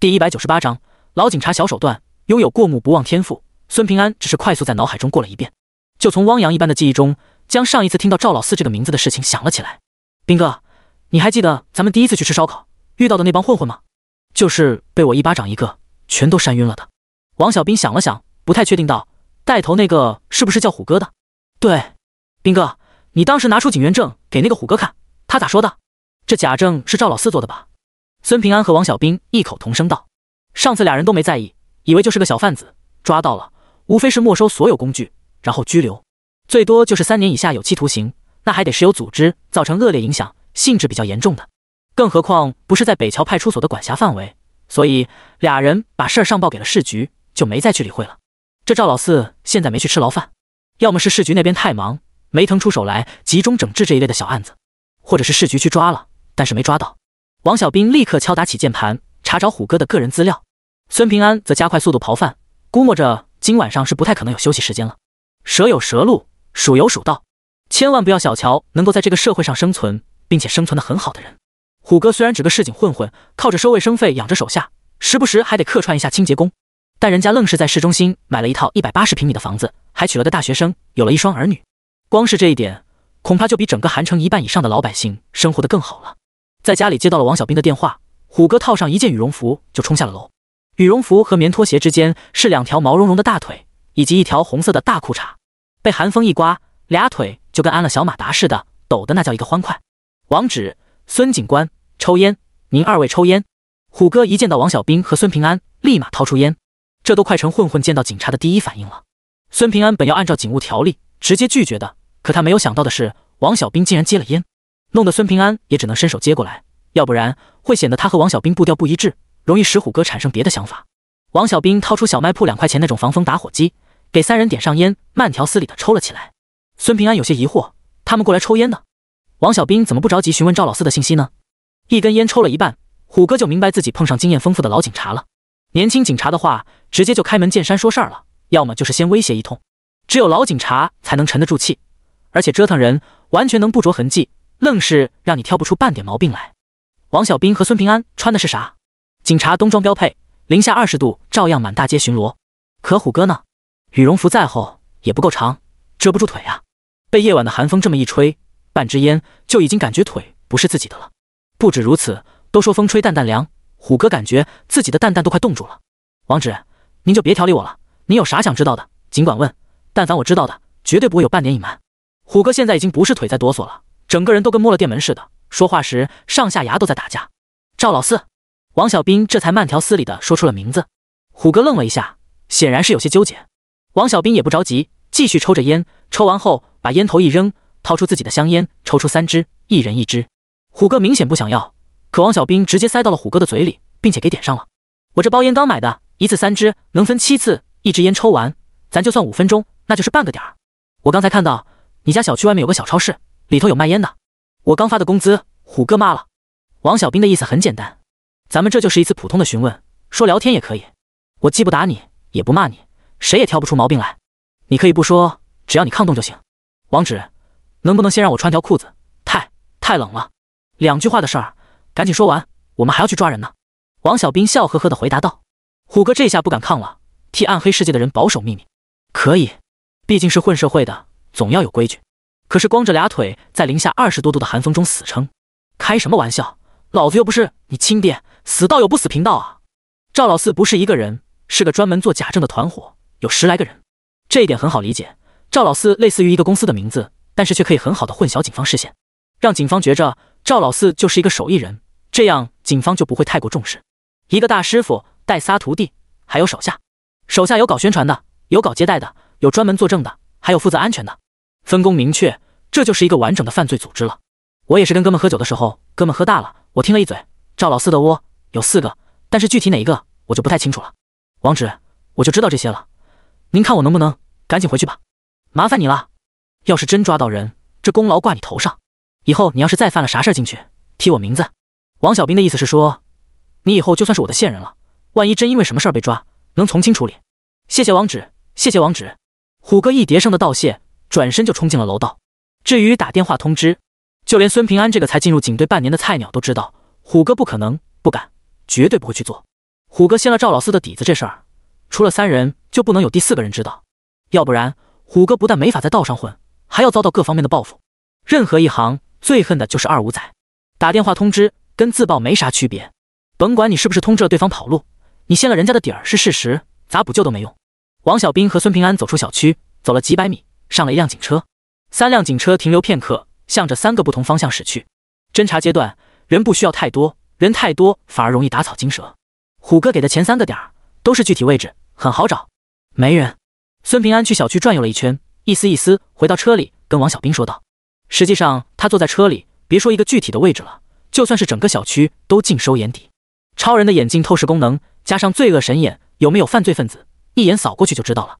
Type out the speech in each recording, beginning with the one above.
第一百九十八章，老警察小手段，拥有过目不忘天赋。孙平安只是快速在脑海中过了一遍，就从汪洋一般的记忆中将上一次听到赵老四这个名字的事情想了起来。兵哥，你还记得咱们第一次去吃烧烤遇到的那帮混混吗？就是被我一巴掌一个全都扇晕了的。王小兵想了想，不太确定道：“带头那个是不是叫虎哥的？”“对，兵哥，你当时拿出警员证给那个虎哥看，他咋说的？这假证是赵老四做的吧？”孙平安和王小兵异口同声道：“上次俩人都没在意，以为就是个小贩子，抓到了，无非是没收所有工具，然后拘留，最多就是三年以下有期徒刑。那还得是有组织，造成恶劣影响，性质比较严重的。更何况不是在北桥派出所的管辖范围，所以俩人把事儿上报给了市局，就没再去理会了。这赵老四现在没去吃牢饭，要么是市局那边太忙，没腾出手来集中整治这一类的小案子，或者是市局去抓了，但是没抓到。”王小兵立刻敲打起键盘，查找虎哥的个人资料。孙平安则加快速度刨饭，估摸着今晚上是不太可能有休息时间了。蛇有蛇路，鼠有鼠道，千万不要小瞧能够在这个社会上生存并且生存的很好的人。虎哥虽然只个市井混混，靠着收卫生费养着手下，时不时还得客串一下清洁工，但人家愣是在市中心买了一套一百八十平米的房子，还娶了个大学生，有了一双儿女。光是这一点，恐怕就比整个韩城一半以上的老百姓生活的更好了。在家里接到了王小兵的电话，虎哥套上一件羽绒服就冲下了楼。羽绒服和棉拖鞋之间是两条毛茸茸的大腿，以及一条红色的大裤衩。被寒风一刮，俩腿就跟安了小马达似的，抖的那叫一个欢快。网址：孙警官抽烟，您二位抽烟。虎哥一见到王小兵和孙平安，立马掏出烟，这都快成混混见到警察的第一反应了。孙平安本要按照警务条例直接拒绝的，可他没有想到的是王小兵竟然接了烟。弄得孙平安也只能伸手接过来，要不然会显得他和王小兵步调不一致，容易使虎哥产生别的想法。王小兵掏出小卖铺两块钱那种防风打火机，给三人点上烟，慢条斯理的抽了起来。孙平安有些疑惑，他们过来抽烟呢？王小兵怎么不着急询问赵老四的信息呢？一根烟抽了一半，虎哥就明白自己碰上经验丰富的老警察了。年轻警察的话，直接就开门见山说事儿了，要么就是先威胁一通。只有老警察才能沉得住气，而且折腾人完全能不着痕迹。愣是让你挑不出半点毛病来。王小兵和孙平安穿的是啥？警察冬装标配，零下二十度照样满大街巡逻。可虎哥呢？羽绒服再厚也不够长，遮不住腿啊！被夜晚的寒风这么一吹，半支烟就已经感觉腿不是自己的了。不止如此，都说风吹蛋蛋凉，虎哥感觉自己的蛋蛋都快冻住了。王指，您就别调理我了。您有啥想知道的尽管问，但凡我知道的绝对不会有半点隐瞒。虎哥现在已经不是腿在哆嗦了。整个人都跟摸了电门似的，说话时上下牙都在打架。赵老四，王小兵这才慢条斯理地说出了名字。虎哥愣了一下，显然是有些纠结。王小兵也不着急，继续抽着烟。抽完后，把烟头一扔，掏出自己的香烟，抽出三支，一人一支。虎哥明显不想要，可王小兵直接塞到了虎哥的嘴里，并且给点上了。我这包烟刚买的，一次三支，能分七次。一支烟抽完，咱就算五分钟，那就是半个点儿。我刚才看到你家小区外面有个小超市。里头有卖烟的，我刚发的工资，虎哥骂了。王小兵的意思很简单，咱们这就是一次普通的询问，说聊天也可以。我既不打你，也不骂你，谁也挑不出毛病来。你可以不说，只要你抗冻就行。王芷，能不能先让我穿条裤子？太太冷了。两句话的事儿，赶紧说完，我们还要去抓人呢。王小兵笑呵呵地回答道：“虎哥，这下不敢抗了，替暗黑世界的人保守秘密，可以。毕竟是混社会的，总要有规矩。”可是光着俩腿在零下二十多度的寒风中死撑，开什么玩笑？老子又不是你亲爹，死道友不死贫道啊！赵老四不是一个人，是个专门做假证的团伙，有十来个人。这一点很好理解，赵老四类似于一个公司的名字，但是却可以很好的混淆警方视线，让警方觉着赵老四就是一个手艺人，这样警方就不会太过重视。一个大师傅带仨徒弟，还有手下，手下有搞宣传的，有搞接待的，有专门作证的，还有负责安全的。分工明确，这就是一个完整的犯罪组织了。我也是跟哥们喝酒的时候，哥们喝大了，我听了一嘴，赵老四的窝有四个，但是具体哪一个我就不太清楚了。王指，我就知道这些了。您看我能不能赶紧回去吧？麻烦你了。要是真抓到人，这功劳挂你头上。以后你要是再犯了啥事进去，提我名字。王小兵的意思是说，你以后就算是我的线人了。万一真因为什么事儿被抓，能从轻处理。谢谢王指，谢谢王指。虎哥一叠声的道谢。转身就冲进了楼道。至于打电话通知，就连孙平安这个才进入警队半年的菜鸟都知道，虎哥不可能、不敢、绝对不会去做。虎哥掀了赵老四的底子这事儿，除了三人就不能有第四个人知道，要不然虎哥不但没法在道上混，还要遭到各方面的报复。任何一行最恨的就是二五仔。打电话通知跟自曝没啥区别，甭管你是不是通知了对方跑路，你掀了人家的底儿是事实，咋补救都没用。王小兵和孙平安走出小区，走了几百米。上了一辆警车，三辆警车停留片刻，向着三个不同方向驶去。侦查阶段，人不需要太多，人太多反而容易打草惊蛇。虎哥给的前三个点儿都是具体位置，很好找。没人。孙平安去小区转悠了一圈，一丝一丝回到车里，跟王小兵说道：“实际上，他坐在车里，别说一个具体的位置了，就算是整个小区都尽收眼底。超人的眼镜透视功能，加上罪恶神眼，有没有犯罪分子，一眼扫过去就知道了。”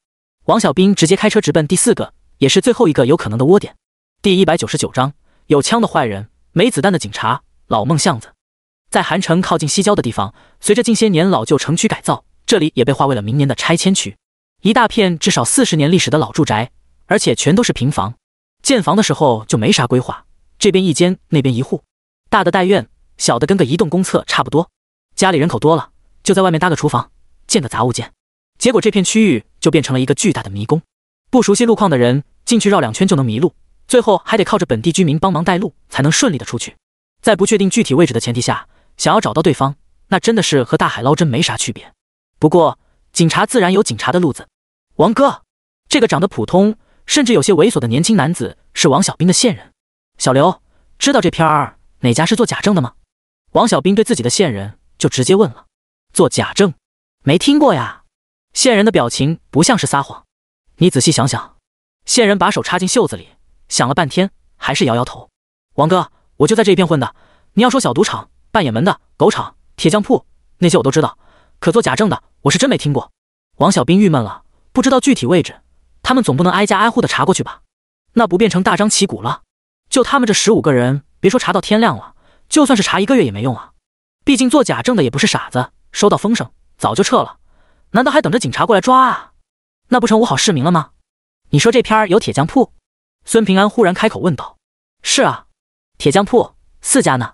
王小兵直接开车直奔第四个。也是最后一个有可能的窝点。第一百九十九章：有枪的坏人，没子弹的警察。老孟巷子，在韩城靠近西郊的地方。随着近些年老旧城区改造，这里也被划为了明年的拆迁区。一大片至少四十年历史的老住宅，而且全都是平房。建房的时候就没啥规划，这边一间，那边一户，大的带院，小的跟个移动公厕差不多。家里人口多了，就在外面搭个厨房，建个杂物间。结果这片区域就变成了一个巨大的迷宫。不熟悉路况的人进去绕两圈就能迷路，最后还得靠着本地居民帮忙带路才能顺利的出去。在不确定具体位置的前提下，想要找到对方，那真的是和大海捞针没啥区别。不过警察自然有警察的路子。王哥，这个长得普通甚至有些猥琐的年轻男子是王小兵的线人。小刘，知道这片儿哪家是做假证的吗？王小兵对自己的线人就直接问了：“做假证？没听过呀。”线人的表情不像是撒谎。你仔细想想，线人把手插进袖子里，想了半天，还是摇摇头。王哥，我就在这一片混的。你要说小赌场、半掩门的狗场、铁匠铺，那些我都知道。可做假证的，我是真没听过。王小兵郁闷了，不知道具体位置，他们总不能挨家挨户的查过去吧？那不变成大张旗鼓了？就他们这十五个人，别说查到天亮了，就算是查一个月也没用啊！毕竟做假证的也不是傻子，收到风声早就撤了，难道还等着警察过来抓啊？那不成五好市民了吗？你说这片儿有铁匠铺？孙平安忽然开口问道。是啊，铁匠铺四家呢。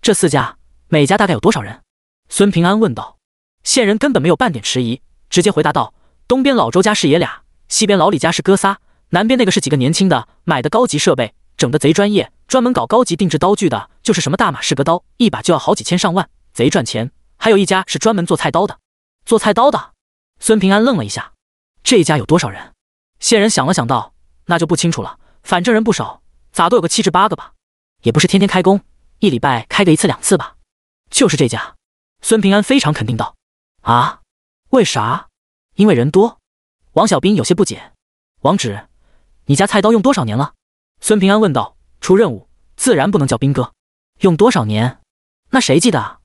这四家每家大概有多少人？孙平安问道。线人根本没有半点迟疑，直接回答道：东边老周家是爷俩，西边老李家是哥仨，南边那个是几个年轻的，买的高级设备，整的贼专业，专门搞高级定制刀具的，就是什么大马士革刀，一把就要好几千上万，贼赚钱。还有一家是专门做菜刀的。做菜刀的？孙平安愣了一下。这一家有多少人？线人想了想道：“那就不清楚了，反正人不少，咋都有个七至八个吧。也不是天天开工，一礼拜开个一次两次吧。”就是这家，孙平安非常肯定道：“啊？为啥？因为人多。”王小兵有些不解：“王纸，你家菜刀用多少年了？”孙平安问道：“出任务自然不能叫兵哥。用多少年？那谁记得？啊？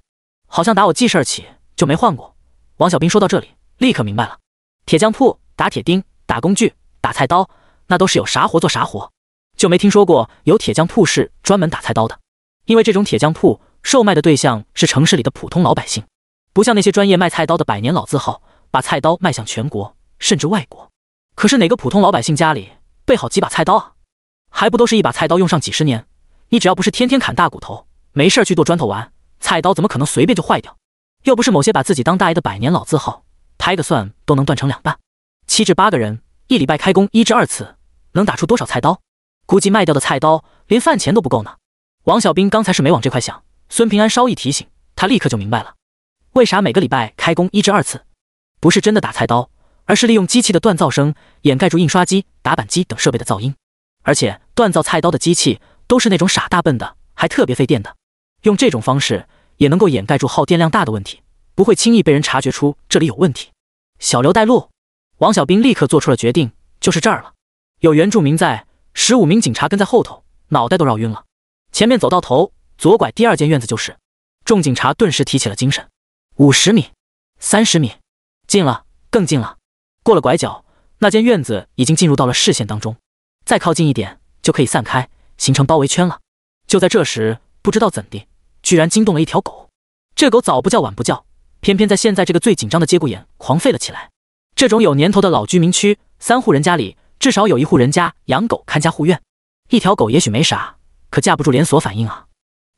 好像打我记事起就没换过。”王小兵说到这里，立刻明白了：铁匠铺。打铁钉、打工具、打菜刀，那都是有啥活做啥活，就没听说过有铁匠铺是专门打菜刀的。因为这种铁匠铺售卖的对象是城市里的普通老百姓，不像那些专业卖菜刀的百年老字号，把菜刀卖向全国甚至外国。可是哪个普通老百姓家里备好几把菜刀啊？还不都是一把菜刀用上几十年？你只要不是天天砍大骨头，没事去剁砖头玩，菜刀怎么可能随便就坏掉？又不是某些把自己当大爷的百年老字号，拍个蒜都能断成两半。七至八个人，一礼拜开工一至二次，能打出多少菜刀？估计卖掉的菜刀连饭钱都不够呢。王小兵刚才是没往这块想，孙平安稍一提醒，他立刻就明白了。为啥每个礼拜开工一至二次？不是真的打菜刀，而是利用机器的锻造声掩盖住印刷机、打板机等设备的噪音。而且锻造菜刀的机器都是那种傻大笨的，还特别费电的。用这种方式也能够掩盖住耗电量大的问题，不会轻易被人察觉出这里有问题。小刘带路。王小兵立刻做出了决定，就是这儿了。有原住民在，十五名警察跟在后头，脑袋都绕晕了。前面走到头，左拐第二间院子就是。众警察顿时提起了精神，五十米，三十米，近了，更近了。过了拐角，那间院子已经进入到了视线当中。再靠近一点，就可以散开，形成包围圈了。就在这时，不知道怎的，居然惊动了一条狗。这狗早不叫，晚不叫，偏偏在现在这个最紧张的节骨眼，狂吠了起来。这种有年头的老居民区，三户人家里至少有一户人家养狗看家护院。一条狗也许没啥，可架不住连锁反应啊！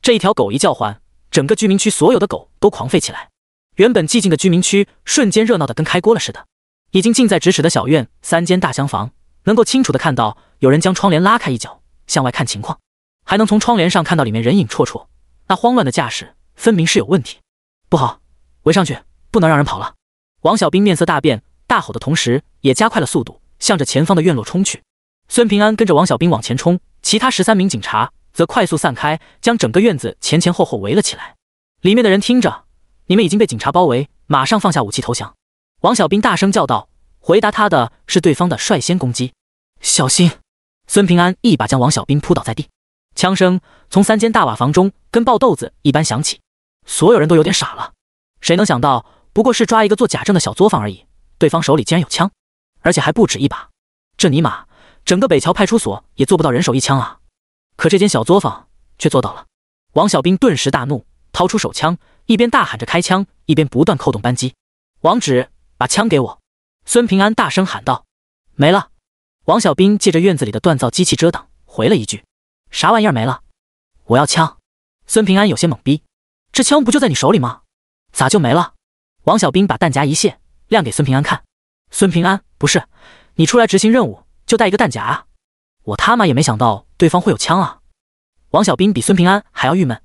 这一条狗一叫唤，整个居民区所有的狗都狂吠起来。原本寂静的居民区，瞬间热闹的跟开锅了似的。已经近在咫尺的小院，三间大厢房，能够清楚的看到有人将窗帘拉开一角，向外看情况，还能从窗帘上看到里面人影绰绰。那慌乱的架势，分明是有问题。不好，围上去，不能让人跑了！王小兵面色大变。大吼的同时，也加快了速度，向着前方的院落冲去。孙平安跟着王小兵往前冲，其他十三名警察则快速散开，将整个院子前前后后围了起来。里面的人听着：“你们已经被警察包围，马上放下武器投降！”王小兵大声叫道。回答他的是对方的率先攻击：“小心！”孙平安一把将王小兵扑倒在地。枪声从三间大瓦房中跟爆豆子一般响起，所有人都有点傻了。谁能想到，不过是抓一个做假证的小作坊而已？对方手里竟然有枪，而且还不止一把。这尼玛，整个北桥派出所也做不到人手一枪啊！可这间小作坊却做到了。王小兵顿时大怒，掏出手枪，一边大喊着开枪，一边不断扣动扳机。王指，把枪给我！孙平安大声喊道。没了！王小兵借着院子里的锻造机器遮挡，回了一句：“啥玩意儿没了？我要枪！”孙平安有些懵逼：“这枪不就在你手里吗？咋就没了？”王小兵把弹夹一卸。亮给孙平安看，孙平安不是你出来执行任务就带一个弹夹啊？我他妈也没想到对方会有枪啊！王小兵比孙平安还要郁闷，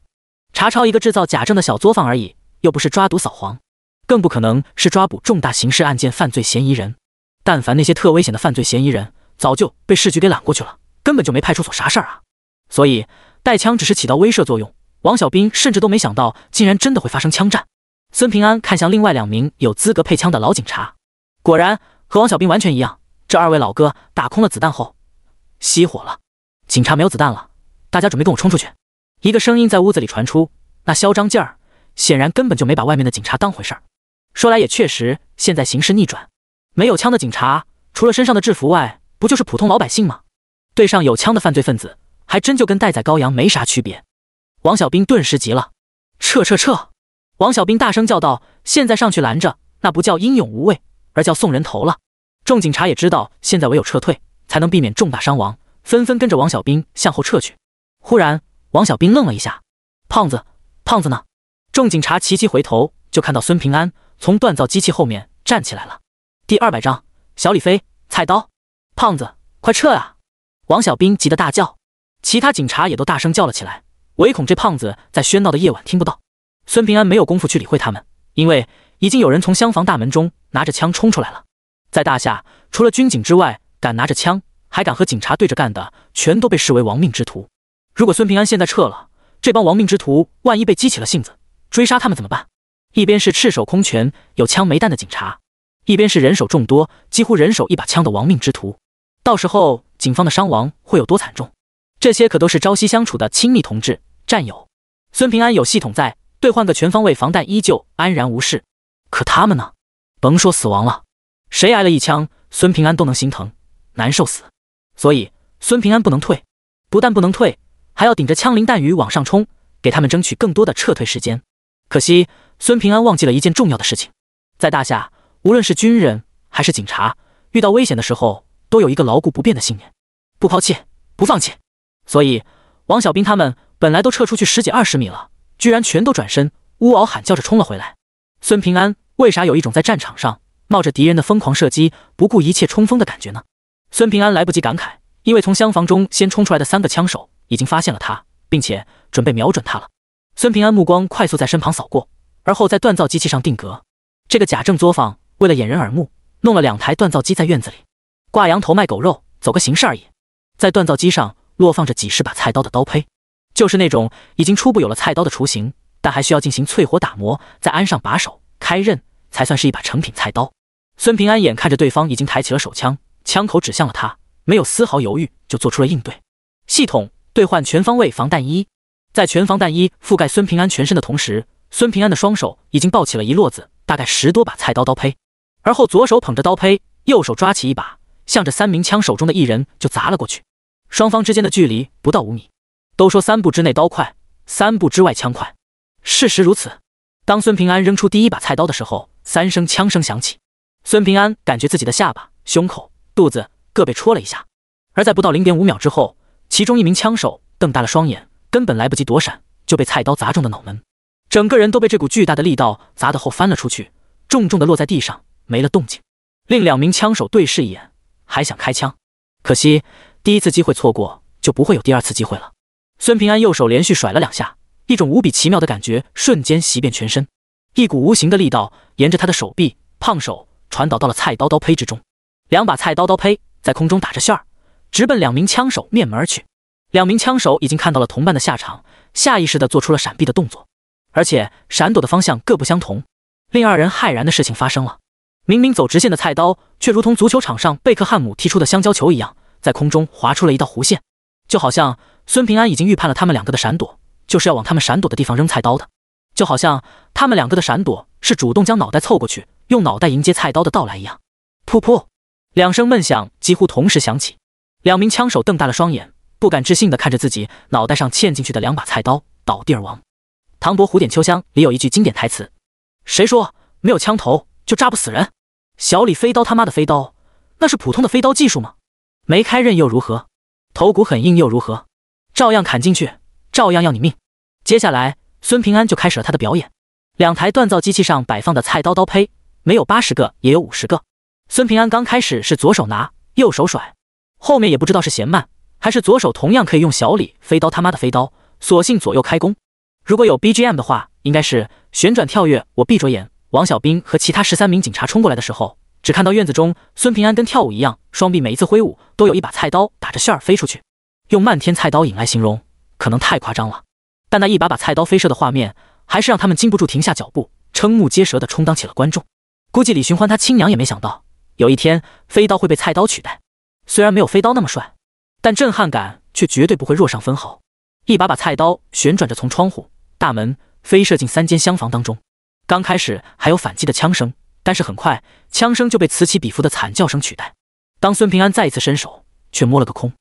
查抄一个制造假证的小作坊而已，又不是抓赌扫黄，更不可能是抓捕重大刑事案件犯罪嫌疑人。但凡那些特危险的犯罪嫌疑人，早就被市局给揽过去了，根本就没派出所啥事儿啊！所以带枪只是起到威慑作用。王小兵甚至都没想到，竟然真的会发生枪战。孙平安看向另外两名有资格配枪的老警察，果然和王小兵完全一样。这二位老哥打空了子弹后，熄火了。警察没有子弹了，大家准备跟我冲出去。一个声音在屋子里传出，那嚣张劲儿，显然根本就没把外面的警察当回事儿。说来也确实，现在形势逆转，没有枪的警察除了身上的制服外，不就是普通老百姓吗？对上有枪的犯罪分子，还真就跟待宰羔羊没啥区别。王小兵顿时急了：“撤撤撤！”王小兵大声叫道：“现在上去拦着，那不叫英勇无畏，而叫送人头了。”众警察也知道，现在唯有撤退，才能避免重大伤亡，纷纷跟着王小兵向后撤去。忽然，王小兵愣了一下：“胖子，胖子呢？”众警察齐齐回头，就看到孙平安从锻造机器后面站起来了。第二百章：小李飞菜刀，胖子，快撤啊！”王小兵急得大叫，其他警察也都大声叫了起来，唯恐这胖子在喧闹的夜晚听不到。孙平安没有功夫去理会他们，因为已经有人从厢房大门中拿着枪冲出来了。在大夏，除了军警之外，敢拿着枪还敢和警察对着干的，全都被视为亡命之徒。如果孙平安现在撤了，这帮亡命之徒万一被激起了性子，追杀他们怎么办？一边是赤手空拳、有枪没弹的警察，一边是人手众多、几乎人手一把枪的亡命之徒，到时候警方的伤亡会有多惨重？这些可都是朝夕相处的亲密同志、战友。孙平安有系统在。兑换个全方位防弹，依旧安然无事。可他们呢？甭说死亡了，谁挨了一枪，孙平安都能心疼，难受死。所以孙平安不能退，不但不能退，还要顶着枪林弹雨往上冲，给他们争取更多的撤退时间。可惜孙平安忘记了一件重要的事情：在大夏，无论是军人还是警察，遇到危险的时候，都有一个牢固不变的信念——不抛弃，不放弃。所以王小兵他们本来都撤出去十几二十米了。居然全都转身，呜嗷喊叫着冲了回来。孙平安为啥有一种在战场上冒着敌人的疯狂射击，不顾一切冲锋的感觉呢？孙平安来不及感慨，因为从厢房中先冲出来的三个枪手已经发现了他，并且准备瞄准他了。孙平安目光快速在身旁扫过，而后在锻造机器上定格。这个假正作坊为了掩人耳目，弄了两台锻造机在院子里，挂羊头卖狗肉，走个形式而已。在锻造机上落放着几十把菜刀的刀胚。就是那种已经初步有了菜刀的雏形，但还需要进行淬火打磨，再安上把手、开刃，才算是一把成品菜刀。孙平安眼看着对方已经抬起了手枪，枪口指向了他，没有丝毫犹豫就做出了应对。系统兑换全方位防弹衣，在全防弹衣覆盖孙平安全身的同时，孙平安的双手已经抱起了一摞子，大概十多把菜刀刀胚。而后左手捧着刀胚，右手抓起一把，向着三名枪手中的一人就砸了过去。双方之间的距离不到五米。都说三步之内刀快，三步之外枪快，事实如此。当孙平安扔出第一把菜刀的时候，三声枪声响起。孙平安感觉自己的下巴、胸口、肚子各被戳了一下，而在不到零点五秒之后，其中一名枪手瞪大了双眼，根本来不及躲闪，就被菜刀砸中的脑门，整个人都被这股巨大的力道砸得后翻了出去，重重的落在地上，没了动静。另两名枪手对视一眼，还想开枪，可惜第一次机会错过，就不会有第二次机会了。孙平安右手连续甩了两下，一种无比奇妙的感觉瞬间袭遍全身，一股无形的力道沿着他的手臂、胖手传导到了菜刀刀胚之中。两把菜刀刀胚在空中打着旋儿，直奔两名枪手面门而去。两名枪手已经看到了同伴的下场，下意识地做出了闪避的动作，而且闪躲的方向各不相同。令二人骇然的事情发生了：明明走直线的菜刀，却如同足球场上贝克汉姆踢出的香蕉球一样，在空中划出了一道弧线，就好像……孙平安已经预判了他们两个的闪躲，就是要往他们闪躲的地方扔菜刀的，就好像他们两个的闪躲是主动将脑袋凑过去，用脑袋迎接菜刀的到来一样。噗噗，两声闷响几乎同时响起，两名枪手瞪大了双眼，不敢置信地看着自己脑袋上嵌进去的两把菜刀，倒地而亡。唐伯虎点秋香里有一句经典台词：“谁说没有枪头就扎不死人？”小李飞刀他妈的飞刀，那是普通的飞刀技术吗？没开刃又如何？头骨很硬又如何？照样砍进去，照样要你命。接下来，孙平安就开始了他的表演。两台锻造机器上摆放的菜刀刀胚，没有八十个也有五十个。孙平安刚开始是左手拿，右手甩，后面也不知道是嫌慢，还是左手同样可以用小李飞刀，他妈的飞刀，索性左右开弓。如果有 BGM 的话，应该是旋转跳跃。我闭着眼，王小兵和其他十三名警察冲过来的时候，只看到院子中孙平安跟跳舞一样，双臂每一次挥舞，都有一把菜刀打着旋儿飞出去。用漫天菜刀影来形容，可能太夸张了。但那一把把菜刀飞射的画面，还是让他们禁不住停下脚步，瞠目结舌的充当起了观众。估计李寻欢他亲娘也没想到，有一天飞刀会被菜刀取代。虽然没有飞刀那么帅，但震撼感却绝对不会弱上分毫。一把把菜刀旋转着从窗户、大门飞射进三间厢房当中。刚开始还有反击的枪声，但是很快枪声就被此起彼伏的惨叫声取代。当孙平安再一次伸手，却摸了个空。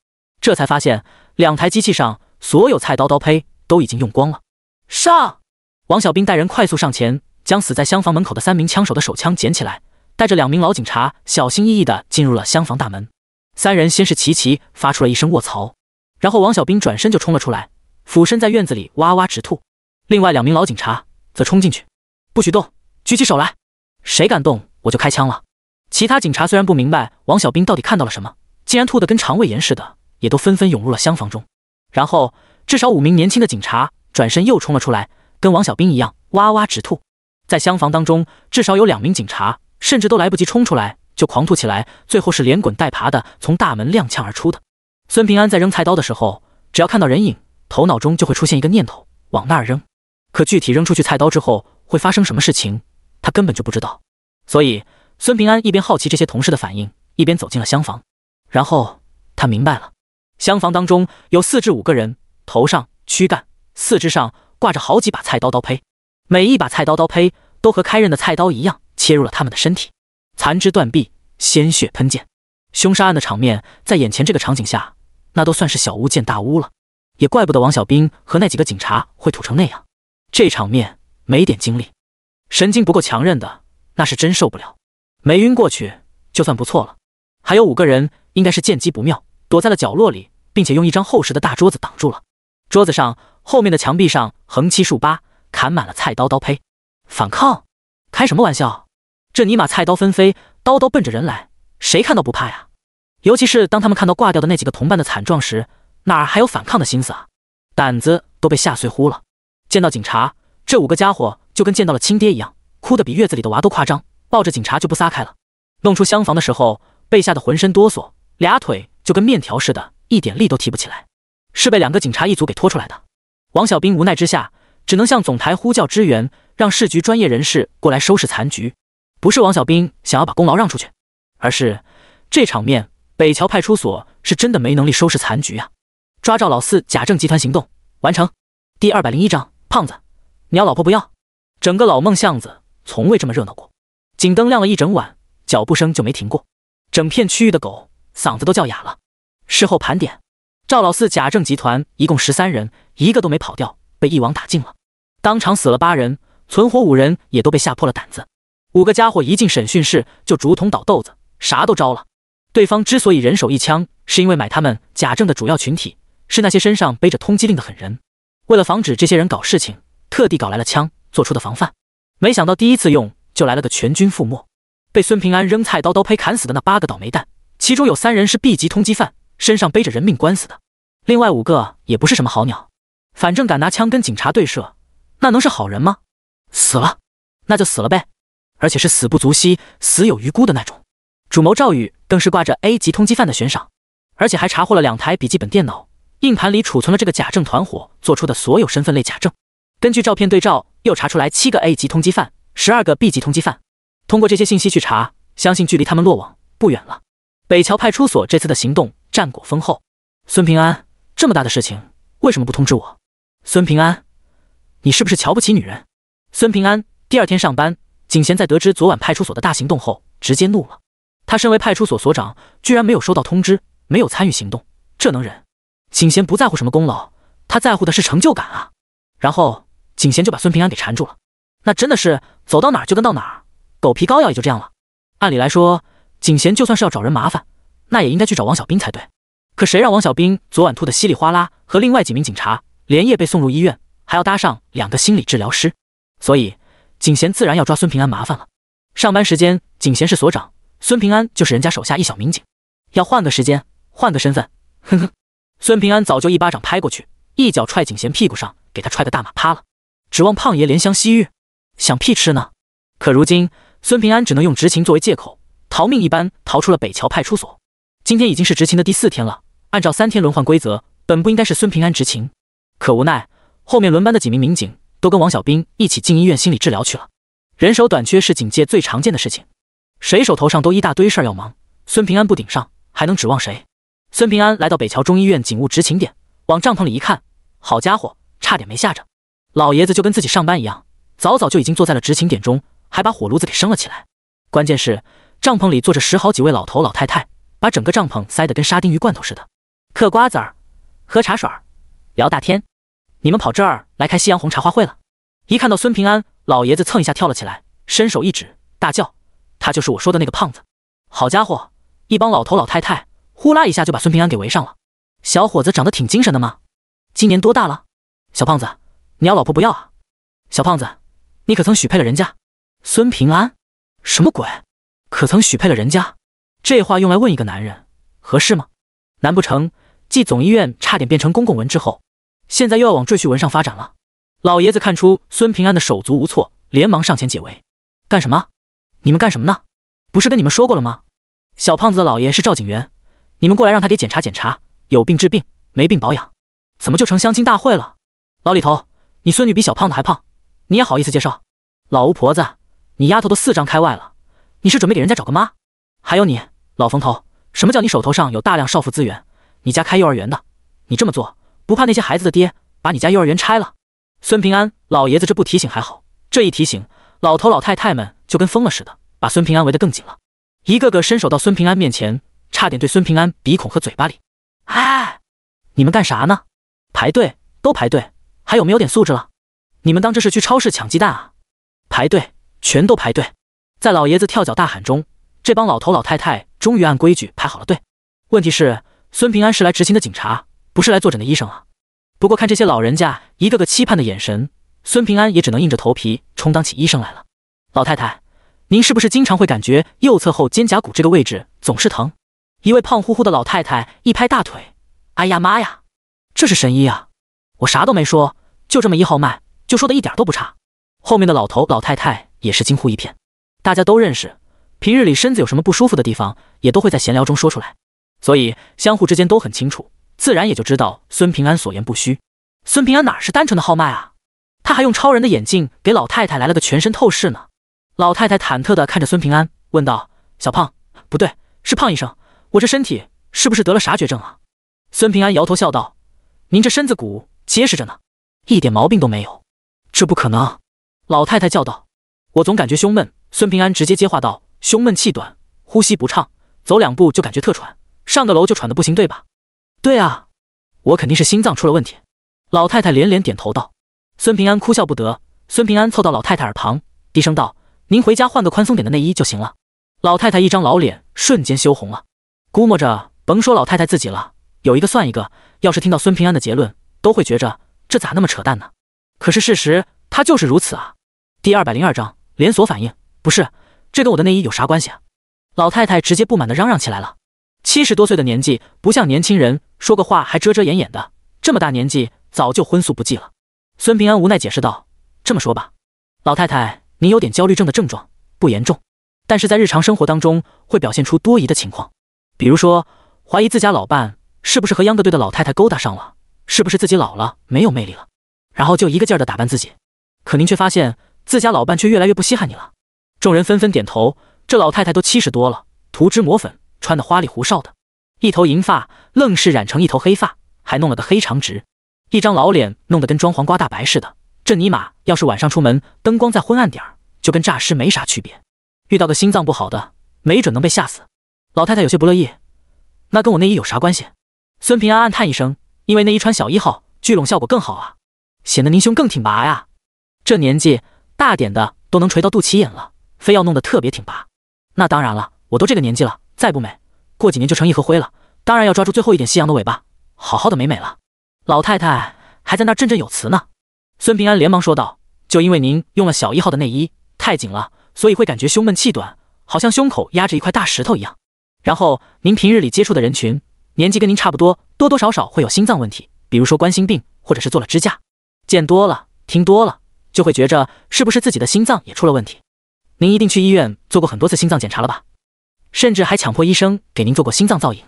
这才发现，两台机器上所有菜刀刀胚都已经用光了。上，王小兵带人快速上前，将死在厢房门口的三名枪手的手枪捡起来，带着两名老警察小心翼翼的进入了厢房大门。三人先是齐齐发出了一声“卧槽”，然后王小兵转身就冲了出来，俯身在院子里哇哇直吐。另外两名老警察则冲进去，不许动，举起手来，谁敢动我就开枪了。其他警察虽然不明白王小兵到底看到了什么，竟然吐得跟肠胃炎似的。也都纷纷涌入了厢房中，然后至少五名年轻的警察转身又冲了出来，跟王小兵一样哇哇直吐。在厢房当中，至少有两名警察甚至都来不及冲出来就狂吐起来，最后是连滚带爬的从大门踉跄而出的。孙平安在扔菜刀的时候，只要看到人影，头脑中就会出现一个念头往那儿扔，可具体扔出去菜刀之后会发生什么事情，他根本就不知道。所以孙平安一边好奇这些同事的反应，一边走进了厢房，然后他明白了。厢房当中有四至五个人，头上、躯干、四肢上挂着好几把菜刀刀胚，每一把菜刀刀胚都和开刃的菜刀一样切入了他们的身体，残肢断臂，鲜血喷溅。凶杀案的场面在眼前这个场景下，那都算是小巫见大巫了。也怪不得王小兵和那几个警察会吐成那样，这场面没点精力、神经不够强韧的那是真受不了，没晕过去就算不错了。还有五个人应该是见机不妙。躲在了角落里，并且用一张厚实的大桌子挡住了。桌子上后面的墙壁上横七竖八砍满了菜刀刀胚。反抗？开什么玩笑！这尼玛菜刀纷飞，刀刀奔着人来，谁看到不怕呀？尤其是当他们看到挂掉的那几个同伴的惨状时，哪儿还有反抗的心思啊？胆子都被吓碎乎了。见到警察，这五个家伙就跟见到了亲爹一样，哭得比月子里的娃都夸张，抱着警察就不撒开了。弄出厢房的时候，被吓得浑身哆嗦，俩腿。就跟面条似的，一点力都提不起来，是被两个警察一组给拖出来的。王小兵无奈之下，只能向总台呼叫支援，让市局专业人士过来收拾残局。不是王小兵想要把功劳让出去，而是这场面，北桥派出所是真的没能力收拾残局啊！抓赵老四、假证集团行动完成。第二百零一章：胖子，你要老婆不要？整个老孟巷子从未这么热闹过，警灯亮了一整晚，脚步声就没停过，整片区域的狗。嗓子都叫哑了。事后盘点，赵老四、贾政集团一共十三人，一个都没跑掉，被一网打尽了。当场死了八人，存活五人也都被吓破了胆子。五个家伙一进审讯室就竹筒倒豆子，啥都招了。对方之所以人手一枪，是因为买他们贾政的主要群体是那些身上背着通缉令的狠人。为了防止这些人搞事情，特地搞来了枪，做出的防范。没想到第一次用就来了个全军覆没，被孙平安扔菜刀刀胚砍死的那八个倒霉蛋。其中有三人是 B 级通缉犯，身上背着人命官司的；另外五个也不是什么好鸟。反正敢拿枪跟警察对射，那能是好人吗？死了，那就死了呗。而且是死不足惜、死有余辜的那种。主谋赵宇更是挂着 A 级通缉犯的悬赏，而且还查获了两台笔记本电脑，硬盘里储存了这个假证团伙做出的所有身份类假证。根据照片对照，又查出来七个 A 级通缉犯，十二个 B 级通缉犯。通过这些信息去查，相信距离他们落网不远了。北桥派出所这次的行动战果丰厚。孙平安，这么大的事情为什么不通知我？孙平安，你是不是瞧不起女人？孙平安，第二天上班，景贤在得知昨晚派出所的大行动后，直接怒了。他身为派出所所长，居然没有收到通知，没有参与行动，这能忍？景贤不在乎什么功劳，他在乎的是成就感啊。然后景贤就把孙平安给缠住了，那真的是走到哪儿就跟到哪儿，狗皮膏药也就这样了。按理来说。景贤就算是要找人麻烦，那也应该去找王小兵才对。可谁让王小兵昨晚吐的稀里哗啦，和另外几名警察连夜被送入医院，还要搭上两个心理治疗师？所以景贤自然要抓孙平安麻烦了。上班时间，景贤是所长，孙平安就是人家手下一小民警。要换个时间，换个身份，哼哼！孙平安早就一巴掌拍过去，一脚踹景贤屁股上，给他踹个大马趴了。指望胖爷怜香惜玉，想屁吃呢！可如今，孙平安只能用执勤作为借口。逃命一般逃出了北桥派出所。今天已经是执勤的第四天了，按照三天轮换规则，本不应该是孙平安执勤，可无奈后面轮班的几名民警都跟王小兵一起进医院心理治疗去了，人手短缺是警界最常见的事情，谁手头上都一大堆事儿要忙，孙平安不顶上还能指望谁？孙平安来到北桥中医院警务执勤点，往帐篷里一看，好家伙，差点没吓着！老爷子就跟自己上班一样，早早就已经坐在了执勤点中，还把火炉子给升了起来，关键是。帐篷里坐着十好几位老头老太太，把整个帐篷塞得跟沙丁鱼罐头似的，嗑瓜子儿，喝茶水儿，聊大天。你们跑这儿来开夕阳红茶话会了？一看到孙平安，老爷子蹭一下跳了起来，伸手一指，大叫：“他就是我说的那个胖子！”好家伙，一帮老头老太太呼啦一下就把孙平安给围上了。小伙子长得挺精神的嘛，今年多大了？小胖子，你要老婆不要啊？小胖子，你可曾许配了人家？孙平安？什么鬼？可曾许配了人家？这话用来问一个男人合适吗？难不成继总医院差点变成公共文之后，现在又要往赘婿文上发展了？老爷子看出孙平安的手足无措，连忙上前解围：“干什么？你们干什么呢？不是跟你们说过了吗？小胖子的姥爷是赵景元，你们过来让他给检查检查，有病治病，没病保养，怎么就成相亲大会了？老李头，你孙女比小胖子还胖，你也好意思介绍？老巫婆子，你丫头都四张开外了。”你是准备给人家找个妈？还有你老冯头，什么叫你手头上有大量少妇资源？你家开幼儿园的，你这么做不怕那些孩子的爹把你家幼儿园拆了？孙平安老爷子这不提醒还好，这一提醒，老头老太太们就跟疯了似的，把孙平安围得更紧了，一个个伸手到孙平安面前，差点对孙平安鼻孔和嘴巴里。哎，你们干啥呢？排队都排队，还有没有点素质了？你们当这是去超市抢鸡蛋啊？排队，全都排队。在老爷子跳脚大喊中，这帮老头老太太终于按规矩排好了队。问题是，孙平安是来执勤的警察，不是来坐诊的医生啊。不过看这些老人家一个个期盼的眼神，孙平安也只能硬着头皮充当起医生来了。老太太，您是不是经常会感觉右侧后肩胛骨这个位置总是疼？一位胖乎乎的老太太一拍大腿：“哎呀妈呀，这是神医啊！我啥都没说，就这么一号脉，就说的一点都不差。”后面的老头老太太也是惊呼一片。大家都认识，平日里身子有什么不舒服的地方，也都会在闲聊中说出来，所以相互之间都很清楚，自然也就知道孙平安所言不虚。孙平安哪是单纯的号脉啊，他还用超人的眼镜给老太太来了个全身透视呢。老太太忐忑地看着孙平安，问道：“小胖，不对，是胖医生，我这身体是不是得了啥绝症啊？”孙平安摇头笑道：“您这身子骨结实着呢，一点毛病都没有。”这不可能！老太太叫道：“我总感觉胸闷。”孙平安直接接话道：“胸闷气短，呼吸不畅，走两步就感觉特喘，上个楼就喘得不行，对吧？”“对啊，我肯定是心脏出了问题。”老太太连连点头道。孙平安哭笑不得，孙平安凑到老太太耳旁低声道：“您回家换个宽松点的内衣就行了。”老太太一张老脸瞬间羞红了，估摸着甭说老太太自己了，有一个算一个，要是听到孙平安的结论，都会觉着这咋那么扯淡呢？可是事实，他就是如此啊。第二百零二章连锁反应。不是，这跟我的内衣有啥关系啊？老太太直接不满的嚷嚷起来了。七十多岁的年纪，不像年轻人说个话还遮遮掩掩的。这么大年纪，早就荤素不忌了。孙平安无奈解释道：“这么说吧，老太太，您有点焦虑症的症状，不严重，但是在日常生活当中会表现出多疑的情况，比如说怀疑自家老伴是不是和秧歌队的老太太勾搭上了，是不是自己老了没有魅力了，然后就一个劲儿的打扮自己。可您却发现自家老伴却越来越不稀罕你了。”众人纷纷点头。这老太太都七十多了，涂脂抹粉，穿得花里胡哨的，一头银发愣是染成一头黑发，还弄了个黑长直，一张老脸弄得跟装黄瓜大白似的。这尼玛，要是晚上出门，灯光再昏暗点儿，就跟诈尸没啥区别。遇到个心脏不好的，没准能被吓死。老太太有些不乐意，那跟我内衣有啥关系？孙平安暗叹一声，因为内衣穿小一号，聚拢效果更好啊，显得您胸更挺拔呀。这年纪大点的都能垂到肚脐眼了。非要弄得特别挺拔，那当然了，我都这个年纪了，再不美，过几年就成一盒灰了。当然要抓住最后一点夕阳的尾巴，好好的美美了。老太太还在那振振有词呢，孙平安连忙说道：“就因为您用了小一号的内衣太紧了，所以会感觉胸闷气短，好像胸口压着一块大石头一样。然后您平日里接触的人群年纪跟您差不多，多多少少会有心脏问题，比如说冠心病，或者是做了支架。见多了，听多了，就会觉着是不是自己的心脏也出了问题。”您一定去医院做过很多次心脏检查了吧？甚至还强迫医生给您做过心脏造影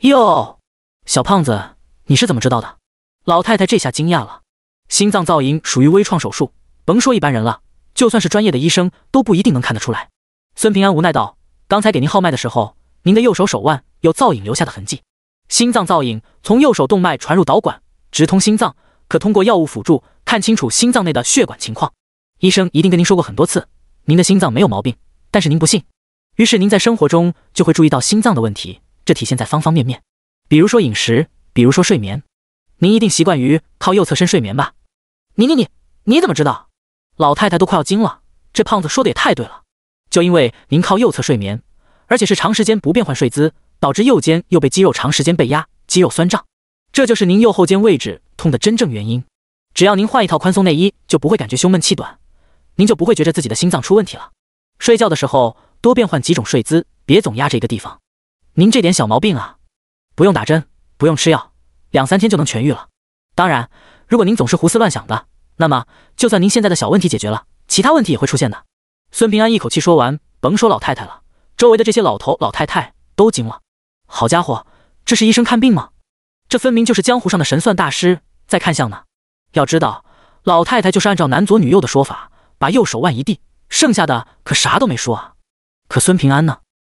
哟，小胖子，你是怎么知道的？老太太这下惊讶了。心脏造影属于微创手术，甭说一般人了，就算是专业的医生都不一定能看得出来。孙平安无奈道：“刚才给您号脉的时候，您的右手手腕有造影留下的痕迹。心脏造影从右手动脉传入导管，直通心脏，可通过药物辅助看清楚心脏内的血管情况。医生一定跟您说过很多次。”您的心脏没有毛病，但是您不信，于是您在生活中就会注意到心脏的问题，这体现在方方面面，比如说饮食，比如说睡眠。您一定习惯于靠右侧身睡眠吧？你你你，你怎么知道？老太太都快要惊了。这胖子说的也太对了，就因为您靠右侧睡眠，而且是长时间不变换睡姿，导致右肩又被肌肉长时间被压，肌肉酸胀，这就是您右后肩位置痛的真正原因。只要您换一套宽松内衣，就不会感觉胸闷气短。您就不会觉着自己的心脏出问题了。睡觉的时候多变换几种睡姿，别总压着一个地方。您这点小毛病啊，不用打针，不用吃药，两三天就能痊愈了。当然，如果您总是胡思乱想的，那么就算您现在的小问题解决了，其他问题也会出现的。孙平安一口气说完，甭说老太太了，周围的这些老头老太太都惊了。好家伙，这是医生看病吗？这分明就是江湖上的神算大师在看相呢。要知道，老太太就是按照男左女右的说法。把右手腕一递，剩下的可啥都没说啊。可孙平安呢？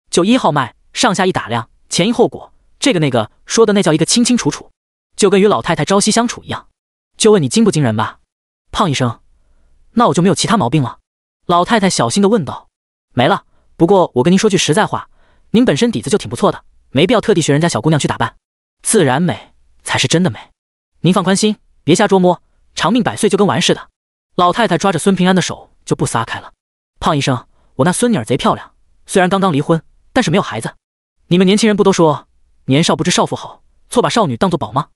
就一号脉上下一打量，前因后果，这个那个说的那叫一个清清楚楚，就跟与老太太朝夕相处一样。就问你惊不惊人吧，胖医生。那我就没有其他毛病了。老太太小心的问道。没了。不过我跟您说句实在话，您本身底子就挺不错的，没必要特地学人家小姑娘去打扮，自然美才是真的美。您放宽心，别瞎捉摸，长命百岁就跟玩似的。老太太抓着孙平安的手就不撒开了。胖医生，我那孙女儿贼漂亮，虽然刚刚离婚，但是没有孩子。你们年轻人不都说年少不知少妇好，错把少女当做宝吗？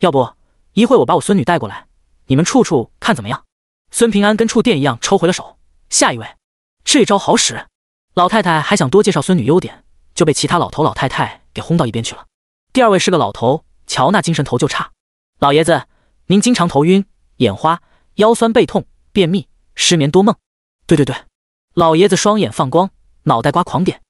要不一会我把我孙女带过来，你们处处看怎么样？孙平安跟触电一样抽回了手。下一位，这招好使。老太太还想多介绍孙女优点，就被其他老头老太太给轰到一边去了。第二位是个老头，瞧那精神头就差。老爷子，您经常头晕眼花。腰酸背痛、便秘、失眠多梦，对对对，老爷子双眼放光，脑袋瓜狂点，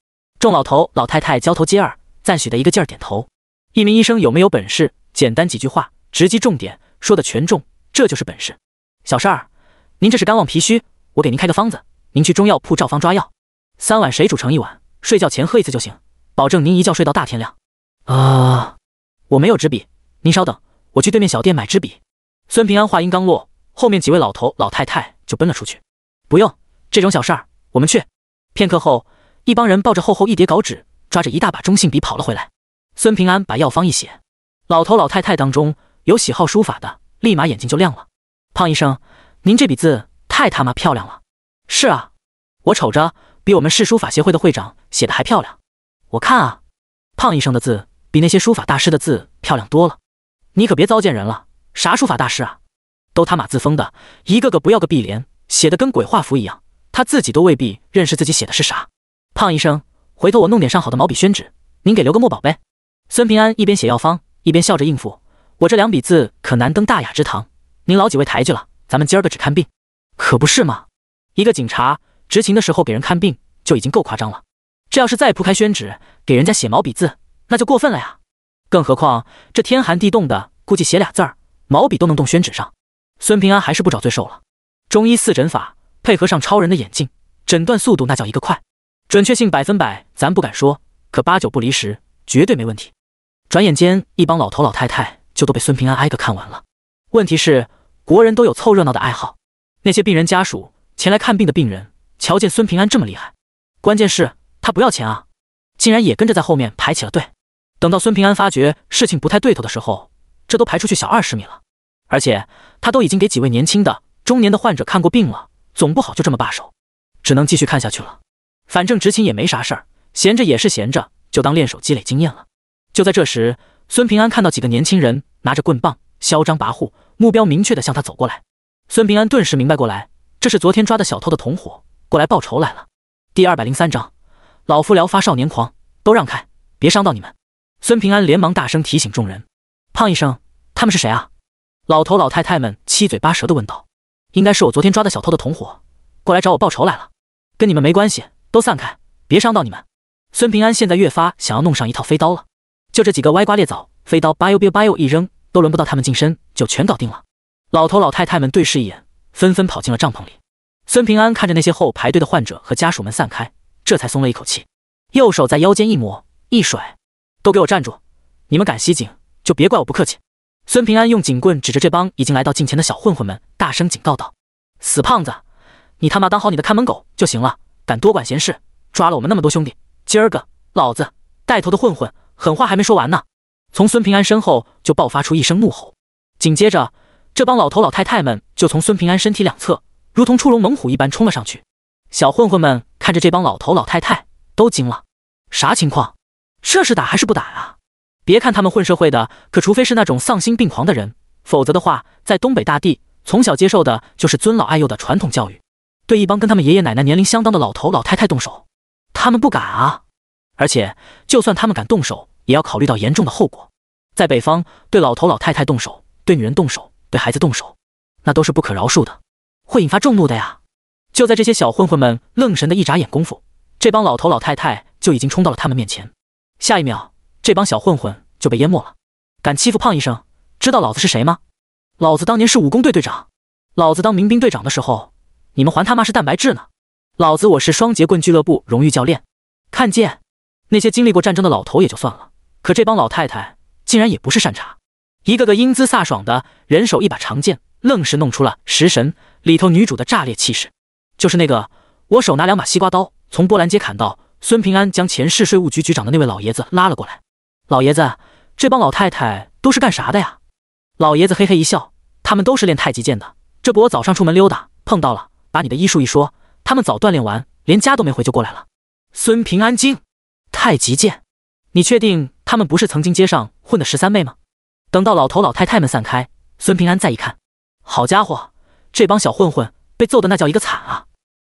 众老头老太太交头接耳，赞许的一个劲儿点头。一名医生有没有本事？简单几句话，直击重点，说的全中，这就是本事。小事儿，您这是肝旺脾虚，我给您开个方子，您去中药铺照方抓药，三碗水煮成一碗，睡觉前喝一次就行，保证您一觉睡到大天亮。啊，我没有纸笔，您稍等，我去对面小店买支笔。孙平安话音刚落。后面几位老头老太太就奔了出去。不用这种小事儿，我们去。片刻后，一帮人抱着厚厚一叠稿纸，抓着一大把中性笔跑了回来。孙平安把药方一写，老头老太太当中有喜好书法的，立马眼睛就亮了。胖医生，您这笔字太他妈漂亮了！是啊，我瞅着比我们市书法协会的会长写的还漂亮。我看啊，胖医生的字比那些书法大师的字漂亮多了。你可别糟践人了，啥书法大师啊？都他妈自封的，一个个不要个碧莲，写的跟鬼画符一样，他自己都未必认识自己写的是啥。胖医生，回头我弄点上好的毛笔宣纸，您给留个墨宝呗。孙平安一边写药方，一边笑着应付。我这两笔字可难登大雅之堂，您老几位抬举了。咱们今儿个只看病，可不是吗？一个警察执勤的时候给人看病就已经够夸张了，这要是再铺开宣纸给人家写毛笔字，那就过分了呀。更何况这天寒地冻的，估计写俩字儿，毛笔都能冻宣纸上。孙平安还是不找罪受了。中医四诊法配合上超人的眼镜，诊断速度那叫一个快，准确性百分百，咱不敢说，可八九不离十，绝对没问题。转眼间，一帮老头老太太就都被孙平安挨个看完了。问题是，国人都有凑热闹的爱好，那些病人家属前来看病的病人，瞧见孙平安这么厉害，关键是他不要钱啊，竟然也跟着在后面排起了队。等到孙平安发觉事情不太对头的时候，这都排出去小二十米了。而且他都已经给几位年轻的、中年的患者看过病了，总不好就这么罢手，只能继续看下去了。反正执勤也没啥事儿，闲着也是闲着，就当练手、积累经验了。就在这时，孙平安看到几个年轻人拿着棍棒，嚣张跋扈，目标明确的向他走过来。孙平安顿时明白过来，这是昨天抓的小偷的同伙过来报仇来了。第二百零三章，老夫聊发少年狂，都让开，别伤到你们！孙平安连忙大声提醒众人：“胖医生，他们是谁啊？”老头老太太们七嘴八舌的问道：“应该是我昨天抓的小偷的同伙过来找我报仇来了，跟你们没关系，都散开，别伤到你们。”孙平安现在越发想要弄上一套飞刀了，就这几个歪瓜裂枣，飞刀 biu biu biu 一扔，都轮不到他们近身，就全搞定了。老头老太太们对视一眼，纷纷跑进了帐篷里。孙平安看着那些后排队的患者和家属们散开，这才松了一口气，右手在腰间一抹一甩：“都给我站住！你们敢袭警，就别怪我不客气。”孙平安用警棍指着这帮已经来到近前的小混混们，大声警告道：“死胖子，你他妈当好你的看门狗就行了！敢多管闲事，抓了我们那么多兄弟，今儿个老子带头的混混，狠话还没说完呢！”从孙平安身后就爆发出一声怒吼，紧接着，这帮老头老太太们就从孙平安身体两侧，如同出笼猛虎一般冲了上去。小混混们看着这帮老头老太太，都惊了：啥情况？这是打还是不打啊？别看他们混社会的，可除非是那种丧心病狂的人，否则的话，在东北大地，从小接受的就是尊老爱幼的传统教育。对一帮跟他们爷爷奶奶年龄相当的老头老太太动手，他们不敢啊！而且，就算他们敢动手，也要考虑到严重的后果。在北方，对老头老太太动手，对女人动手，对孩子动手，那都是不可饶恕的，会引发众怒的呀！就在这些小混混们愣神的一眨眼功夫，这帮老头老太太就已经冲到了他们面前，下一秒。这帮小混混就被淹没了！敢欺负胖医生，知道老子是谁吗？老子当年是武工队队长，老子当民兵队长的时候，你们还他妈是蛋白质呢！老子我是双截棍俱乐部荣誉教练，看见那些经历过战争的老头也就算了，可这帮老太太竟然也不是善茬，一个个英姿飒爽的，人手一把长剑，愣是弄出了《食神》里头女主的炸裂气势。就是那个我手拿两把西瓜刀，从波兰街砍到孙平安，将前市税务局局长的那位老爷子拉了过来。老爷子，这帮老太太都是干啥的呀？老爷子嘿嘿一笑，他们都是练太极剑的。这不，我早上出门溜达，碰到了，把你的医术一说，他们早锻炼完，连家都没回就过来了。孙平安惊，太极剑，你确定他们不是曾经街上混的十三妹吗？等到老头老太太们散开，孙平安再一看，好家伙，这帮小混混被揍的那叫一个惨啊，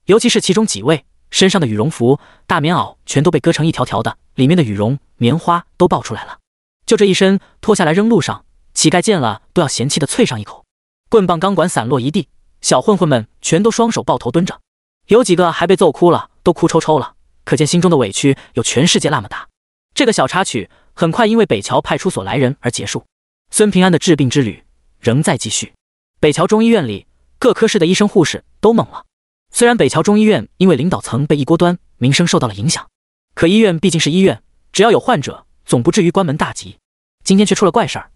尤其是其中几位。身上的羽绒服、大棉袄全都被割成一条条的，里面的羽绒、棉花都爆出来了。就这一身，脱下来扔路上，乞丐见了都要嫌弃的啐上一口。棍棒、钢管散落一地，小混混们全都双手抱头蹲着，有几个还被揍哭了，都哭抽抽了，可见心中的委屈有全世界那么大。这个小插曲很快因为北桥派出所来人而结束。孙平安的治病之旅仍在继续。北桥中医院里，各科室的医生、护士都懵了。虽然北桥中医院因为领导层被一锅端，名声受到了影响，可医院毕竟是医院，只要有患者，总不至于关门大吉。今天却出了怪事儿。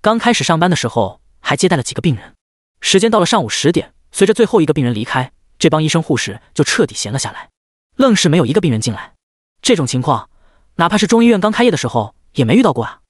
刚开始上班的时候还接待了几个病人，时间到了上午十点，随着最后一个病人离开，这帮医生护士就彻底闲了下来，愣是没有一个病人进来。这种情况，哪怕是中医院刚开业的时候也没遇到过啊！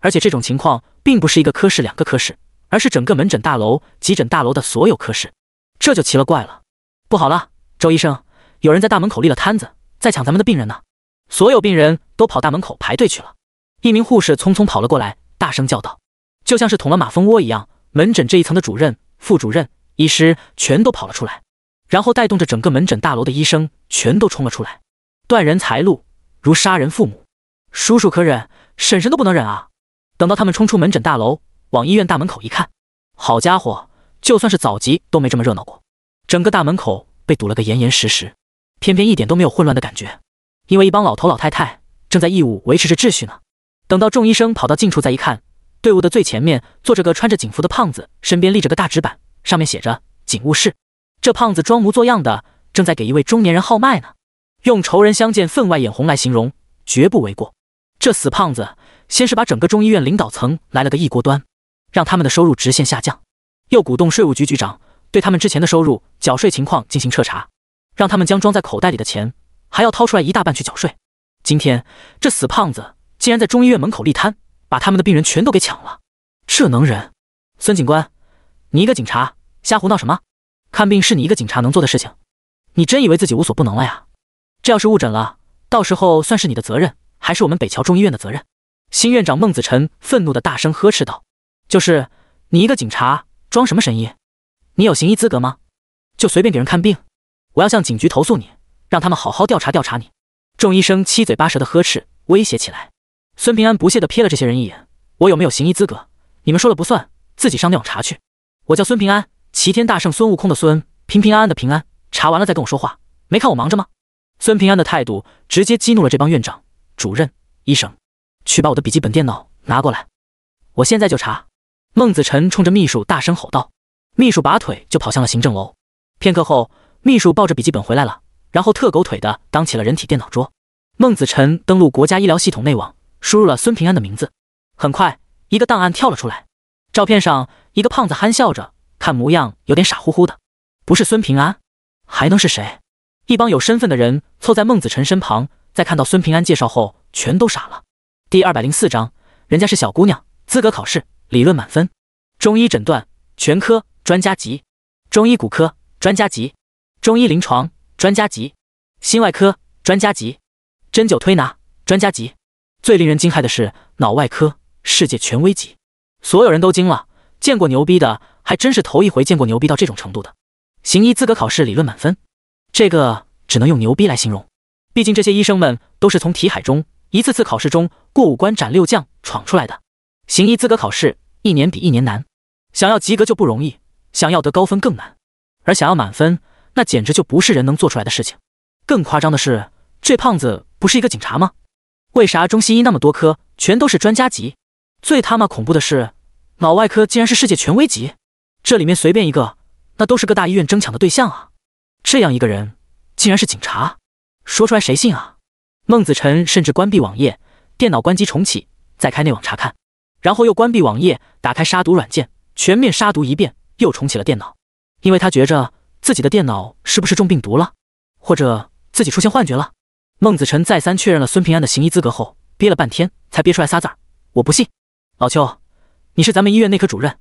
而且这种情况并不是一个科室、两个科室，而是整个门诊大楼、急诊大楼的所有科室，这就奇了怪了。不好了，周医生，有人在大门口立了摊子，在抢咱们的病人呢！所有病人都跑大门口排队去了。一名护士匆匆跑了过来，大声叫道：“就像是捅了马蜂窝一样，门诊这一层的主任、副主任、医师全都跑了出来，然后带动着整个门诊大楼的医生全都冲了出来，断人财路如杀人父母，叔叔可忍，婶婶都不能忍啊！”等到他们冲出门诊大楼，往医院大门口一看，好家伙，就算是早集都没这么热闹过。整个大门口被堵了个严严实实，偏偏一点都没有混乱的感觉，因为一帮老头老太太正在义务维持着秩序呢。等到众医生跑到近处再一看，队伍的最前面坐着个穿着警服的胖子，身边立着个大纸板，上面写着“警务室”。这胖子装模作样的正在给一位中年人号脉呢，用“仇人相见，分外眼红”来形容绝不为过。这死胖子先是把整个中医院领导层来了个一锅端，让他们的收入直线下降，又鼓动税务局局长。对他们之前的收入缴税情况进行彻查，让他们将装在口袋里的钱，还要掏出来一大半去缴税。今天这死胖子竟然在中医院门口立摊，把他们的病人全都给抢了。这能忍？孙警官，你一个警察瞎胡闹什么？看病是你一个警察能做的事情？你真以为自己无所不能了呀？这要是误诊了，到时候算是你的责任，还是我们北桥中医院的责任？新院长孟子辰愤怒的大声呵斥道：“就是你一个警察，装什么神医？”你有行医资格吗？就随便给人看病？我要向警局投诉你，让他们好好调查调查你！众医生七嘴八舌的呵斥威胁起来。孙平安不屑的瞥了这些人一眼：“我有没有行医资格，你们说了不算，自己上电网查去。我叫孙平安，齐天大圣孙悟空的孙，平平安安的平安。查完了再跟我说话，没看我忙着吗？”孙平安的态度直接激怒了这帮院长、主任、医生。去把我的笔记本电脑拿过来，我现在就查！”孟子辰冲着秘书大声吼道。秘书拔腿就跑向了行政楼，片刻后，秘书抱着笔记本回来了，然后特狗腿的当起了人体电脑桌。孟子辰登录国家医疗系统内网，输入了孙平安的名字，很快一个档案跳了出来。照片上一个胖子憨笑着，看模样有点傻乎乎的，不是孙平安还能是谁？一帮有身份的人凑在孟子辰身旁，在看到孙平安介绍后，全都傻了。第二百零四章，人家是小姑娘，资格考试理论满分，中医诊断全科。专家级，中医骨科专家级，中医临床专家级，心外科专家级，针灸推拿专家级。最令人惊骇的是脑外科世界权威级，所有人都惊了。见过牛逼的还真是头一回，见过牛逼到这种程度的。行医资格考试理论满分，这个只能用牛逼来形容。毕竟这些医生们都是从题海中一次次考试中过五关斩六将闯出来的。行医资格考试一年比一年难，想要及格就不容易。想要得高分更难，而想要满分，那简直就不是人能做出来的事情。更夸张的是，这胖子不是一个警察吗？为啥中西医那么多科全都是专家级？最他妈恐怖的是，脑外科竟然是世界权威级，这里面随便一个，那都是各大医院争抢的对象啊！这样一个人，竟然是警察，说出来谁信啊？孟子辰甚至关闭网页，电脑关机重启，再开内网查看，然后又关闭网页，打开杀毒软件，全面杀毒一遍。又重启了电脑，因为他觉着自己的电脑是不是中病毒了，或者自己出现幻觉了。孟子辰再三确认了孙平安的行医资格后，憋了半天才憋出来仨字儿：“我不信。”老邱，你是咱们医院内科主任，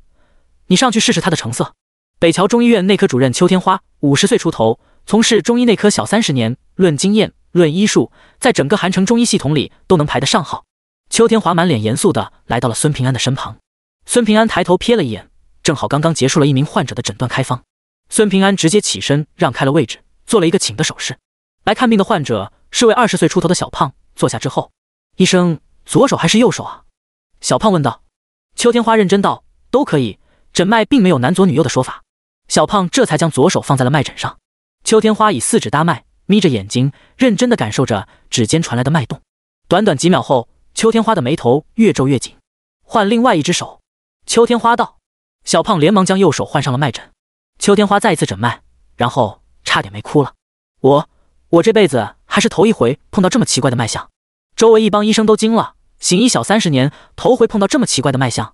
你上去试试他的成色。北桥中医院内科主任邱天花，五十岁出头，从事中医内科小三十年，论经验、论医术，在整个韩城中医系统里都能排得上号。邱天华满脸严肃地来到了孙平安的身旁，孙平安抬头瞥了一眼。正好刚刚结束了一名患者的诊断开方，孙平安直接起身让开了位置，做了一个请的手势。来看病的患者是位二十岁出头的小胖，坐下之后，医生左手还是右手啊？小胖问道。邱天花认真道：“都可以，诊脉并没有男左女右的说法。”小胖这才将左手放在了脉诊上。邱天花以四指搭脉，眯着眼睛认真的感受着指尖传来的脉动。短短几秒后，邱天花的眉头越皱越紧。换另外一只手，邱天花道。小胖连忙将右手换上了脉枕，邱天花再一次诊脉，然后差点没哭了。我我这辈子还是头一回碰到这么奇怪的脉象，周围一帮医生都惊了。行医小三十年，头回碰到这么奇怪的脉象，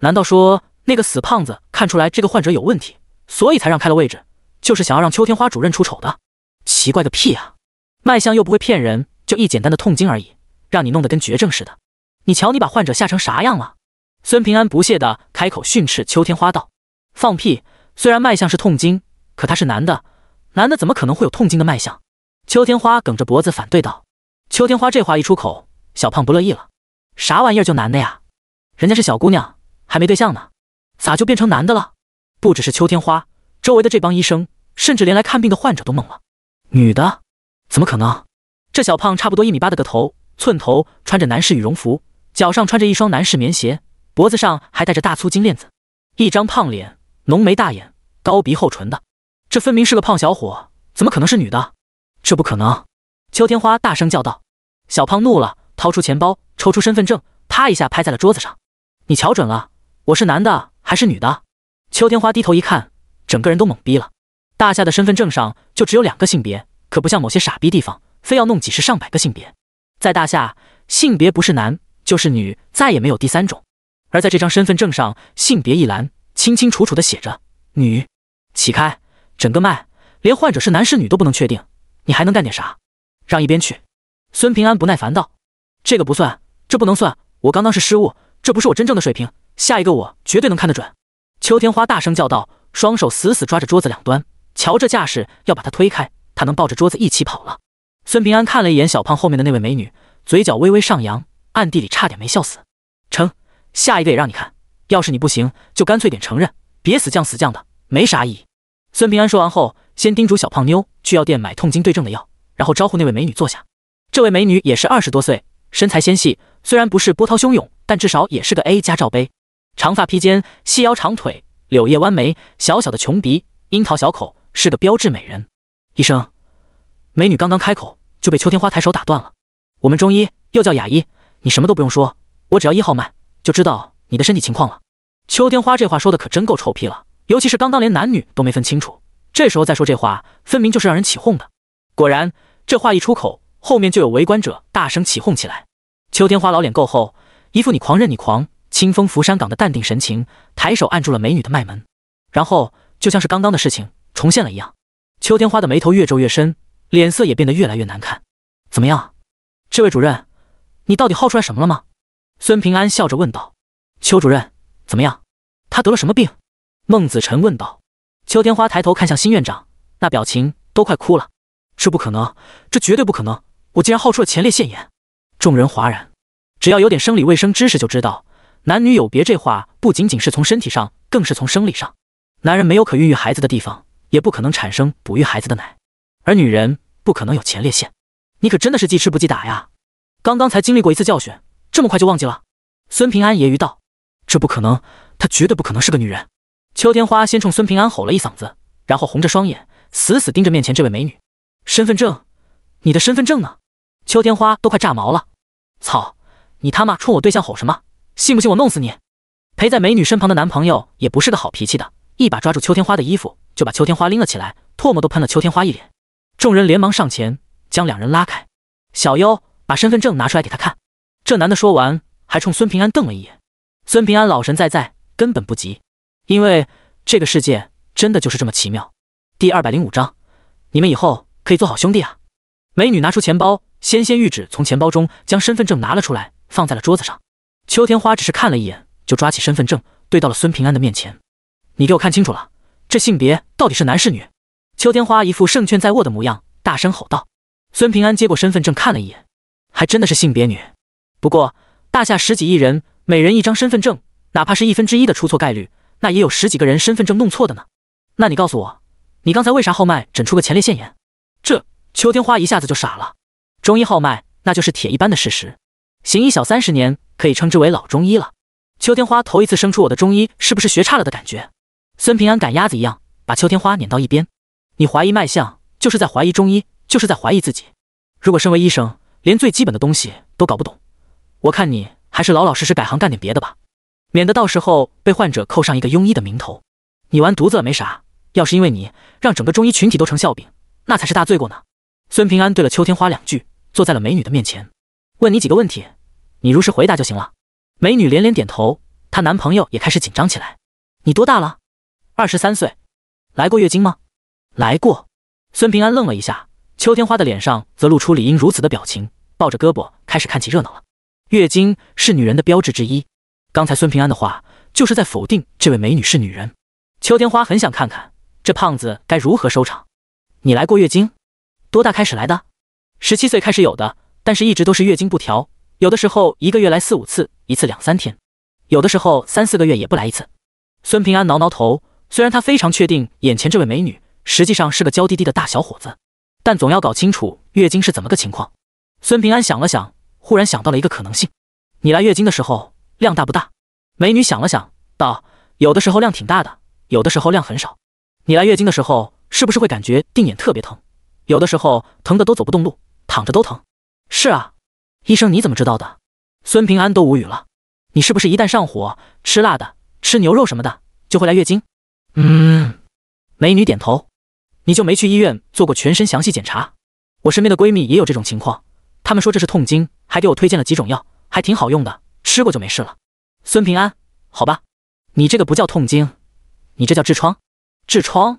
难道说那个死胖子看出来这个患者有问题，所以才让开了位置，就是想要让邱天花主任出丑的？奇怪个屁啊！脉象又不会骗人，就一简单的痛经而已，让你弄得跟绝症似的。你瞧你把患者吓成啥样了！孙平安不屑的开口训斥秋天花道：“放屁！虽然脉象是痛经，可他是男的，男的怎么可能会有痛经的脉象？”秋天花梗着脖子反对道。秋天花这话一出口，小胖不乐意了：“啥玩意儿就男的呀？人家是小姑娘，还没对象呢，咋就变成男的了？”不只是秋天花，周围的这帮医生，甚至连来看病的患者都懵了：“女的？怎么可能？这小胖差不多一米八的个头，寸头，穿着男士羽绒服，脚上穿着一双男士棉鞋。”脖子上还戴着大粗金链子，一张胖脸，浓眉大眼，高鼻厚唇的，这分明是个胖小伙，怎么可能是女的？这不可能！邱天花大声叫道。小胖怒了，掏出钱包，抽出身份证，啪一下拍在了桌子上：“你瞧准了，我是男的还是女的？”邱天花低头一看，整个人都懵逼了。大夏的身份证上就只有两个性别，可不像某些傻逼地方，非要弄几十上百个性别。在大夏，性别不是男就是女，再也没有第三种。而在这张身份证上，性别一栏清清楚楚的写着“女”。起开，整个脉，连患者是男是女都不能确定，你还能干点啥？让一边去！孙平安不耐烦道：“这个不算，这不能算，我刚刚是失误，这不是我真正的水平。下一个我绝对能看得准。”邱天花大声叫道，双手死死抓着桌子两端，瞧这架势要把他推开，他能抱着桌子一起跑了。孙平安看了一眼小胖后面的那位美女，嘴角微微上扬，暗地里差点没笑死。成。下一个也让你看，要是你不行，就干脆点承认，别死犟死犟的，没啥意义。孙平安说完后，先叮嘱小胖妞去药店买痛经对症的药，然后招呼那位美女坐下。这位美女也是二十多岁，身材纤细，虽然不是波涛汹涌，但至少也是个 A 加罩杯，长发披肩，细腰长腿，柳叶弯眉，小小的穷鼻，樱桃小口，是个标致美人。医生，美女刚刚开口就被秋天花抬手打断了。我们中医又叫雅医，你什么都不用说，我只要一号脉。就知道你的身体情况了。邱天花这话说的可真够臭屁了，尤其是刚刚连男女都没分清楚，这时候再说这话，分明就是让人起哄的。果然，这话一出口，后面就有围观者大声起哄起来。邱天花老脸够厚，一副你狂任你狂，清风拂山岗的淡定神情，抬手按住了美女的脉门，然后就像是刚刚的事情重现了一样。邱天花的眉头越皱越深，脸色也变得越来越难看。怎么样，这位主任，你到底耗出来什么了吗？孙平安笑着问道：“邱主任，怎么样？他得了什么病？”孟子辰问道。邱天花抬头看向新院长，那表情都快哭了。这不可能，这绝对不可能！我竟然耗出了前列腺炎！众人哗然。只要有点生理卫生知识，就知道“男女有别”这话不仅仅是从身体上，更是从生理上。男人没有可孕育孩子的地方，也不可能产生哺育孩子的奶，而女人不可能有前列腺。你可真的是记吃不记打呀！刚刚才经历过一次教训。这么快就忘记了？孙平安揶揄道：“这不可能，她绝对不可能是个女人。”邱天花先冲孙平安吼了一嗓子，然后红着双眼，死死盯着面前这位美女。身份证，你的身份证呢？邱天花都快炸毛了！操，你他妈冲我对象吼什么？信不信我弄死你？陪在美女身旁的男朋友也不是个好脾气的，一把抓住邱天花的衣服，就把邱天花拎了起来，唾沫都喷了邱天花一脸。众人连忙上前将两人拉开。小优，把身份证拿出来给他看。这男的说完，还冲孙平安瞪了一眼。孙平安老神在在，根本不急，因为这个世界真的就是这么奇妙。第二百零五章，你们以后可以做好兄弟啊！美女拿出钱包，纤纤玉指从钱包中将身份证拿了出来，放在了桌子上。秋天花只是看了一眼，就抓起身份证对到了孙平安的面前：“你给我看清楚了，这性别到底是男是女？”秋天花一副胜券在握的模样，大声吼道。孙平安接过身份证看了一眼，还真的是性别女。不过，大夏十几亿人，每人一张身份证，哪怕是一分之一的出错概率，那也有十几个人身份证弄错的呢。那你告诉我，你刚才为啥号脉诊出个前列腺炎？这秋天花一下子就傻了。中医号脉，那就是铁一般的事实。行医小三十年，可以称之为老中医了。秋天花头一次生出我的中医是不是学差了的感觉？孙平安赶鸭子一样把秋天花撵到一边。你怀疑脉象，就是在怀疑中医，就是在怀疑自己。如果身为医生，连最基本的东西都搞不懂。我看你还是老老实实改行干点别的吧，免得到时候被患者扣上一个庸医的名头。你完犊子了没啥，要是因为你让整个中医群体都成笑柄，那才是大罪过呢。孙平安对了邱天花两句，坐在了美女的面前，问你几个问题，你如实回答就行了。美女连连点头，她男朋友也开始紧张起来。你多大了？二十三岁。来过月经吗？来过。孙平安愣了一下，邱天花的脸上则露出理应如此的表情，抱着胳膊开始看起热闹了。月经是女人的标志之一。刚才孙平安的话就是在否定这位美女是女人。邱天花很想看看这胖子该如何收场。你来过月经？多大开始来的？十七岁开始有的，但是一直都是月经不调，有的时候一个月来四五次，一次两三天；有的时候三四个月也不来一次。孙平安挠挠头，虽然他非常确定眼前这位美女实际上是个娇滴滴的大小伙子，但总要搞清楚月经是怎么个情况。孙平安想了想。忽然想到了一个可能性，你来月经的时候量大不大？美女想了想，道：“有的时候量挺大的，有的时候量很少。你来月经的时候是不是会感觉腚眼特别疼？有的时候疼的都走不动路，躺着都疼。”“是啊，医生你怎么知道的？”孙平安都无语了。“你是不是一旦上火，吃辣的、吃牛肉什么的，就会来月经？”“嗯。”美女点头。“你就没去医院做过全身详细检查？我身边的闺蜜也有这种情况。”他们说这是痛经，还给我推荐了几种药，还挺好用的，吃过就没事了。孙平安，好吧，你这个不叫痛经，你这叫痔疮。痔疮，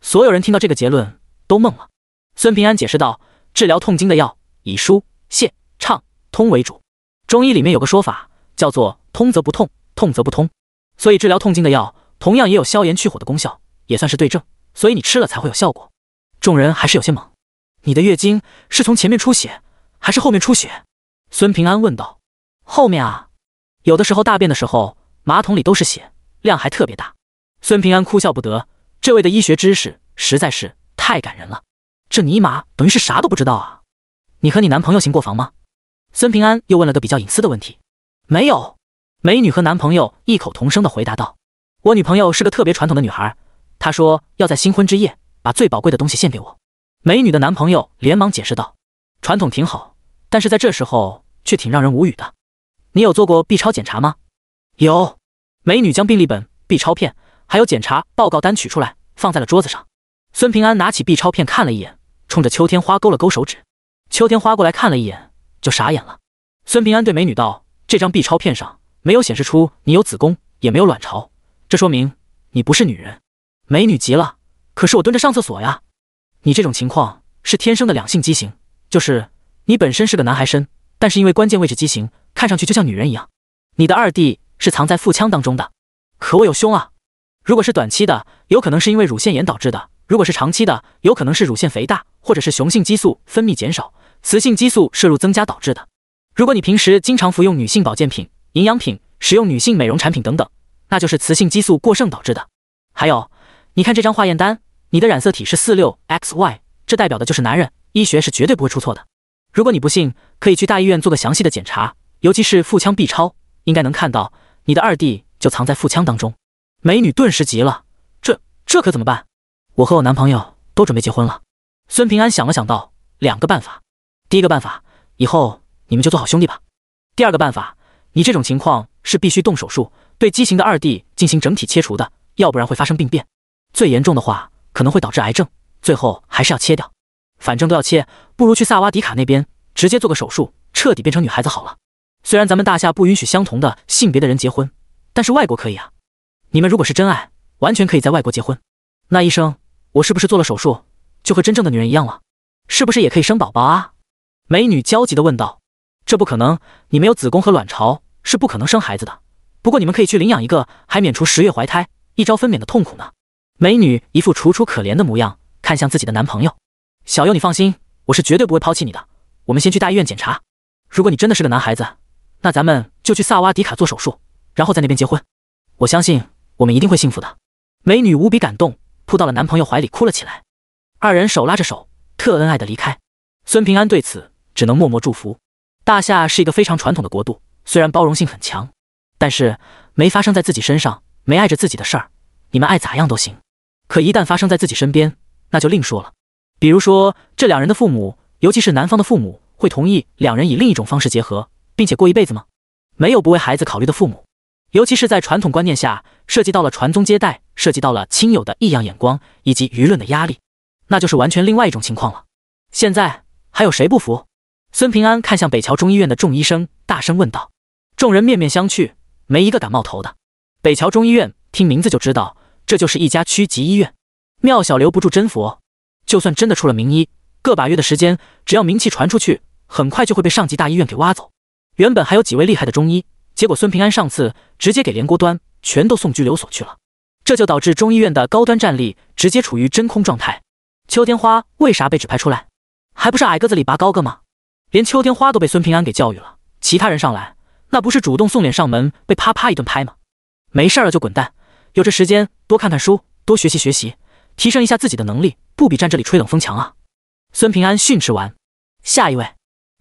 所有人听到这个结论都懵了。孙平安解释道：“治疗痛经的药以疏、泄、畅、通为主，中医里面有个说法叫做‘通则不痛，痛则不通’，所以治疗痛经的药同样也有消炎去火的功效，也算是对症，所以你吃了才会有效果。”众人还是有些懵。你的月经是从前面出血？还是后面出血？孙平安问道。后面啊，有的时候大便的时候，马桶里都是血，量还特别大。孙平安哭笑不得，这位的医学知识实在是太感人了，这尼玛等于是啥都不知道啊！你和你男朋友行过房吗？孙平安又问了个比较隐私的问题。没有。美女和男朋友异口同声的回答道：“我女朋友是个特别传统的女孩，她说要在新婚之夜把最宝贵的东西献给我。”美女的男朋友连忙解释道：“传统挺好。”但是在这时候却挺让人无语的。你有做过 B 超检查吗？有。美女将病历本、B 超片还有检查报告单取出来，放在了桌子上。孙平安拿起 B 超片看了一眼，冲着邱天花勾了勾手指。邱天花过来看了一眼，就傻眼了。孙平安对美女道：“这张 B 超片上没有显示出你有子宫，也没有卵巢，这说明你不是女人。”美女急了：“可是我蹲着上厕所呀！你这种情况是天生的两性畸形，就是……”你本身是个男孩身，但是因为关键位置畸形，看上去就像女人一样。你的二弟是藏在腹腔当中的，可我有胸啊！如果是短期的，有可能是因为乳腺炎导致的；如果是长期的，有可能是乳腺肥大，或者是雄性激素分泌减少、雌性激素摄入增加导致的。如果你平时经常服用女性保健品、营养品，使用女性美容产品等等，那就是雌性激素过剩导致的。还有，你看这张化验单，你的染色体是四六 X Y，这代表的就是男人。医学是绝对不会出错的。如果你不信，可以去大医院做个详细的检查，尤其是腹腔 B 超，应该能看到你的二弟就藏在腹腔当中。美女顿时急了，这这可怎么办？我和我男朋友都准备结婚了。孙平安想了想，道：两个办法，第一个办法，以后你们就做好兄弟吧。第二个办法，你这种情况是必须动手术，对畸形的二弟进行整体切除的，要不然会发生病变，最严重的话可能会导致癌症，最后还是要切掉。反正都要切，不如去萨瓦迪卡那边直接做个手术，彻底变成女孩子好了。虽然咱们大夏不允许相同的性别的人结婚，但是外国可以啊。你们如果是真爱，完全可以在外国结婚。那医生，我是不是做了手术就和真正的女人一样了？是不是也可以生宝宝啊？美女焦急的问道。这不可能，你没有子宫和卵巢，是不可能生孩子的。不过你们可以去领养一个，还免除十月怀胎、一朝分娩的痛苦呢。美女一副楚楚可怜的模样，看向自己的男朋友。小优，你放心，我是绝对不会抛弃你的。我们先去大医院检查。如果你真的是个男孩子，那咱们就去萨瓦迪卡做手术，然后在那边结婚。我相信我们一定会幸福的。美女无比感动，扑到了男朋友怀里哭了起来。二人手拉着手，特恩爱的离开。孙平安对此只能默默祝福。大夏是一个非常传统的国度，虽然包容性很强，但是没发生在自己身上，没碍着自己的事儿，你们爱咋样都行。可一旦发生在自己身边，那就另说了。比如说，这两人的父母，尤其是男方的父母，会同意两人以另一种方式结合，并且过一辈子吗？没有不为孩子考虑的父母，尤其是在传统观念下，涉及到了传宗接代，涉及到了亲友的异样眼光以及舆论的压力，那就是完全另外一种情况了。现在还有谁不服？孙平安看向北桥中医院的众医生，大声问道。众人面面相觑，没一个敢冒头的。北桥中医院，听名字就知道，这就是一家区级医院。庙小留不住真佛。就算真的出了名医，个把月的时间，只要名气传出去，很快就会被上级大医院给挖走。原本还有几位厉害的中医，结果孙平安上次直接给连锅端全都送拘留所去了，这就导致中医院的高端战力直接处于真空状态。秋天花为啥被指派出来？还不是矮个子里拔高个吗？连秋天花都被孙平安给教育了，其他人上来，那不是主动送脸上门，被啪啪一顿拍吗？没事了就滚蛋，有这时间多看看书，多学习学习。提升一下自己的能力，不比站这里吹冷风强啊！孙平安训斥完，下一位，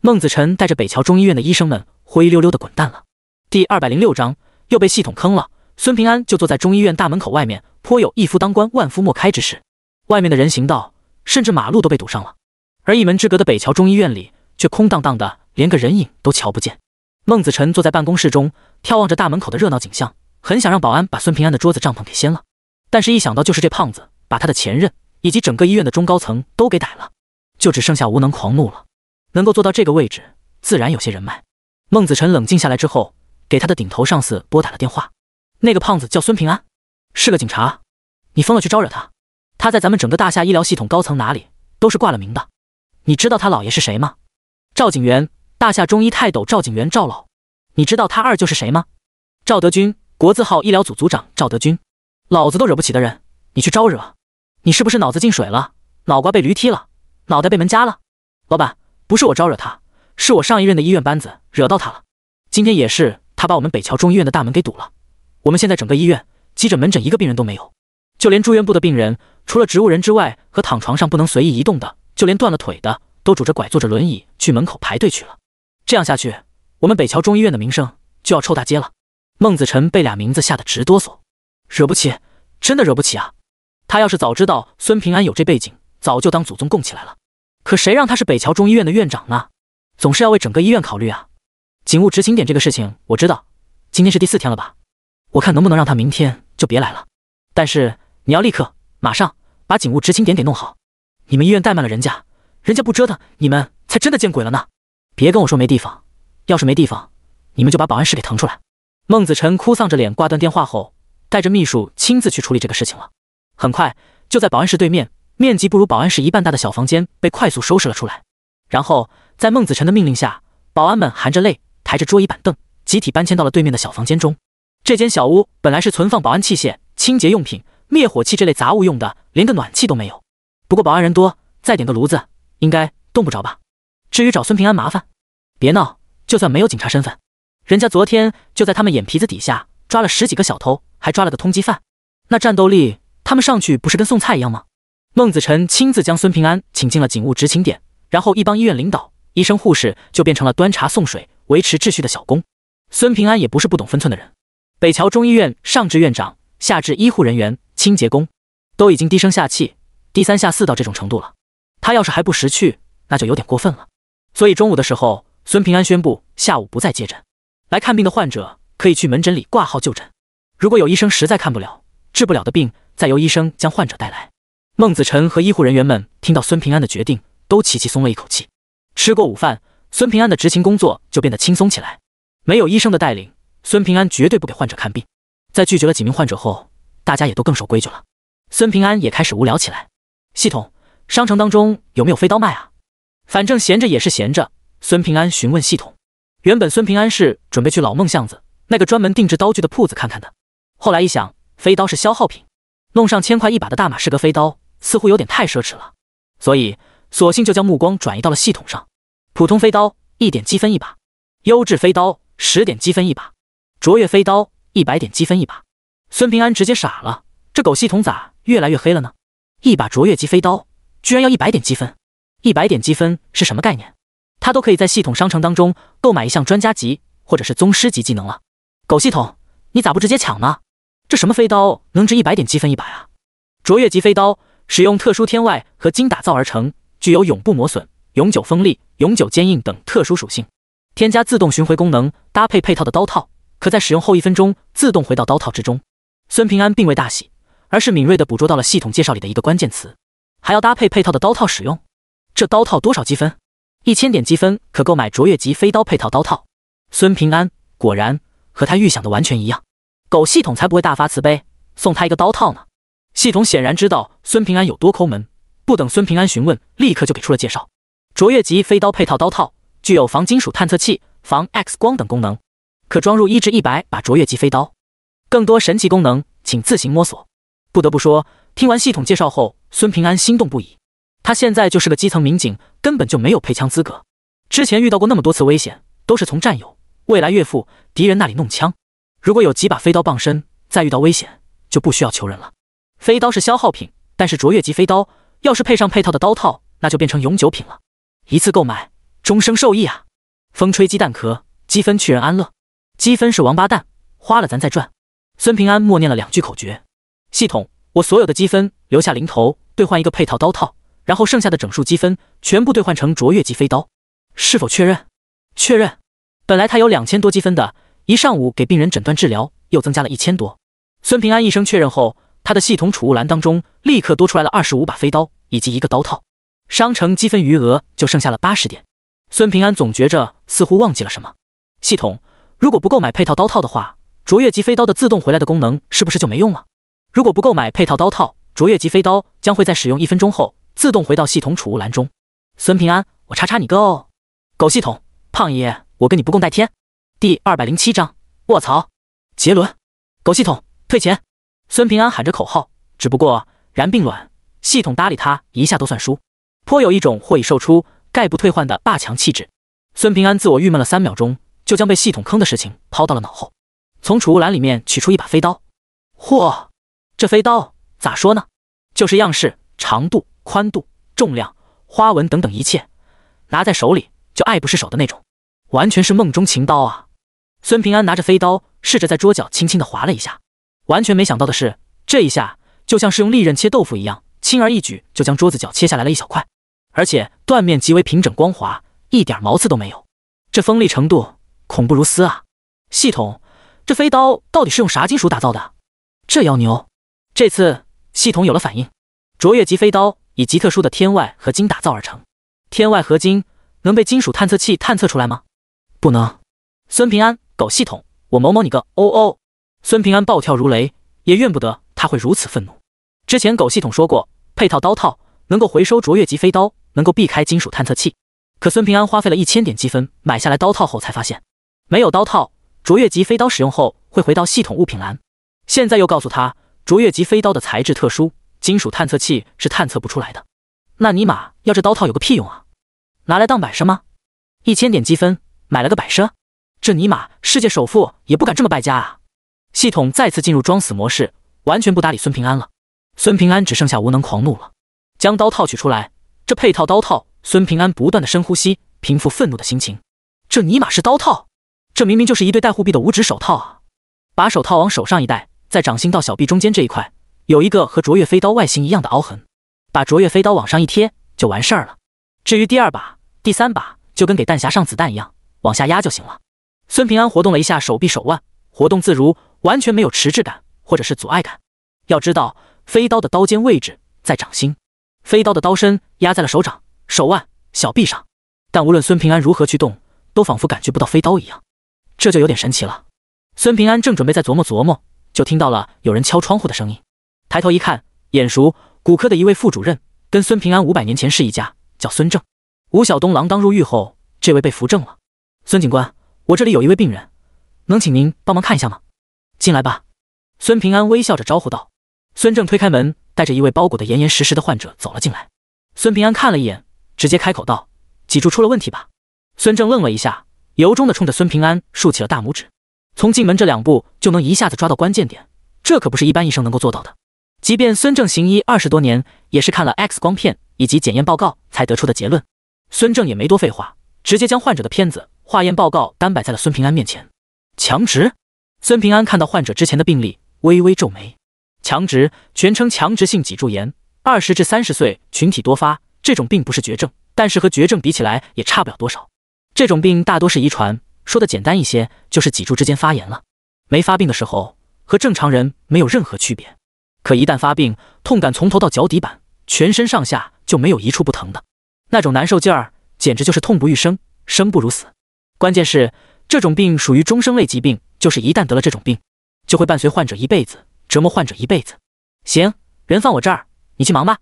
孟子辰带着北桥中医院的医生们灰溜溜的滚蛋了。第二百零六章又被系统坑了。孙平安就坐在中医院大门口外面，颇有一夫当关万夫莫开之势。外面的人行道甚至马路都被堵上了，而一门之隔的北桥中医院里却空荡荡的，连个人影都瞧不见。孟子辰坐在办公室中，眺望着大门口的热闹景象，很想让保安把孙平安的桌子帐篷给掀了，但是一想到就是这胖子。把他的前任以及整个医院的中高层都给逮了，就只剩下无能狂怒了。能够做到这个位置，自然有些人脉。孟子臣冷静下来之后，给他的顶头上司拨打了电话。那个胖子叫孙平安，是个警察。你疯了去招惹他？他在咱们整个大夏医疗系统高层哪里都是挂了名的。你知道他姥爷是谁吗？赵景元，大夏中医泰斗赵景元，赵老。你知道他二舅是谁吗？赵德军，国字号医疗组组长赵德军。老子都惹不起的人，你去招惹？你是不是脑子进水了？脑瓜被驴踢了，脑袋被门夹了？老板，不是我招惹他，是我上一任的医院班子惹到他了。今天也是他把我们北桥中医院的大门给堵了。我们现在整个医院急诊、门诊一个病人都没有，就连住院部的病人，除了植物人之外和躺床上不能随意移动的，就连断了腿的都拄着拐、坐着轮椅去门口排队去了。这样下去，我们北桥中医院的名声就要臭大街了。孟子晨被俩名字吓得直哆嗦，惹不起，真的惹不起啊！他要是早知道孙平安有这背景，早就当祖宗供起来了。可谁让他是北桥中医院的院长呢？总是要为整个医院考虑啊。警务执勤点这个事情我知道，今天是第四天了吧？我看能不能让他明天就别来了。但是你要立刻马上把警务执勤点给弄好。你们医院怠慢了人家，人家不折腾你们才真的见鬼了呢！别跟我说没地方，要是没地方，你们就把保安室给腾出来。孟子辰哭丧着脸挂断电话后，带着秘书亲自去处理这个事情了。很快，就在保安室对面，面积不如保安室一半大的小房间被快速收拾了出来。然后，在孟子辰的命令下，保安们含着泪抬着桌椅板凳，集体搬迁到了对面的小房间中。这间小屋本来是存放保安器械、清洁用品、灭火器这类杂物用的，连个暖气都没有。不过保安人多，再点个炉子应该动不着吧？至于找孙平安麻烦，别闹，就算没有警察身份，人家昨天就在他们眼皮子底下抓了十几个小偷，还抓了个通缉犯，那战斗力……他们上去不是跟送菜一样吗？孟子辰亲自将孙平安请进了警务执勤点，然后一帮医院领导、医生、护士就变成了端茶送水、维持秩序的小工。孙平安也不是不懂分寸的人，北桥中医院上至院长，下至医护人员、清洁工，都已经低声下气、低三下四到这种程度了。他要是还不识趣，那就有点过分了。所以中午的时候，孙平安宣布下午不再接诊，来看病的患者可以去门诊里挂号就诊。如果有医生实在看不了、治不了的病，再由医生将患者带来。孟子晨和医护人员们听到孙平安的决定，都齐齐松了一口气。吃过午饭，孙平安的执勤工作就变得轻松起来。没有医生的带领，孙平安绝对不给患者看病。在拒绝了几名患者后，大家也都更守规矩了。孙平安也开始无聊起来。系统，商城当中有没有飞刀卖啊？反正闲着也是闲着，孙平安询问系统。原本孙平安是准备去老孟巷子那个专门定制刀具的铺子看看的，后来一想，飞刀是消耗品。弄上千块一把的大马士革飞刀，似乎有点太奢侈了，所以索性就将目光转移到了系统上。普通飞刀一点积分一把，优质飞刀十点积分一把，卓越飞刀一百点积分一把。孙平安直接傻了，这狗系统咋越来越黑了呢？一把卓越级飞刀居然要一百点积分，一百点积分是什么概念？他都可以在系统商城当中购买一项专家级或者是宗师级技能了。狗系统，你咋不直接抢呢？这什么飞刀能值一百点积分一把啊？卓越级飞刀使用特殊天外合金打造而成，具有永不磨损、永久锋利、永久坚硬等特殊属性，添加自动巡回功能，搭配配套的刀套，可在使用后一分钟自动回到刀套之中。孙平安并未大喜，而是敏锐地捕捉到了系统介绍里的一个关键词：还要搭配配套的刀套使用。这刀套多少积分？一千点积分可购买卓越级飞刀配套刀套。孙平安果然和他预想的完全一样。狗系统才不会大发慈悲送他一个刀套呢。系统显然知道孙平安有多抠门，不等孙平安询问，立刻就给出了介绍：卓越级飞刀配套刀套，具有防金属探测器、防 X 光等功能，可装入一至一百把卓越级飞刀。更多神奇功能，请自行摸索。不得不说，听完系统介绍后，孙平安心动不已。他现在就是个基层民警，根本就没有配枪资格。之前遇到过那么多次危险，都是从战友、未来岳父、敌人那里弄枪。如果有几把飞刀傍身，再遇到危险就不需要求人了。飞刀是消耗品，但是卓越级飞刀要是配上配套的刀套，那就变成永久品了。一次购买，终生受益啊！风吹鸡蛋壳，积分去人安乐。积分是王八蛋，花了咱再赚。孙平安默念了两句口诀：“系统，我所有的积分留下零头兑换一个配套刀套，然后剩下的整数积分全部兑换成卓越级飞刀，是否确认？”“确认。”本来他有两千多积分的。一上午给病人诊断治疗，又增加了一千多。孙平安医生确认后，他的系统储物栏当中立刻多出来了二十五把飞刀以及一个刀套，商城积分余额就剩下了八十点。孙平安总觉着似乎忘记了什么。系统，如果不购买配套刀套的话，卓越级飞刀的自动回来的功能是不是就没用了？如果不购买配套刀套，卓越级飞刀将会在使用一分钟后自动回到系统储物栏中。孙平安，我叉叉你哥哦！狗系统，胖爷，我跟你不共戴天。第二百零七章，卧槽！杰伦，狗系统退钱！孙平安喊着口号，只不过然并卵，系统搭理他一下都算输，颇有一种或已售出，概不退换的霸强气质。孙平安自我郁闷了三秒钟，就将被系统坑的事情抛到了脑后，从储物篮里面取出一把飞刀。嚯，这飞刀咋说呢？就是样式、长度、宽度、重量、花纹等等一切，拿在手里就爱不释手的那种，完全是梦中情刀啊！孙平安拿着飞刀，试着在桌角轻轻的划了一下。完全没想到的是，这一下就像是用利刃切豆腐一样，轻而易举就将桌子角切下来了一小块，而且断面极为平整光滑，一点毛刺都没有。这锋利程度恐怖如斯啊！系统，这飞刀到底是用啥金属打造的？这妖牛！这次系统有了反应：卓越级飞刀以极特殊的天外合金打造而成。天外合金能被金属探测器探测出来吗？不能。孙平安。狗系统，我某某你个哦哦！孙平安暴跳如雷，也怨不得他会如此愤怒。之前狗系统说过，配套刀套能够回收卓越级飞刀，能够避开金属探测器。可孙平安花费了一千点积分买下来刀套后，才发现没有刀套，卓越级飞刀使用后会回到系统物品栏。现在又告诉他，卓越级飞刀的材质特殊，金属探测器是探测不出来的。那尼玛，要这刀套有个屁用啊？拿来当摆设吗？一千点积分买了个摆设？这尼玛，世界首富也不敢这么败家啊！系统再次进入装死模式，完全不搭理孙平安了。孙平安只剩下无能狂怒了，将刀套取出来。这配套刀套，孙平安不断的深呼吸，平复愤怒的心情。这尼玛是刀套？这明明就是一对带护臂的五指手套啊！把手套往手上一戴，在掌心到小臂中间这一块，有一个和卓越飞刀外形一样的凹痕。把卓越飞刀往上一贴，就完事儿了。至于第二把、第三把，就跟给弹匣上子弹一样，往下压就行了。孙平安活动了一下手臂手腕，活动自如，完全没有迟滞感或者是阻碍感。要知道，飞刀的刀尖位置在掌心，飞刀的刀身压在了手掌、手腕、小臂上，但无论孙平安如何去动，都仿佛感觉不到飞刀一样，这就有点神奇了。孙平安正准备再琢磨琢磨，就听到了有人敲窗户的声音。抬头一看，眼熟，骨科的一位副主任，跟孙平安五百年前是一家，叫孙正。吴晓东锒铛入狱后，这位被扶正了。孙警官。我这里有一位病人，能请您帮忙看一下吗？进来吧。”孙平安微笑着招呼道。孙正推开门，带着一位包裹得严严实实的患者走了进来。孙平安看了一眼，直接开口道：“脊柱出了问题吧？”孙正愣了一下，由衷的冲着孙平安竖起了大拇指。从进门这两步就能一下子抓到关键点，这可不是一般医生能够做到的。即便孙正行医二十多年，也是看了 X 光片以及检验报告才得出的结论。孙正也没多废话，直接将患者的片子。化验报告单摆在了孙平安面前。强直，孙平安看到患者之前的病历，微微皱眉。强直，全称强直性脊柱炎，二十至三十岁群体多发。这种病不是绝症，但是和绝症比起来也差不了多少。这种病大多是遗传，说得简单一些，就是脊柱之间发炎了。没发病的时候和正常人没有任何区别，可一旦发病，痛感从头到脚底板，全身上下就没有一处不疼的。那种难受劲儿，简直就是痛不欲生，生不如死。关键是这种病属于终生类疾病，就是一旦得了这种病，就会伴随患者一辈子，折磨患者一辈子。行，人放我这儿，你去忙吧。”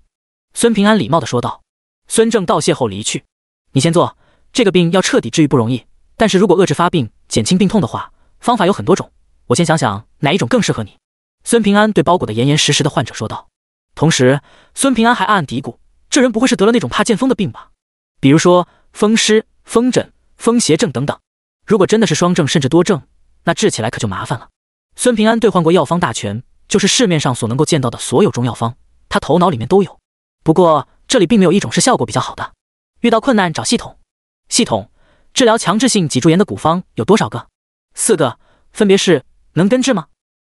孙平安礼貌地说道。孙正道谢后离去。你先坐，这个病要彻底治愈不容易，但是如果遏制发病、减轻病痛的话，方法有很多种。我先想想哪一种更适合你。”孙平安对包裹的严严实实的患者说道。同时，孙平安还暗暗嘀咕：这人不会是得了那种怕见风的病吧？比如说风湿、风疹。风邪症等等，如果真的是双症甚至多症，那治起来可就麻烦了。孙平安兑换过药方大全，就是市面上所能够见到的所有中药方，他头脑里面都有。不过这里并没有一种是效果比较好的。遇到困难找系统。系统，治疗强制性脊柱炎的古方有多少个？四个，分别是。能根治吗？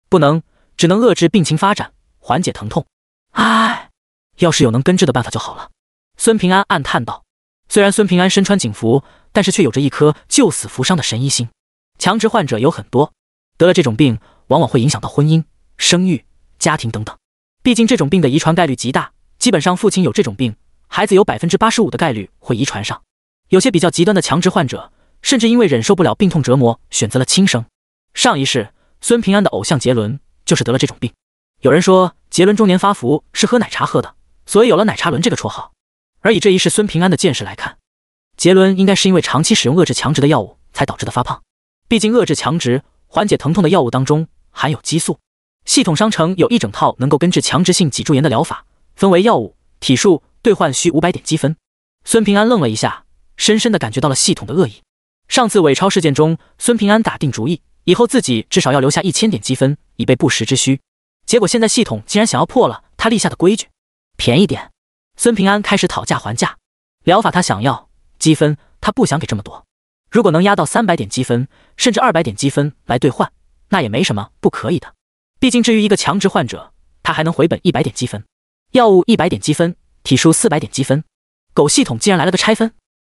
不能，只能遏制病情发展，缓解疼痛。唉，要是有能根治的办法就好了。孙平安暗叹道。虽然孙平安身穿警服。但是却有着一颗救死扶伤的神医心。强直患者有很多，得了这种病，往往会影响到婚姻、生育、家庭等等。毕竟这种病的遗传概率极大，基本上父亲有这种病，孩子有百分之八十五的概率会遗传上。有些比较极端的强直患者，甚至因为忍受不了病痛折磨，选择了轻生。上一世孙平安的偶像杰伦就是得了这种病。有人说，杰伦中年发福是喝奶茶喝的，所以有了“奶茶伦”这个绰号。而以这一世孙平安的见识来看，杰伦应该是因为长期使用遏制强直的药物才导致的发胖，毕竟遏制强直、缓解疼痛的药物当中含有激素。系统商城有一整套能够根治强直性脊柱炎的疗法，分为药物、体术，兑换需五百点积分。孙平安愣了一下，深深的感觉到了系统的恶意。上次伪钞事件中，孙平安打定主意，以后自己至少要留下一千点积分，以备不时之需。结果现在系统竟然想要破了他立下的规矩。便宜点，孙平安开始讨价还价。疗法他想要。积分他不想给这么多，如果能压到三百点积分，甚至二百点积分来兑换，那也没什么不可以的。毕竟，至于一个强直患者，他还能回本一百点积分，药物一百点积分，体术四百点积分。狗系统竟然来了个拆分，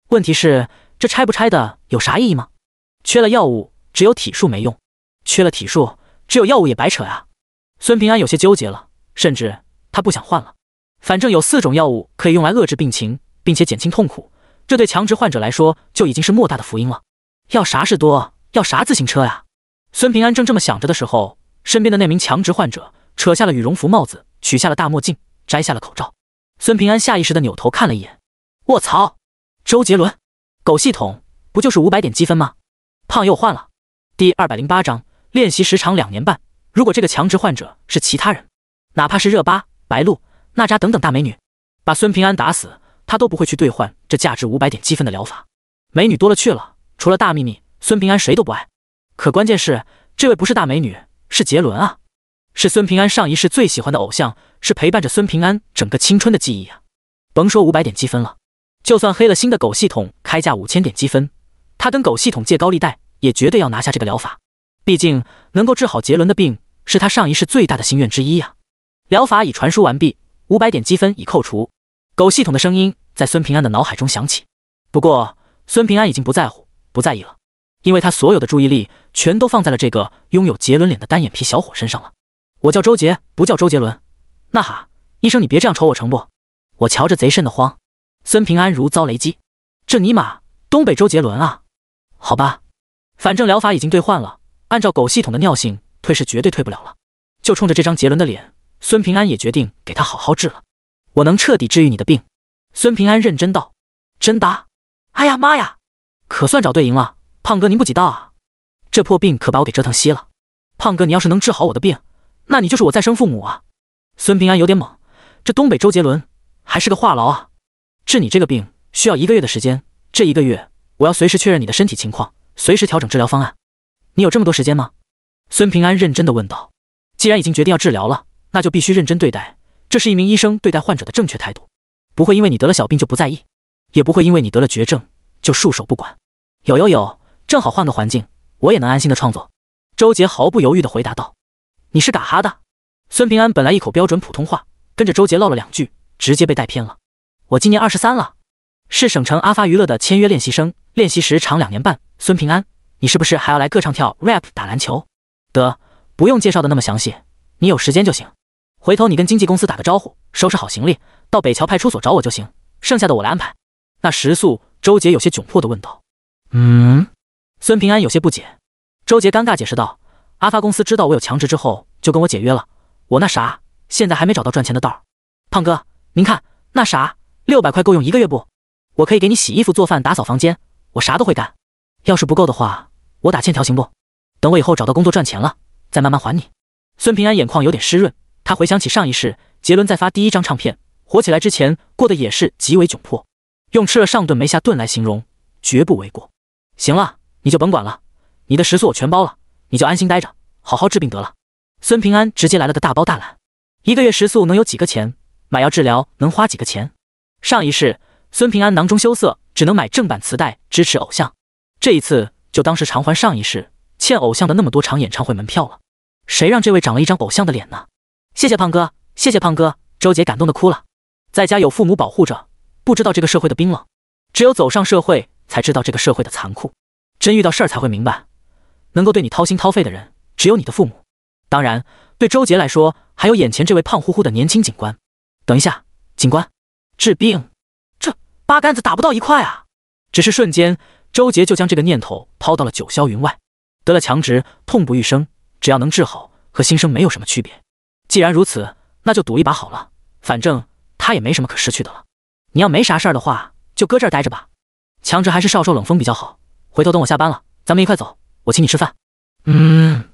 问题是这拆不拆的有啥意义吗？缺了药物只有体术没用，缺了体术只有药物也白扯啊！孙平安有些纠结了，甚至他不想换了，反正有四种药物可以用来遏制病情，并且减轻痛苦。这对强直患者来说就已经是莫大的福音了。要啥事多，要啥自行车呀？孙平安正这么想着的时候，身边的那名强直患者扯下了羽绒服帽子，取下了大墨镜，摘下了口罩。孙平安下意识的扭头看了一眼，卧槽！周杰伦？狗系统，不就是五百点积分吗？胖又换了。第二百零八章练习时长两年半。如果这个强直患者是其他人，哪怕是热巴、白鹿、娜扎等等大美女，把孙平安打死。他都不会去兑换这价值五百点积分的疗法。美女多了去了，除了大幂幂，孙平安谁都不爱。可关键是，这位不是大美女，是杰伦啊！是孙平安上一世最喜欢的偶像，是陪伴着孙平安整个青春的记忆啊！甭说五百点积分了，就算黑了新的狗系统开价五千点积分，他跟狗系统借高利贷也绝对要拿下这个疗法。毕竟能够治好杰伦的病，是他上一世最大的心愿之一呀！疗法已传输完毕，五百点积分已扣除。狗系统的声音在孙平安的脑海中响起，不过孙平安已经不在乎、不在意了，因为他所有的注意力全都放在了这个拥有杰伦脸的单眼皮小伙身上了。我叫周杰，不叫周杰伦。那哈，医生你别这样瞅我成不？我瞧着贼瘆得慌。孙平安如遭雷击，这尼玛东北周杰伦啊！好吧，反正疗法已经兑换了，按照狗系统的尿性退是绝对退不了了。就冲着这张杰伦的脸，孙平安也决定给他好好治了。我能彻底治愈你的病，孙平安认真道：“真的？哎呀妈呀，可算找对营了！胖哥您不急道啊，这破病可把我给折腾稀了。胖哥你要是能治好我的病，那你就是我再生父母啊！”孙平安有点猛，这东北周杰伦还是个话痨啊。治你这个病需要一个月的时间，这一个月我要随时确认你的身体情况，随时调整治疗方案。你有这么多时间吗？”孙平安认真的问道。“既然已经决定要治疗了，那就必须认真对待。”这是一名医生对待患者的正确态度，不会因为你得了小病就不在意，也不会因为你得了绝症就束手不管。有有有，正好换个环境，我也能安心的创作。周杰毫不犹豫地回答道：“你是嘎哈的？”孙平安本来一口标准普通话，跟着周杰唠了两句，直接被带偏了。我今年二十三了，是省城阿发娱乐的签约练习生，练习时长两年半。孙平安，你是不是还要来歌唱、跳 rap、打篮球？得，不用介绍的那么详细，你有时间就行。回头你跟经纪公司打个招呼，收拾好行李到北桥派出所找我就行，剩下的我来安排。那食宿，周杰有些窘迫的问道。嗯，孙平安有些不解。周杰尴尬解释道：“阿发公司知道我有强职之后，就跟我解约了。我那啥，现在还没找到赚钱的道儿。胖哥，您看那啥，六百块够用一个月不？我可以给你洗衣服、做饭、打扫房间，我啥都会干。要是不够的话，我打欠条行不？等我以后找到工作赚钱了，再慢慢还你。”孙平安眼眶有点湿润。他回想起上一世，杰伦在发第一张唱片火起来之前，过得也是极为窘迫，用“吃了上顿没下顿”来形容，绝不为过。行了，你就甭管了，你的食宿我全包了，你就安心待着，好好治病得了。孙平安直接来了个大包大揽，一个月食宿能有几个钱？买药治疗能花几个钱？上一世孙平安囊中羞涩，只能买正版磁带支持偶像。这一次就当是偿还上一世欠偶像的那么多场演唱会门票了。谁让这位长了一张偶像的脸呢？谢谢胖哥，谢谢胖哥，周杰感动的哭了。在家有父母保护着，不知道这个社会的冰冷，只有走上社会才知道这个社会的残酷。真遇到事儿才会明白，能够对你掏心掏肺的人只有你的父母。当然，对周杰来说，还有眼前这位胖乎乎的年轻警官。等一下，警官，治病，这八竿子打不到一块啊！只是瞬间，周杰就将这个念头抛到了九霄云外。得了强直，痛不欲生，只要能治好，和新生没有什么区别。既然如此，那就赌一把好了。反正他也没什么可失去的了。你要没啥事儿的话，就搁这儿待着吧。强直还是少受冷风比较好。回头等我下班了，咱们一块走，我请你吃饭。嗯。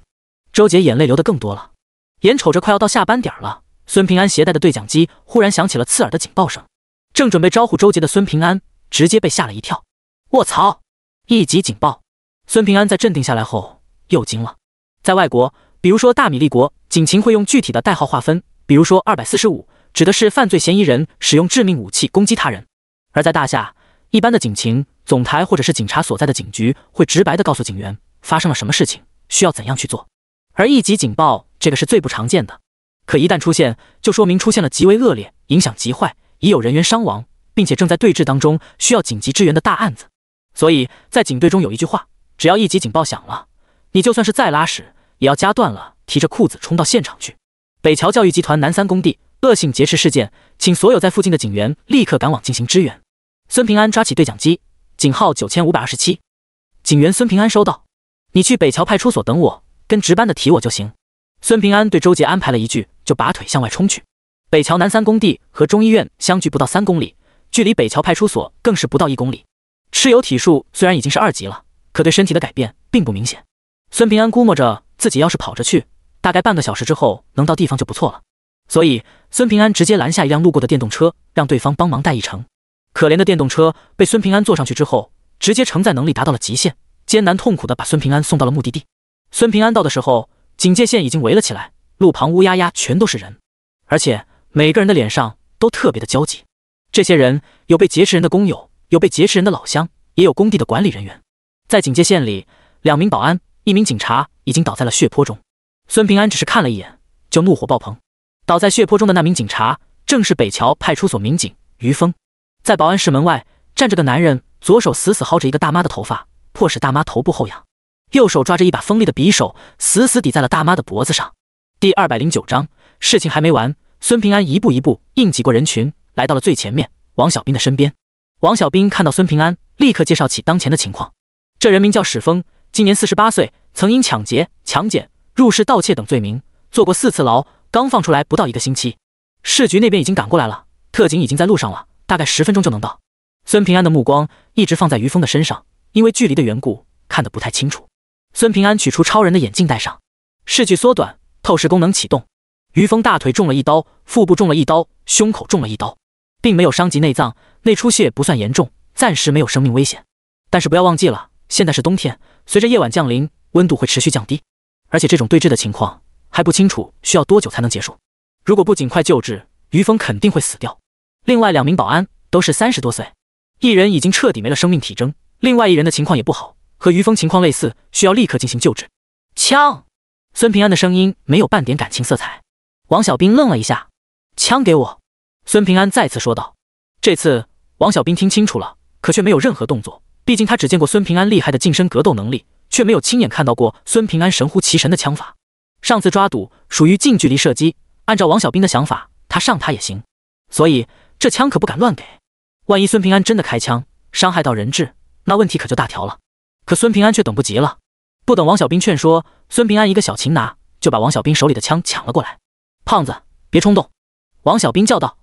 周杰眼泪流得更多了，眼瞅着快要到下班点了，孙平安携带的对讲机忽然响起了刺耳的警报声。正准备招呼周杰的孙平安直接被吓了一跳。我操！一级警报！孙平安在镇定下来后又惊了。在外国，比如说大米粒国。警情会用具体的代号划分，比如说二百四十五指的是犯罪嫌疑人使用致命武器攻击他人。而在大夏，一般的警情，总台或者是警察所在的警局会直白的告诉警员发生了什么事情，需要怎样去做。而一级警报这个是最不常见的，可一旦出现，就说明出现了极为恶劣、影响极坏、已有人员伤亡，并且正在对峙当中，需要紧急支援的大案子。所以，在警队中有一句话：只要一级警报响了，你就算是再拉屎也要夹断了。提着裤子冲到现场去，北桥教育集团南三工地恶性劫持事件，请所有在附近的警员立刻赶往进行支援。孙平安抓起对讲机，警号九千五百二十七，警员孙平安收到，你去北桥派出所等我，跟值班的提我就行。孙平安对周杰安排了一句，就拔腿向外冲去。北桥南三工地和中医院相距不到三公里，距离北桥派出所更是不到一公里。蚩尤体术虽然已经是二级了，可对身体的改变并不明显。孙平安估摸着自己要是跑着去。大概半个小时之后能到地方就不错了，所以孙平安直接拦下一辆路过的电动车，让对方帮忙带一程。可怜的电动车被孙平安坐上去之后，直接承载能力达到了极限，艰难痛苦的把孙平安送到了目的地。孙平安到的时候，警戒线已经围了起来，路旁乌压压全都是人，而且每个人的脸上都特别的焦急。这些人有被劫持人的工友，有被劫持人的老乡，也有工地的管理人员。在警戒线里，两名保安、一名警察已经倒在了血泊中。孙平安只是看了一眼，就怒火爆棚。倒在血泊中的那名警察，正是北桥派出所民警于峰。在保安室门外站着个男人，左手死死薅着一个大妈的头发，迫使大妈头部后仰；右手抓着一把锋利的匕首，死死抵在了大妈的脖子上。第二百零九章，事情还没完。孙平安一步一步硬挤过人群，来到了最前面，王小兵的身边。王小兵看到孙平安，立刻介绍起当前的情况：这人名叫史峰，今年四十八岁，曾因抢劫、强奸、入室盗窃等罪名，坐过四次牢，刚放出来不到一个星期，市局那边已经赶过来了，特警已经在路上了，大概十分钟就能到。孙平安的目光一直放在于峰的身上，因为距离的缘故，看得不太清楚。孙平安取出超人的眼镜戴上，视距缩短，透视功能启动。于峰大腿中了一刀，腹部中了一刀，胸口中了一刀，并没有伤及内脏，内出血不算严重，暂时没有生命危险。但是不要忘记了，现在是冬天，随着夜晚降临，温度会持续降低。而且这种对峙的情况还不清楚，需要多久才能结束？如果不尽快救治，于峰肯定会死掉。另外两名保安都是三十多岁，一人已经彻底没了生命体征，另外一人的情况也不好，和于峰情况类似，需要立刻进行救治。枪！孙平安的声音没有半点感情色彩。王小兵愣了一下，枪给我。孙平安再次说道。这次王小兵听清楚了，可却没有任何动作，毕竟他只见过孙平安厉害的近身格斗能力。却没有亲眼看到过孙平安神乎其神的枪法。上次抓赌属于近距离射击，按照王小兵的想法，他上他也行，所以这枪可不敢乱给。万一孙平安真的开枪伤害到人质，那问题可就大条了。可孙平安却等不及了，不等王小兵劝说，孙平安一个小擒拿就把王小兵手里的枪抢了过来。胖子，别冲动！王小兵叫道。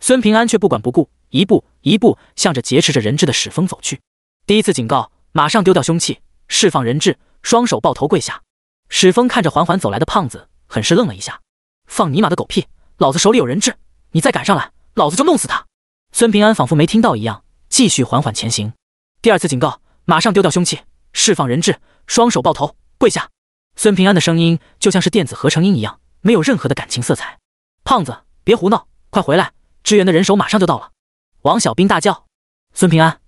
孙平安却不管不顾，一步一步向着劫持着人质的史峰走去。第一次警告，马上丢掉凶器。释放人质，双手抱头跪下。史峰看着缓缓走来的胖子，很是愣了一下。放尼玛的狗屁！老子手里有人质，你再敢上来，老子就弄死他！孙平安仿佛没听到一样，继续缓缓前行。第二次警告，马上丢掉凶器，释放人质，双手抱头跪下。孙平安的声音就像是电子合成音一样，没有任何的感情色彩。胖子，别胡闹，快回来！支援的人手马上就到了。王小兵大叫：“孙平安，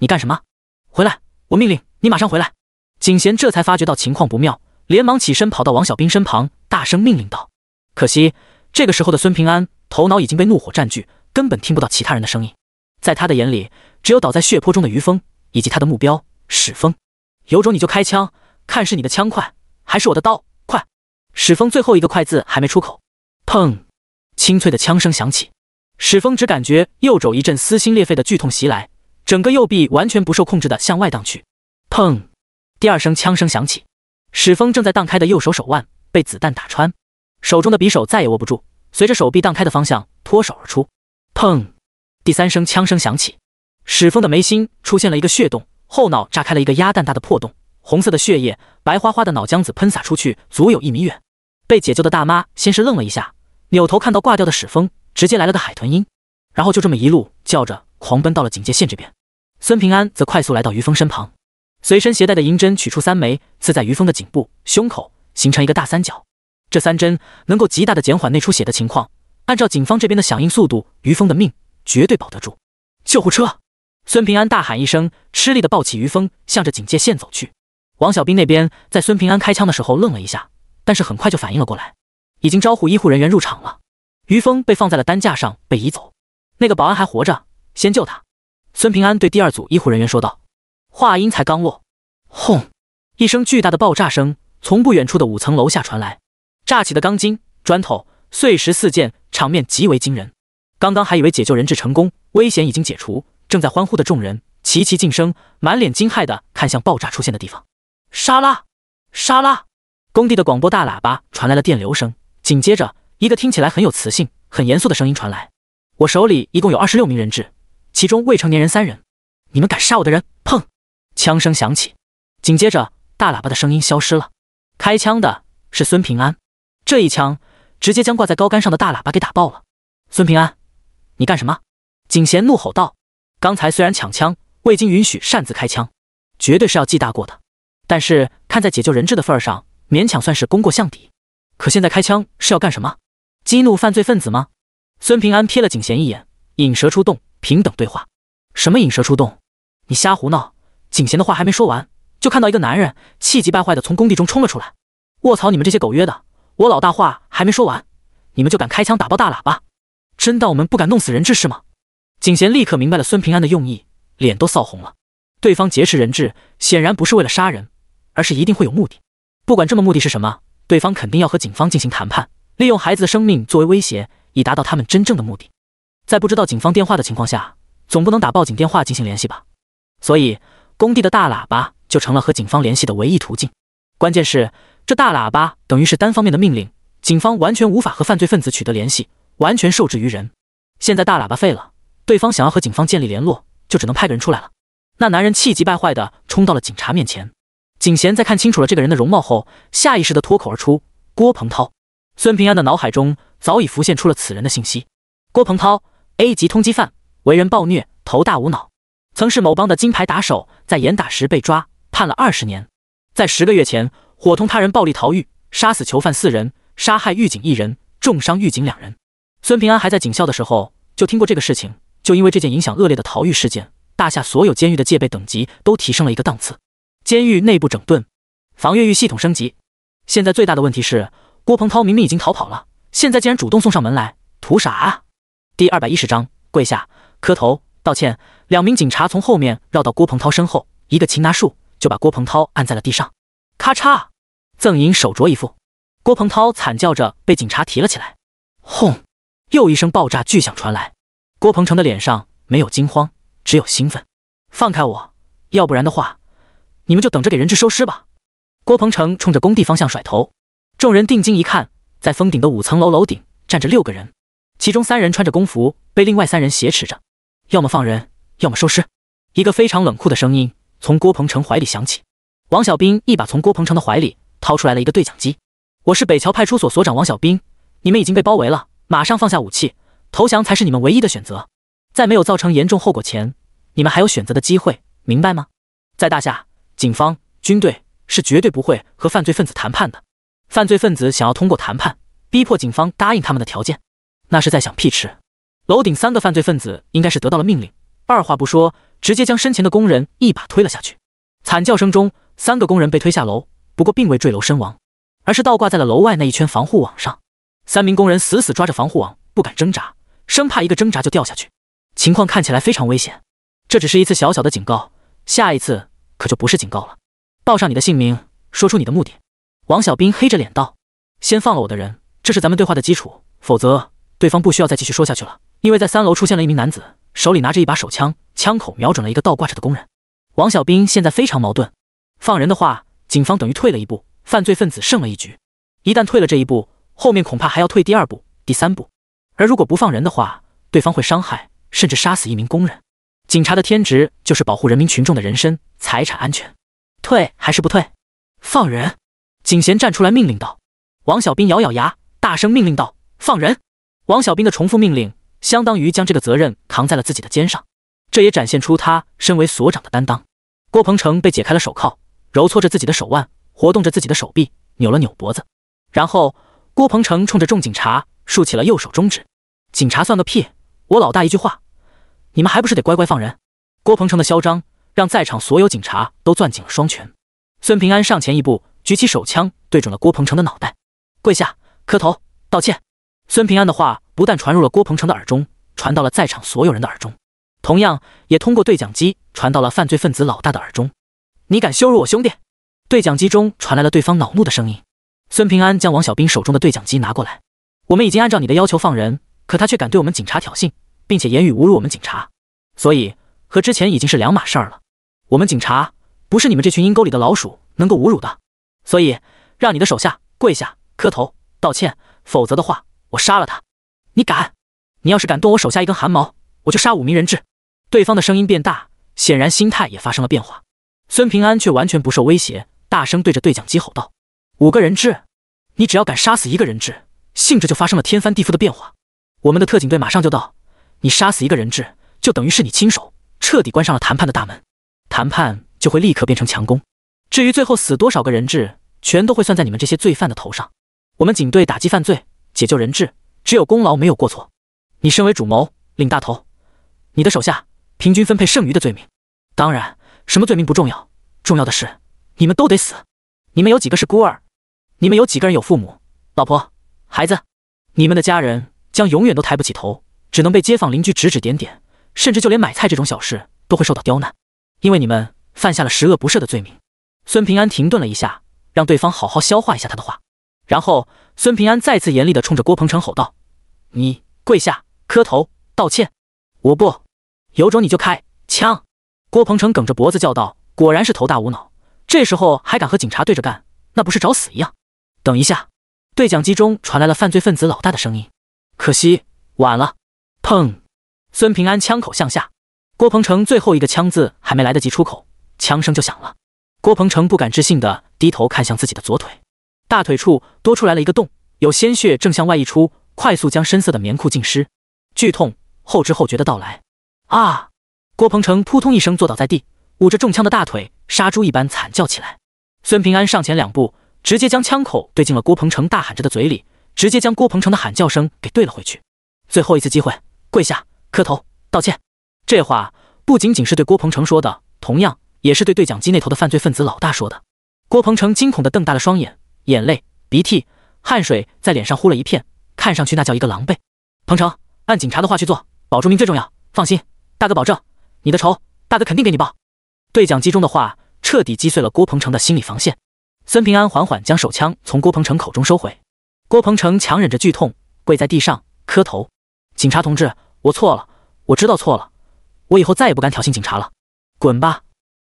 你干什么？回来！我命令你马上回来！”景贤这才发觉到情况不妙，连忙起身跑到王小兵身旁，大声命令道：“可惜，这个时候的孙平安头脑已经被怒火占据，根本听不到其他人的声音。在他的眼里，只有倒在血泊中的余风以及他的目标史峰。有种你就开枪，看是你的枪快，还是我的刀快。”史峰最后一个“快”字还没出口，砰，清脆的枪声响起。史峰只感觉右肘一阵撕心裂肺的剧痛袭来，整个右臂完全不受控制的向外荡去，砰。第二声枪声响起，史峰正在荡开的右手手腕被子弹打穿，手中的匕首再也握不住，随着手臂荡开的方向脱手而出。砰！第三声枪声响起，史峰的眉心出现了一个血洞，后脑炸开了一个鸭蛋大的破洞，红色的血液、白花花的脑浆子喷洒出去足有一米远。被解救的大妈先是愣了一下，扭头看到挂掉的史峰，直接来了个海豚音，然后就这么一路叫着狂奔到了警戒线这边。孙平安则快速来到于峰身旁。随身携带的银针取出三枚，刺在于峰的颈部、胸口，形成一个大三角。这三针能够极大的减缓内出血的情况。按照警方这边的响应速度，于峰的命绝对保得住。救护车！孙平安大喊一声，吃力的抱起于峰，向着警戒线走去。王小兵那边在孙平安开枪的时候愣了一下，但是很快就反应了过来，已经招呼医护人员入场了。于峰被放在了担架上被移走。那个保安还活着，先救他。孙平安对第二组医护人员说道。话音才刚落，轰！一声巨大的爆炸声从不远处的五层楼下传来，炸起的钢筋、砖头、碎石四溅，场面极为惊人。刚刚还以为解救人质成功，危险已经解除，正在欢呼的众人齐齐噤声，满脸惊骇的看向爆炸出现的地方。沙拉，沙拉！工地的广播大喇叭传来了电流声，紧接着一个听起来很有磁性、很严肃的声音传来：“我手里一共有二十六名人质，其中未成年人三人，你们敢杀我的人，砰！”枪声响起，紧接着大喇叭的声音消失了。开枪的是孙平安，这一枪直接将挂在高杆上的大喇叭给打爆了。孙平安，你干什么？景贤怒吼道：“刚才虽然抢枪，未经允许擅自开枪，绝对是要记大过的。但是看在解救人质的份上，勉强算是功过相抵。可现在开枪是要干什么？激怒犯罪分子吗？”孙平安瞥了景贤一眼，引蛇出洞，平等对话。什么引蛇出洞？你瞎胡闹！景贤的话还没说完，就看到一个男人气急败坏地从工地中冲了出来。卧槽！你们这些狗约的！我老大话还没说完，你们就敢开枪打爆大喇叭，真当我们不敢弄死人质是吗？景贤立刻明白了孙平安的用意，脸都臊红了。对方劫持人质，显然不是为了杀人，而是一定会有目的。不管这么目的是什么，对方肯定要和警方进行谈判，利用孩子的生命作为威胁，以达到他们真正的目的。在不知道警方电话的情况下，总不能打报警电话进行联系吧？所以。工地的大喇叭就成了和警方联系的唯一途径。关键是，这大喇叭等于是单方面的命令，警方完全无法和犯罪分子取得联系，完全受制于人。现在大喇叭废了，对方想要和警方建立联络，就只能派个人出来了。那男人气急败坏的冲到了警察面前。景贤在看清楚了这个人的容貌后，下意识的脱口而出：“郭鹏涛。”孙平安的脑海中早已浮现出了此人的信息：郭鹏涛，A 级通缉犯，为人暴虐，头大无脑。曾是某帮的金牌打手，在严打时被抓，判了二十年。在十个月前，伙同他人暴力逃狱，杀死囚犯四人，杀害狱警一人，重伤狱警两人。孙平安还在警校的时候就听过这个事情。就因为这件影响恶劣的逃狱事件，大夏所有监狱的戒备等级都提升了一个档次，监狱内部整顿，防越狱系统升级。现在最大的问题是，郭鹏涛明明已经逃跑了，现在竟然主动送上门来，图啥啊？第二百一十章，跪下磕头。道歉。两名警察从后面绕到郭鹏涛身后，一个擒拿术就把郭鹏涛按在了地上。咔嚓，赠银手镯一副。郭鹏涛惨叫着被警察提了起来。轰，又一声爆炸巨响传来。郭鹏程的脸上没有惊慌，只有兴奋。放开我，要不然的话，你们就等着给人质收尸吧。郭鹏程冲着工地方向甩头。众人定睛一看，在封顶的五层楼楼顶站着六个人，其中三人穿着工服，被另外三人挟持着。要么放人，要么收尸。一个非常冷酷的声音从郭鹏程怀里响起。王小兵一把从郭鹏程的怀里掏出来了一个对讲机：“我是北桥派出所所长王小兵，你们已经被包围了，马上放下武器，投降才是你们唯一的选择。在没有造成严重后果前，你们还有选择的机会，明白吗？在大夏，警方、军队是绝对不会和犯罪分子谈判的。犯罪分子想要通过谈判逼迫警方答应他们的条件，那是在想屁吃。”楼顶三个犯罪分子应该是得到了命令，二话不说，直接将身前的工人一把推了下去。惨叫声中，三个工人被推下楼，不过并未坠楼身亡，而是倒挂在了楼外那一圈防护网上。三名工人死死抓着防护网，不敢挣扎，生怕一个挣扎就掉下去。情况看起来非常危险。这只是一次小小的警告，下一次可就不是警告了。报上你的姓名，说出你的目的。王小兵黑着脸道：“先放了我的人，这是咱们对话的基础，否则对方不需要再继续说下去了。”因为在三楼出现了一名男子，手里拿着一把手枪，枪口瞄准了一个倒挂着的工人。王小兵现在非常矛盾：放人的话，警方等于退了一步，犯罪分子胜了一局；一旦退了这一步，后面恐怕还要退第二步、第三步。而如果不放人的话，对方会伤害甚至杀死一名工人。警察的天职就是保护人民群众的人身财产安全。退还是不退？放人！警衔站出来命令道。王小兵咬咬牙，大声命令道：“放人！”王小兵的重复命令。相当于将这个责任扛在了自己的肩上，这也展现出他身为所长的担当。郭鹏程被解开了手铐，揉搓着自己的手腕，活动着自己的手臂，扭了扭脖子。然后，郭鹏程冲着众警察竖起了右手中指：“警察算个屁！我老大一句话，你们还不是得乖乖放人？”郭鹏程的嚣张让在场所有警察都攥紧了双拳。孙平安上前一步，举起手枪对准了郭鹏程的脑袋：“跪下，磕头，道歉！”孙平安的话。不但传入了郭鹏程的耳中，传到了在场所有人的耳中，同样也通过对讲机传到了犯罪分子老大的耳中。你敢羞辱我兄弟？对讲机中传来了对方恼怒的声音。孙平安将王小兵手中的对讲机拿过来。我们已经按照你的要求放人，可他却敢对我们警察挑衅，并且言语侮辱我们警察，所以和之前已经是两码事儿了。我们警察不是你们这群阴沟里的老鼠能够侮辱的，所以让你的手下跪下磕头道歉，否则的话，我杀了他。你敢！你要是敢动我手下一根汗毛，我就杀五名人质。对方的声音变大，显然心态也发生了变化。孙平安却完全不受威胁，大声对着对讲机吼道：“五个人质，你只要敢杀死一个人质，性质就发生了天翻地覆的变化。我们的特警队马上就到，你杀死一个人质，就等于是你亲手彻底关上了谈判的大门，谈判就会立刻变成强攻。至于最后死多少个人质，全都会算在你们这些罪犯的头上。我们警队打击犯罪，解救人质。”只有功劳没有过错，你身为主谋领大头，你的手下平均分配剩余的罪名。当然，什么罪名不重要，重要的是你们都得死。你们有几个是孤儿？你们有几个人有父母、老婆、孩子？你们的家人将永远都抬不起头，只能被街坊邻居指指点点，甚至就连买菜这种小事都会受到刁难，因为你们犯下了十恶不赦的罪名。孙平安停顿了一下，让对方好好消化一下他的话。然后，孙平安再次严厉地冲着郭鹏程吼道：“你跪下，磕头道歉！”我不，有种你就开枪！”郭鹏程梗着脖子叫道：“果然是头大无脑，这时候还敢和警察对着干，那不是找死一样！”等一下，对讲机中传来了犯罪分子老大的声音：“可惜晚了！”砰！孙平安枪口向下，郭鹏程最后一个“枪”字还没来得及出口，枪声就响了。郭鹏程不敢置信地低头看向自己的左腿。大腿处多出来了一个洞，有鲜血正向外溢出，快速将深色的棉裤浸湿。剧痛后知后觉的到来，啊！郭鹏程扑通一声坐倒在地，捂着中枪的大腿，杀猪一般惨叫起来。孙平安上前两步，直接将枪口对进了郭鹏程大喊着的嘴里，直接将郭鹏程的喊叫声给怼了回去。最后一次机会，跪下磕头道歉。这话不仅仅是对郭鹏程说的，同样也是对对讲机那头的犯罪分子老大说的。郭鹏程惊恐的瞪大了双眼。眼泪、鼻涕、汗水在脸上糊了一片，看上去那叫一个狼狈。彭城，按警察的话去做，保住命最重要。放心，大哥保证，你的仇大哥肯定给你报。对讲机中的话彻底击碎了郭鹏程的心理防线。孙平安缓缓将手枪从郭鹏程口中收回。郭鹏程强忍着剧痛，跪在地上磕头：“警察同志，我错了，我知道错了，我以后再也不敢挑衅警察了。”滚吧！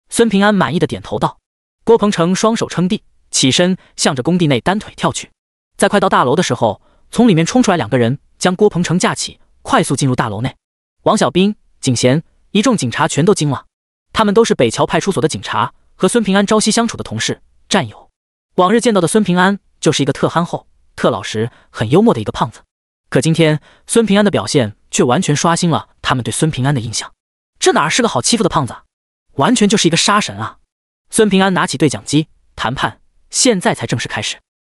孙平安满意的点头道。郭鹏程双手撑地。起身，向着工地内单腿跳去。在快到大楼的时候，从里面冲出来两个人，将郭鹏程架起，快速进入大楼内。王小兵、景贤一众警察全都惊了。他们都是北桥派出所的警察，和孙平安朝夕相处的同事、战友。往日见到的孙平安就是一个特憨厚、特老实、很幽默的一个胖子。可今天孙平安的表现却完全刷新了他们对孙平安的印象。这哪是个好欺负的胖子？完全就是一个杀神啊！孙平安拿起对讲机谈判。现在才正式开始。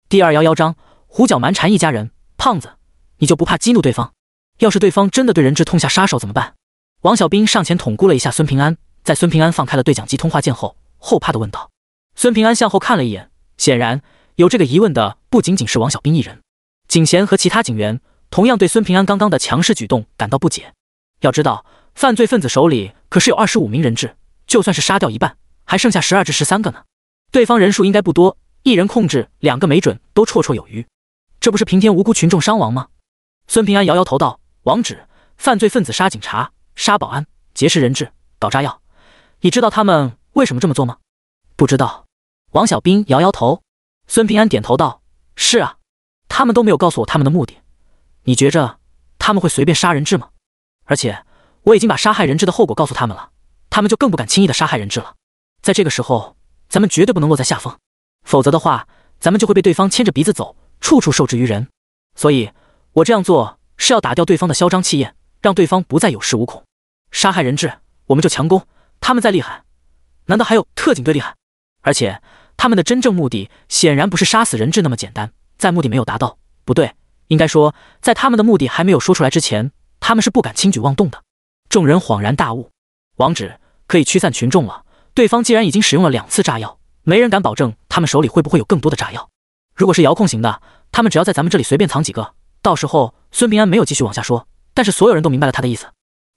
第二幺幺章：胡搅蛮缠一家人。胖子，你就不怕激怒对方？要是对方真的对人质痛下杀手怎么办？王小兵上前捅咕了一下孙平安，在孙平安放开了对讲机通话键后，后怕的问道。孙平安向后看了一眼，显然有这个疑问的不仅仅是王小兵一人。景贤和其他警员同样对孙平安刚刚的强势举动感到不解。要知道，犯罪分子手里可是有二十五名人质，就算是杀掉一半，还剩下十二至十三个呢。对方人数应该不多，一人控制两个，没准都绰绰有余。这不是平添无辜群众伤亡吗？孙平安摇摇头道：“王址，犯罪分子杀警察、杀保安、劫持人质、搞炸药，你知道他们为什么这么做吗？”“不知道。”王小兵摇摇头。孙平安点头道：“是啊，他们都没有告诉我他们的目的。你觉着他们会随便杀人质吗？而且我已经把杀害人质的后果告诉他们了，他们就更不敢轻易的杀害人质了。在这个时候。”咱们绝对不能落在下风，否则的话，咱们就会被对方牵着鼻子走，处处受制于人。所以，我这样做是要打掉对方的嚣张气焰，让对方不再有恃无恐。杀害人质，我们就强攻。他们再厉害，难道还有特警队厉害？而且，他们的真正目的显然不是杀死人质那么简单。在目的没有达到，不对，应该说，在他们的目的还没有说出来之前，他们是不敢轻举妄动的。众人恍然大悟，王止可以驱散群众了。对方既然已经使用了两次炸药，没人敢保证他们手里会不会有更多的炸药。如果是遥控型的，他们只要在咱们这里随便藏几个，到时候孙平安没有继续往下说，但是所有人都明白了他的意思。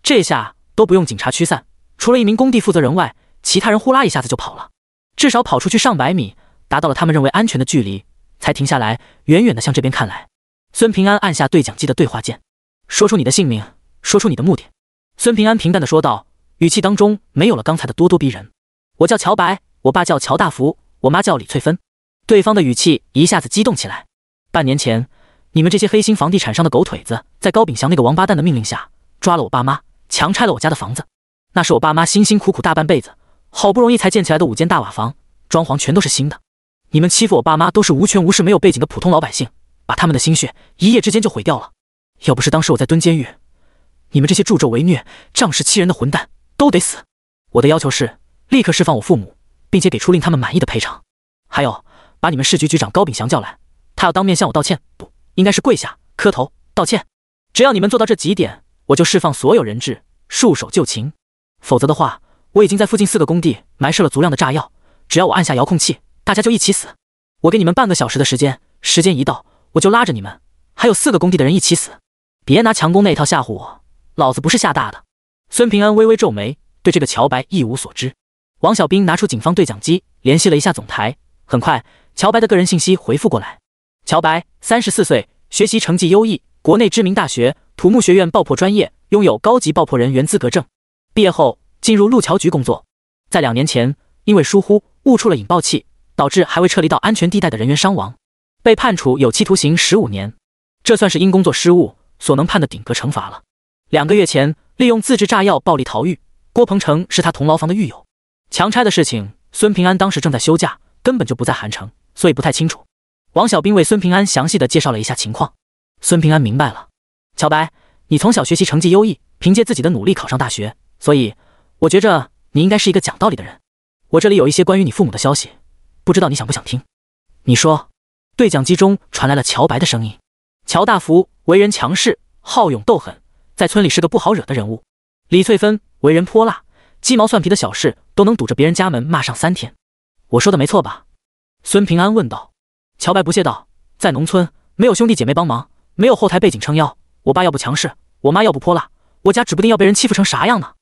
这下都不用警察驱散，除了一名工地负责人外，其他人呼啦一下子就跑了，至少跑出去上百米，达到了他们认为安全的距离，才停下来，远远的向这边看来。孙平安按下对讲机的对话键，说出你的姓名，说出你的目的。孙平安平淡的说道，语气当中没有了刚才的咄咄逼人。我叫乔白，我爸叫乔大福，我妈叫李翠芬。对方的语气一下子激动起来。半年前，你们这些黑心房地产商的狗腿子，在高秉祥那个王八蛋的命令下，抓了我爸妈，强拆了我家的房子。那是我爸妈辛辛苦苦大半辈子，好不容易才建起来的五间大瓦房，装潢全都是新的。你们欺负我爸妈，都是无权无势、没有背景的普通老百姓，把他们的心血一夜之间就毁掉了。要不是当时我在蹲监狱，你们这些助纣为虐、仗势欺人的混蛋都得死。我的要求是。立刻释放我父母，并且给出令他们满意的赔偿。还有，把你们市局局长高秉祥叫来，他要当面向我道歉，不，应该是跪下磕头道歉。只要你们做到这几点，我就释放所有人质，束手就擒。否则的话，我已经在附近四个工地埋设了足量的炸药，只要我按下遥控器，大家就一起死。我给你们半个小时的时间，时间一到，我就拉着你们还有四个工地的人一起死。别拿强攻那一套吓唬我，老子不是吓大的。孙平安微微皱眉，对这个乔白一无所知。王小兵拿出警方对讲机，联系了一下总台。很快，乔白的个人信息回复过来。乔白，三十四岁，学习成绩优异，国内知名大学土木学院爆破专业，拥有高级爆破人员资格证。毕业后进入路桥局工作，在两年前因为疏忽误触了引爆器，导致还未撤离到安全地带的人员伤亡，被判处有期徒刑十五年。这算是因工作失误所能判的顶格惩罚了。两个月前，利用自制炸药暴力逃狱，郭鹏程是他同牢房的狱友。强拆的事情，孙平安当时正在休假，根本就不在韩城，所以不太清楚。王小兵为孙平安详细的介绍了一下情况，孙平安明白了。乔白，你从小学习成绩优异，凭借自己的努力考上大学，所以我觉着你应该是一个讲道理的人。我这里有一些关于你父母的消息，不知道你想不想听？你说。对讲机中传来了乔白的声音。乔大福为人强势，好勇斗狠，在村里是个不好惹的人物。李翠芬为人泼辣。鸡毛蒜皮的小事都能堵着别人家门骂上三天，我说的没错吧？孙平安问道。乔白不屑道：“在农村，没有兄弟姐妹帮忙，没有后台背景撑腰，我爸要不强势，我妈要不泼辣，我家指不定要被人欺负成啥样呢。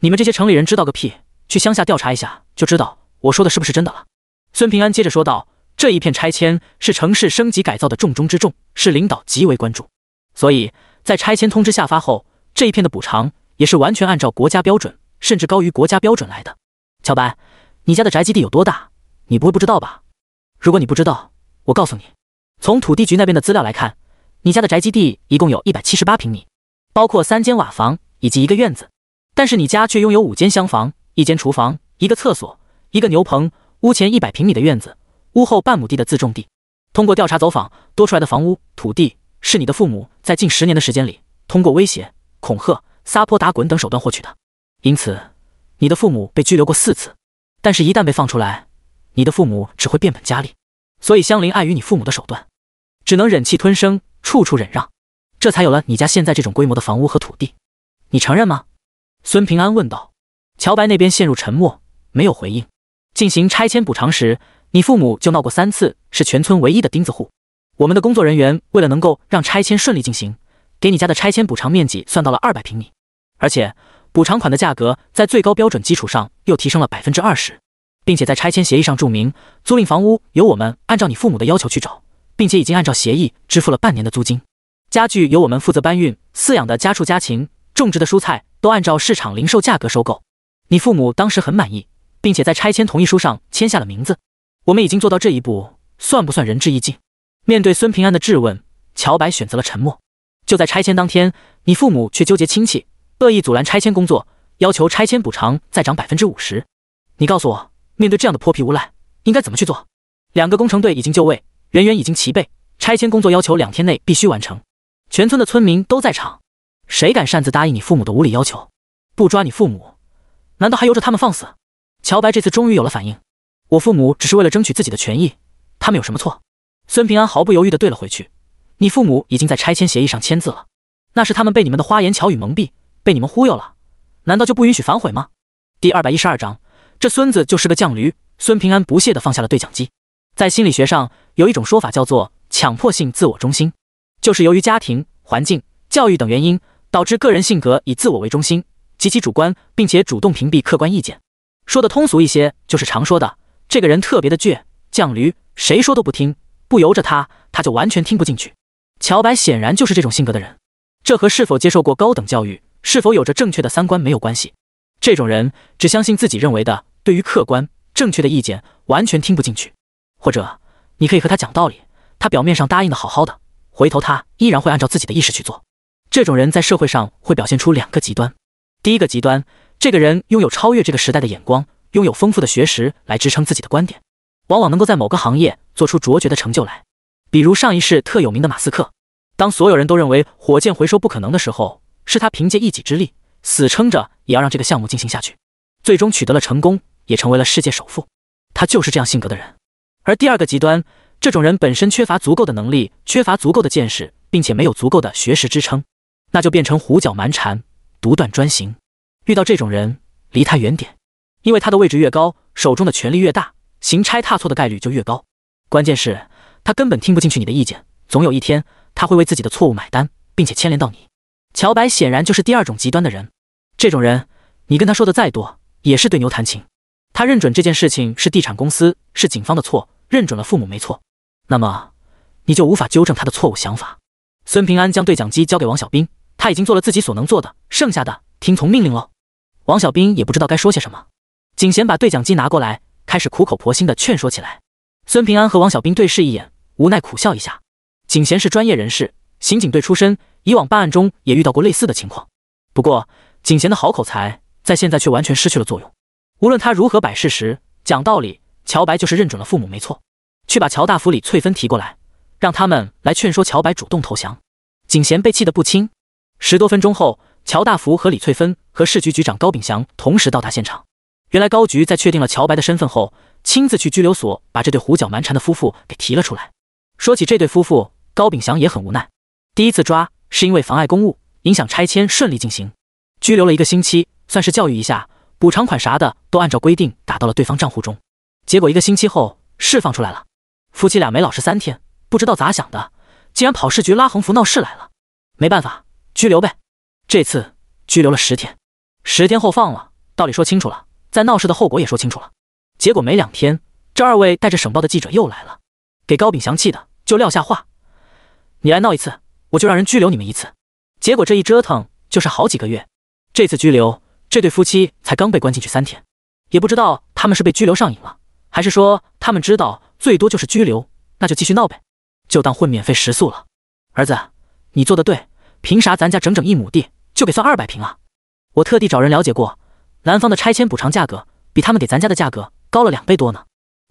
你们这些城里人知道个屁，去乡下调查一下就知道我说的是不是真的了。”孙平安接着说道：“这一片拆迁是城市升级改造的重中之重，是领导极为关注，所以在拆迁通知下发后，这一片的补偿也是完全按照国家标准。”甚至高于国家标准来的。乔白，你家的宅基地有多大？你不会不知道吧？如果你不知道，我告诉你，从土地局那边的资料来看，你家的宅基地一共有一百七十八平米，包括三间瓦房以及一个院子。但是你家却拥有五间厢房、一间厨房、一个厕所、一个牛棚，屋前一百平米的院子，屋后半亩地的自种地。通过调查走访，多出来的房屋土地是你的父母在近十年的时间里，通过威胁、恐吓、撒泼打滚等手段获取的。因此，你的父母被拘留过四次，但是，一旦被放出来，你的父母只会变本加厉。所以，香菱碍于你父母的手段，只能忍气吞声，处处忍让，这才有了你家现在这种规模的房屋和土地。你承认吗？孙平安问道。乔白那边陷入沉默，没有回应。进行拆迁补偿时，你父母就闹过三次，是全村唯一的钉子户。我们的工作人员为了能够让拆迁顺利进行，给你家的拆迁补偿面积算到了二百平米，而且。补偿款的价格在最高标准基础上又提升了百分之二十，并且在拆迁协议上注明租赁房屋由我们按照你父母的要求去找，并且已经按照协议支付了半年的租金。家具由我们负责搬运，饲养的家畜家禽、种植的蔬菜都按照市场零售价格收购。你父母当时很满意，并且在拆迁同意书上签下了名字。我们已经做到这一步，算不算仁至义尽？面对孙平安的质问，乔白选择了沉默。就在拆迁当天，你父母却纠结亲戚。恶意阻拦拆迁工作，要求拆迁补偿再涨百分之五十。你告诉我，面对这样的泼皮无赖，应该怎么去做？两个工程队已经就位，人员已经齐备，拆迁工作要求两天内必须完成。全村的村民都在场，谁敢擅自答应你父母的无理要求？不抓你父母，难道还由着他们放肆？乔白这次终于有了反应。我父母只是为了争取自己的权益，他们有什么错？孙平安毫不犹豫地怼了回去：“你父母已经在拆迁协议上签字了，那是他们被你们的花言巧语蒙蔽。”被你们忽悠了，难道就不允许反悔吗？第二百一十二章，这孙子就是个犟驴。孙平安不屑地放下了对讲机。在心理学上，有一种说法叫做强迫性自我中心，就是由于家庭环境、教育等原因导致个人性格以自我为中心，极其主观，并且主动屏蔽客观意见。说的通俗一些，就是常说的这个人特别的倔，犟驴，谁说都不听，不由着他，他就完全听不进去。乔白显然就是这种性格的人，这和是否接受过高等教育。是否有着正确的三观没有关系，这种人只相信自己认为的，对于客观正确的意见完全听不进去。或者你可以和他讲道理，他表面上答应的好好的，回头他依然会按照自己的意识去做。这种人在社会上会表现出两个极端，第一个极端，这个人拥有超越这个时代的眼光，拥有丰富的学识来支撑自己的观点，往往能够在某个行业做出卓绝的成就来，比如上一世特有名的马斯克，当所有人都认为火箭回收不可能的时候。是他凭借一己之力，死撑着也要让这个项目进行下去，最终取得了成功，也成为了世界首富。他就是这样性格的人。而第二个极端，这种人本身缺乏足够的能力，缺乏足够的见识，并且没有足够的学识支撑，那就变成胡搅蛮缠、独断专行。遇到这种人，离他远点，因为他的位置越高，手中的权力越大，行差踏错的概率就越高。关键是，他根本听不进去你的意见，总有一天他会为自己的错误买单，并且牵连到你。乔白显然就是第二种极端的人，这种人，你跟他说的再多，也是对牛弹琴。他认准这件事情是地产公司是警方的错，认准了父母没错，那么你就无法纠正他的错误想法。孙平安将对讲机交给王小兵，他已经做了自己所能做的，剩下的听从命令喽。王小兵也不知道该说些什么。景贤把对讲机拿过来，开始苦口婆心的劝说起来。孙平安和王小兵对视一眼，无奈苦笑一下。景贤是专业人士，刑警队出身。以往办案中也遇到过类似的情况，不过景贤的好口才在现在却完全失去了作用。无论他如何摆事实、讲道理，乔白就是认准了父母没错，去把乔大福、李翠芬提过来，让他们来劝说乔白主动投降。景贤被气得不轻。十多分钟后，乔大福和李翠芬和市局局长高秉祥同时到达现场。原来高局在确定了乔白的身份后，亲自去拘留所把这对胡搅蛮缠的夫妇给提了出来。说起这对夫妇，高秉祥也很无奈，第一次抓。是因为妨碍公务，影响拆迁顺利进行，拘留了一个星期，算是教育一下，补偿款啥的都按照规定打到了对方账户中。结果一个星期后释放出来了，夫妻俩没老实三天，不知道咋想的，竟然跑市局拉横幅闹事来了。没办法，拘留呗。这次拘留了十天，十天后放了，道理说清楚了，在闹事的后果也说清楚了。结果没两天，这二位带着省报的记者又来了，给高炳祥气的就撂下话：“你来闹一次。”我就让人拘留你们一次，结果这一折腾就是好几个月。这次拘留，这对夫妻才刚被关进去三天，也不知道他们是被拘留上瘾了，还是说他们知道最多就是拘留，那就继续闹呗，就当混免费食宿了。儿子，你做的对，凭啥咱家整整一亩地就给算二百平啊？我特地找人了解过，男方的拆迁补偿价格比他们给咱家的价格高了两倍多呢。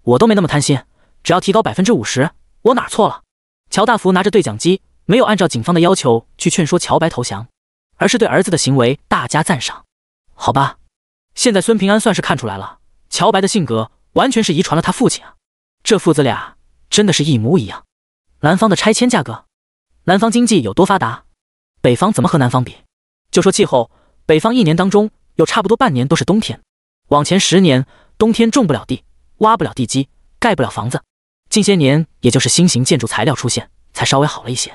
我都没那么贪心，只要提高百分之五十，我哪错了？乔大福拿着对讲机。没有按照警方的要求去劝说乔白投降，而是对儿子的行为大加赞赏。好吧，现在孙平安算是看出来了，乔白的性格完全是遗传了他父亲啊，这父子俩真的是一模一样。南方的拆迁价格，南方经济有多发达，北方怎么和南方比？就说气候，北方一年当中有差不多半年都是冬天，往前十年冬天种不了地，挖不了地基，盖不了房子。近些年也就是新型建筑材料出现，才稍微好了一些。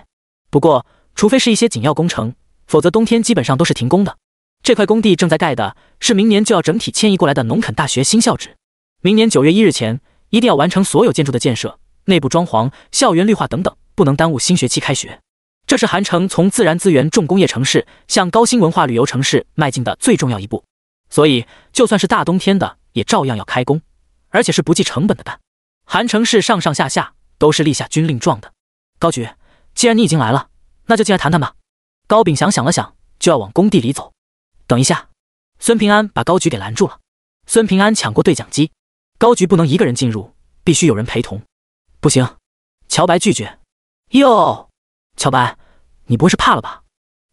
不过，除非是一些紧要工程，否则冬天基本上都是停工的。这块工地正在盖的是明年就要整体迁移过来的农垦大学新校址。明年九月一日前一定要完成所有建筑的建设、内部装潢、校园绿化等等，不能耽误新学期开学。这是韩城从自然资源重工业城市向高新文化旅游城市迈进的最重要一步。所以，就算是大冬天的，也照样要开工，而且是不计成本的干。韩城市上上下下都是立下军令状的。高局。既然你已经来了，那就进来谈谈吧。高秉祥想了想，就要往工地里走。等一下，孙平安把高局给拦住了。孙平安抢过对讲机，高局不能一个人进入，必须有人陪同。不行，乔白拒绝。哟，乔白，你不会是怕了吧？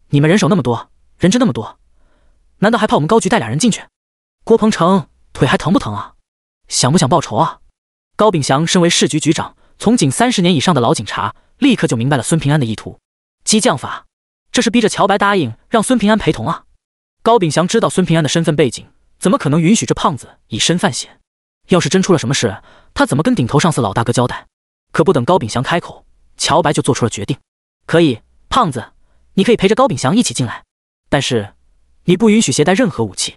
你们人手那么多，人质那么多，难道还怕我们高局带俩人进去？郭鹏程腿还疼不疼啊？想不想报仇啊？高秉祥身为市局局长，从警三十年以上的老警察。立刻就明白了孙平安的意图，激将法，这是逼着乔白答应让孙平安陪同啊！高秉祥知道孙平安的身份背景，怎么可能允许这胖子以身犯险？要是真出了什么事，他怎么跟顶头上司老大哥交代？可不等高秉祥开口，乔白就做出了决定，可以，胖子，你可以陪着高秉祥一起进来，但是你不允许携带任何武器。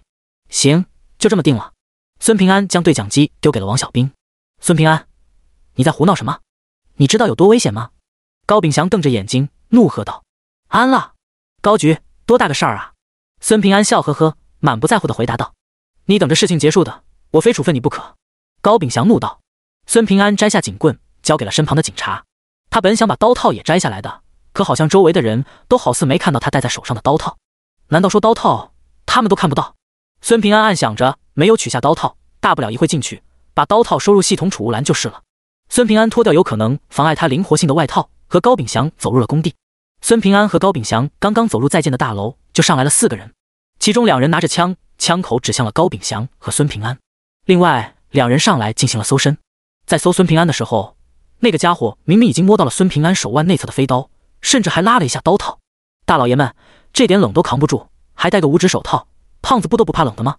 行，就这么定了。孙平安将对讲机丢给了王小兵，孙平安，你在胡闹什么？你知道有多危险吗？高炳祥瞪着眼睛，怒喝道：“安了，高局，多大个事儿啊！”孙平安笑呵呵，满不在乎的回答道：“你等着，事情结束的，我非处分你不可。”高炳祥怒道。孙平安摘下警棍，交给了身旁的警察。他本想把刀套也摘下来的，可好像周围的人都好似没看到他戴在手上的刀套。难道说刀套他们都看不到？孙平安暗想着，没有取下刀套，大不了一会进去，把刀套收入系统储物栏就是了。孙平安脱掉有可能妨碍他灵活性的外套。和高炳祥走入了工地。孙平安和高炳祥刚刚走入在建的大楼，就上来了四个人，其中两人拿着枪，枪口指向了高炳祥和孙平安，另外两人上来进行了搜身。在搜孙平安的时候，那个家伙明明已经摸到了孙平安手腕内侧的飞刀，甚至还拉了一下刀套。大老爷们，这点冷都扛不住，还戴个五指手套，胖子不都不怕冷的吗？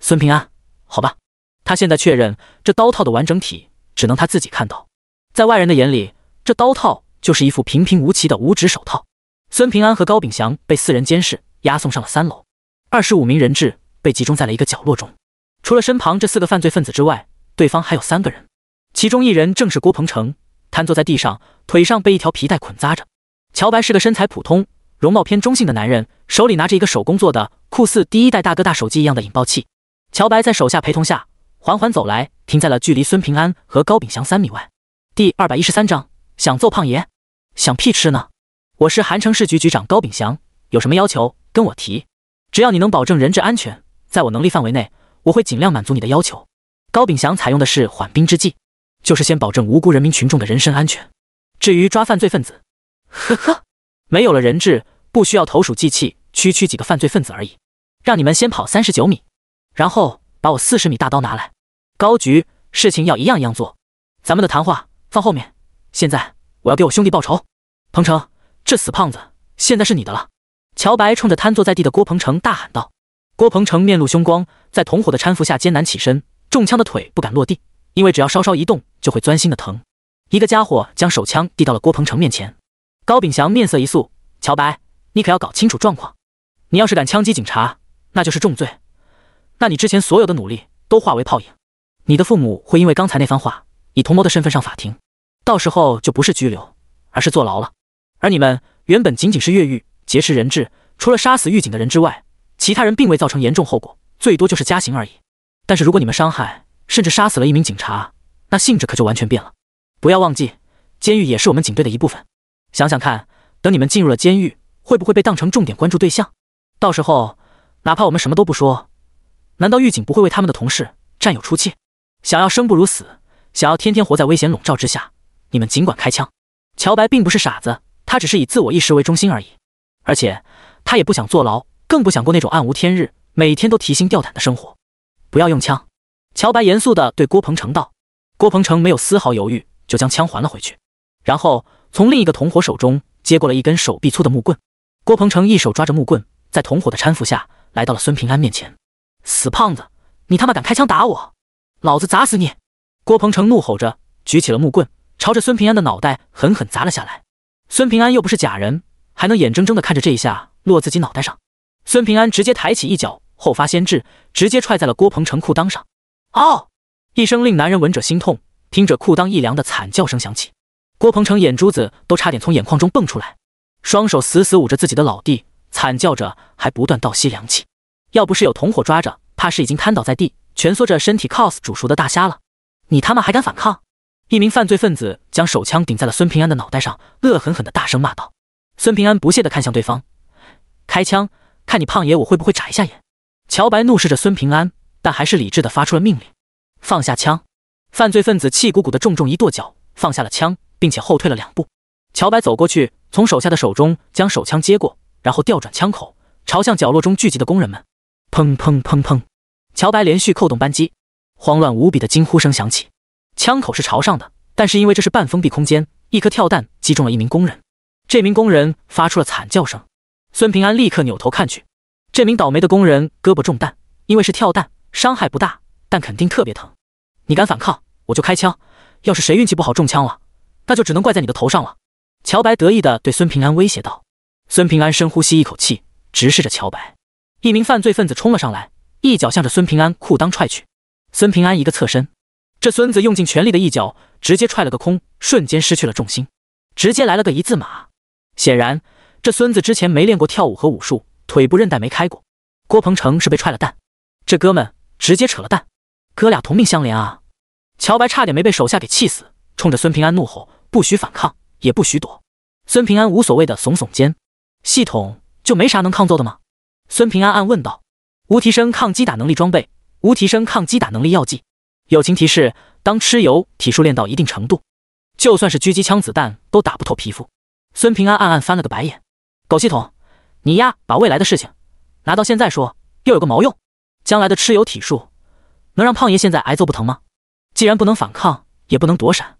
孙平安，好吧，他现在确认这刀套的完整体只能他自己看到，在外人的眼里，这刀套。就是一副平平无奇的五指手套。孙平安和高秉祥被四人监视，押送上了三楼。二十五名人质被集中在了一个角落中，除了身旁这四个犯罪分子之外，对方还有三个人，其中一人正是郭鹏程，瘫坐在地上，腿上被一条皮带捆扎着。乔白是个身材普通、容貌偏中性的男人，手里拿着一个手工做的酷似第一代大哥大手机一样的引爆器。乔白在手下陪同下缓缓走来，停在了距离孙平安和高秉祥三米外。第二百一十三章，想揍胖爷。想屁吃呢！我是韩城市局局长高秉祥，有什么要求跟我提。只要你能保证人质安全，在我能力范围内，我会尽量满足你的要求。高秉祥采用的是缓兵之计，就是先保证无辜人民群众的人身安全。至于抓犯罪分子，呵呵，没有了人质，不需要投鼠忌器，区区几个犯罪分子而已。让你们先跑三十九米，然后把我四十米大刀拿来。高局，事情要一样一样做。咱们的谈话放后面，现在我要给我兄弟报仇。彭程，这死胖子现在是你的了！乔白冲着瘫坐在地的郭鹏程大喊道。郭鹏程面露凶光，在同伙的搀扶下艰难起身，中枪的腿不敢落地，因为只要稍稍一动就会钻心的疼。一个家伙将手枪递到了郭鹏程面前。高秉祥面色一肃：“乔白，你可要搞清楚状况。你要是敢枪击警察，那就是重罪，那你之前所有的努力都化为泡影。你的父母会因为刚才那番话以同谋的身份上法庭，到时候就不是拘留，而是坐牢了。”而你们原本仅仅是越狱劫持人质，除了杀死狱警的人之外，其他人并未造成严重后果，最多就是加刑而已。但是如果你们伤害甚至杀死了一名警察，那性质可就完全变了。不要忘记，监狱也是我们警队的一部分。想想看，等你们进入了监狱，会不会被当成重点关注对象？到时候，哪怕我们什么都不说，难道狱警不会为他们的同事战友出气？想要生不如死，想要天天活在危险笼罩之下，你们尽管开枪。乔白并不是傻子。他只是以自我意识为中心而已，而且他也不想坐牢，更不想过那种暗无天日、每天都提心吊胆的生活。不要用枪，乔白严肃地对郭鹏程道。郭鹏程没有丝毫犹豫，就将枪还了回去，然后从另一个同伙手中接过了一根手臂粗的木棍。郭鹏程一手抓着木棍，在同伙的搀扶下来到了孙平安面前。死胖子，你他妈敢开枪打我，老子砸死你！郭鹏程怒吼着，举起了木棍，朝着孙平安的脑袋狠狠砸了下来。孙平安又不是假人，还能眼睁睁的看着这一下落自己脑袋上？孙平安直接抬起一脚，后发先至，直接踹在了郭鹏程裤裆上。哦，一声令男人闻者心痛、听着裤裆一凉的惨叫声响起，郭鹏程眼珠子都差点从眼眶中蹦出来，双手死死捂着自己的老弟，惨叫着，还不断倒吸凉气。要不是有同伙抓着，怕是已经瘫倒在地，蜷缩着身体 cos 煮熟的大虾了。你他妈还敢反抗？一名犯罪分子将手枪顶在了孙平安的脑袋上，恶狠狠地大声骂道：“孙平安，不屑地看向对方，开枪，看你胖爷我会不会眨一下眼。”乔白怒视着孙平安，但还是理智地发出了命令：“放下枪！”犯罪分子气鼓鼓地重重一跺脚，放下了枪，并且后退了两步。乔白走过去，从手下的手中将手枪接过，然后调转枪口，朝向角落中聚集的工人们。砰砰砰砰！乔白连续扣动扳机，慌乱无比的惊呼声响起。枪口是朝上的，但是因为这是半封闭空间，一颗跳弹击中了一名工人，这名工人发出了惨叫声。孙平安立刻扭头看去，这名倒霉的工人胳膊中弹，因为是跳弹，伤害不大，但肯定特别疼。你敢反抗，我就开枪。要是谁运气不好中枪了，那就只能怪在你的头上了。乔白得意地对孙平安威胁道。孙平安深呼吸一口气，直视着乔白。一名犯罪分子冲了上来，一脚向着孙平安裤裆踹去。孙平安一个侧身。这孙子用尽全力的一脚，直接踹了个空，瞬间失去了重心，直接来了个一字马。显然，这孙子之前没练过跳舞和武术，腿部韧带没开过。郭鹏程是被踹了蛋，这哥们直接扯了蛋。哥俩同命相连啊！乔白差点没被手下给气死，冲着孙平安怒吼：“不许反抗，也不许躲！”孙平安无所谓的耸耸肩：“系统就没啥能抗揍的吗？”孙平安暗问道：“无提升抗击打能力装备，无提升抗击打能力药剂。”友情提示：当蚩尤体术练到一定程度，就算是狙击枪子弹都打不透皮肤。孙平安暗暗翻了个白眼，狗系统，你呀，把未来的事情拿到现在说，又有个毛用？将来的蚩尤体术能让胖爷现在挨揍不疼吗？既然不能反抗，也不能躲闪，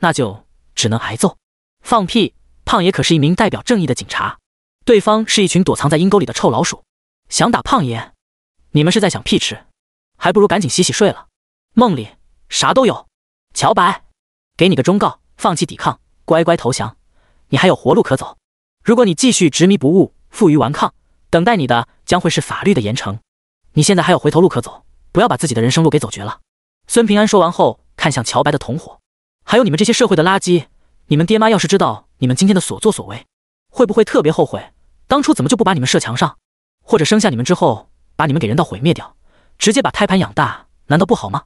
那就只能挨揍。放屁！胖爷可是一名代表正义的警察，对方是一群躲藏在阴沟里的臭老鼠，想打胖爷，你们是在想屁吃？还不如赶紧洗洗睡了。梦里啥都有，乔白，给你个忠告，放弃抵抗，乖乖投降，你还有活路可走。如果你继续执迷不悟，负隅顽抗，等待你的将会是法律的严惩。你现在还有回头路可走，不要把自己的人生路给走绝了。孙平安说完后，看向乔白的同伙，还有你们这些社会的垃圾，你们爹妈要是知道你们今天的所作所为，会不会特别后悔？当初怎么就不把你们射墙上，或者生下你们之后把你们给人道毁灭掉，直接把胎盘养大，难道不好吗？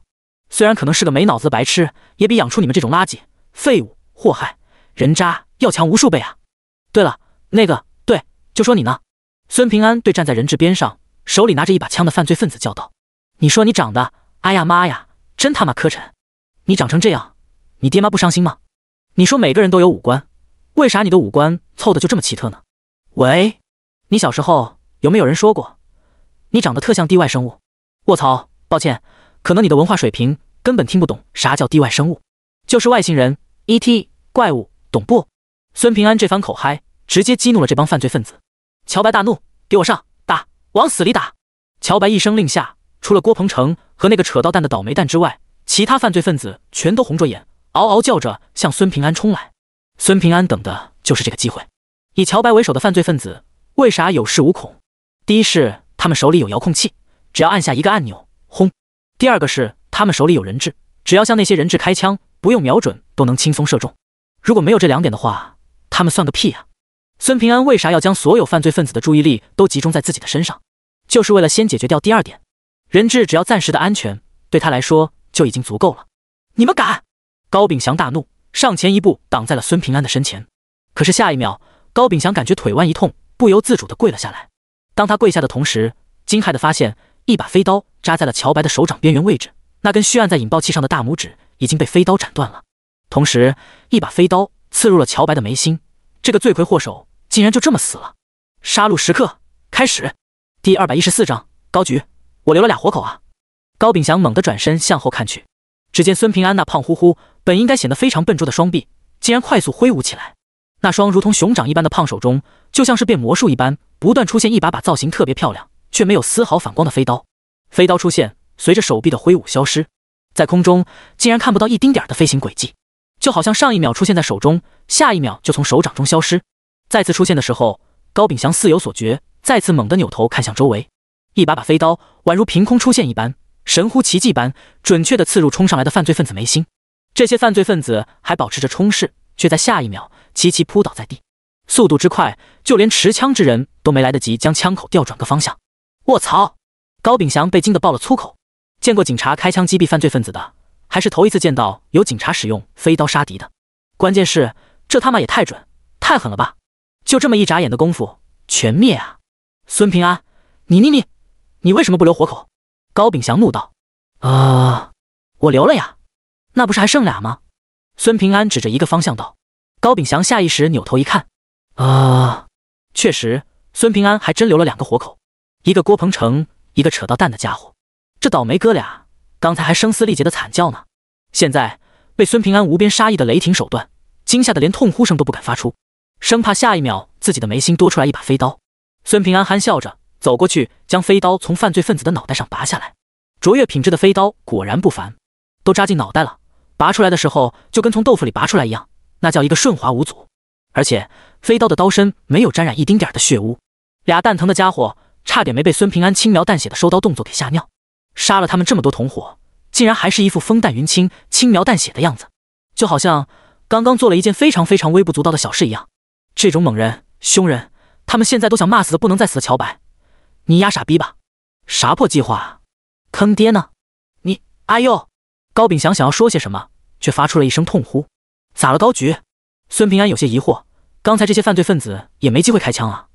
虽然可能是个没脑子的白痴，也比养出你们这种垃圾、废物、祸害、人渣要强无数倍啊！对了，那个对，就说你呢。孙平安对站在人质边上，手里拿着一把枪的犯罪分子叫道：“你说你长得……哎呀妈呀，真他妈磕碜！你长成这样，你爹妈不伤心吗？你说每个人都有五官，为啥你的五官凑的就这么奇特呢？喂，你小时候有没有人说过你长得特像地外生物？卧槽！抱歉，可能你的文化水平……”根本听不懂啥叫地外生物，就是外星人、ET 怪物，懂不？孙平安这番口嗨，直接激怒了这帮犯罪分子。乔白大怒：“给我上，打，往死里打！”乔白一声令下，除了郭鹏程和那个扯到蛋的倒霉蛋之外，其他犯罪分子全都红着眼，嗷嗷叫着向孙平安冲来。孙平安等的就是这个机会。以乔白为首的犯罪分子为啥有恃无恐？第一是他们手里有遥控器，只要按下一个按钮，轰；第二个是。他们手里有人质，只要向那些人质开枪，不用瞄准都能轻松射中。如果没有这两点的话，他们算个屁啊！孙平安为啥要将所有犯罪分子的注意力都集中在自己的身上？就是为了先解决掉第二点，人质只要暂时的安全，对他来说就已经足够了。你们敢！高秉祥大怒，上前一步挡在了孙平安的身前。可是下一秒，高秉祥感觉腿腕一痛，不由自主的跪了下来。当他跪下的同时，惊骇的发现一把飞刀扎在了乔白的手掌边缘位置。那根虚按在引爆器上的大拇指已经被飞刀斩断了，同时一把飞刀刺入了乔白的眉心。这个罪魁祸首竟然就这么死了！杀戮时刻开始。第二百一十四章高举，我留了俩活口啊！高秉祥猛地转身向后看去，只见孙平安那胖乎乎、本应该显得非常笨拙的双臂，竟然快速挥舞起来。那双如同熊掌一般的胖手中，就像是变魔术一般，不断出现一把把造型特别漂亮却没有丝毫反光的飞刀。飞刀出现。随着手臂的挥舞消失，在空中竟然看不到一丁点的飞行轨迹，就好像上一秒出现在手中，下一秒就从手掌中消失。再次出现的时候，高秉祥似有所觉，再次猛地扭头看向周围，一把把飞刀宛如凭空出现一般，神乎其技般准确的刺入冲上来的犯罪分子眉心。这些犯罪分子还保持着冲势，却在下一秒齐齐扑倒在地，速度之快，就连持枪之人都没来得及将枪口调转个方向。卧槽！高秉祥被惊得爆了粗口。见过警察开枪击毙犯罪分子的，还是头一次见到有警察使用飞刀杀敌的。关键是，这他妈也太准、太狠了吧！就这么一眨眼的功夫，全灭啊！孙平安，你你你，你为什么不留活口？高秉祥怒道：“啊，我留了呀，那不是还剩俩吗？”孙平安指着一个方向道。高秉祥下意识扭头一看，啊，确实，孙平安还真留了两个活口，一个郭鹏程，一个扯到蛋的家伙。这倒霉哥俩刚才还声嘶力竭的惨叫呢，现在被孙平安无边杀意的雷霆手段惊吓的连痛呼声都不敢发出，生怕下一秒自己的眉心多出来一把飞刀。孙平安憨笑着走过去，将飞刀从犯罪分子的脑袋上拔下来。卓越品质的飞刀果然不凡，都扎进脑袋了，拔出来的时候就跟从豆腐里拔出来一样，那叫一个顺滑无阻。而且飞刀的刀身没有沾染一丁点的血污，俩蛋疼的家伙差点没被孙平安轻描淡写的收刀动作给吓尿。杀了他们这么多同伙，竟然还是一副风淡云轻、轻描淡写的样子，就好像刚刚做了一件非常非常微不足道的小事一样。这种猛人、凶人，他们现在都想骂死的不能再死的乔白，你丫傻逼吧？啥破计划啊？坑爹呢？你哎呦！高秉祥想要说些什么，却发出了一声痛呼。咋了，高局？孙平安有些疑惑。刚才这些犯罪分子也没机会开枪啊？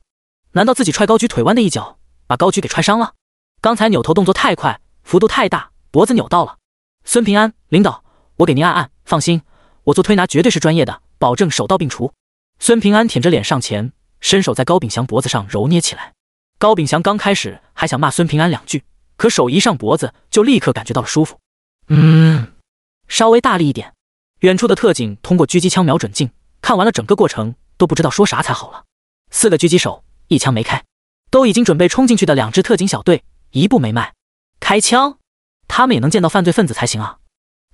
难道自己踹高局腿弯的一脚，把高局给踹伤了？刚才扭头动作太快。幅度太大，脖子扭到了。孙平安，领导，我给您按按，放心，我做推拿绝对是专业的，保证手到病除。孙平安舔着脸上前，伸手在高秉祥脖子上揉捏起来。高秉祥刚开始还想骂孙平安两句，可手一上脖子，就立刻感觉到了舒服。嗯，稍微大力一点。远处的特警通过狙击枪瞄准镜看完了整个过程，都不知道说啥才好了。四个狙击手一枪没开，都已经准备冲进去的两支特警小队一步没迈。开枪，他们也能见到犯罪分子才行啊！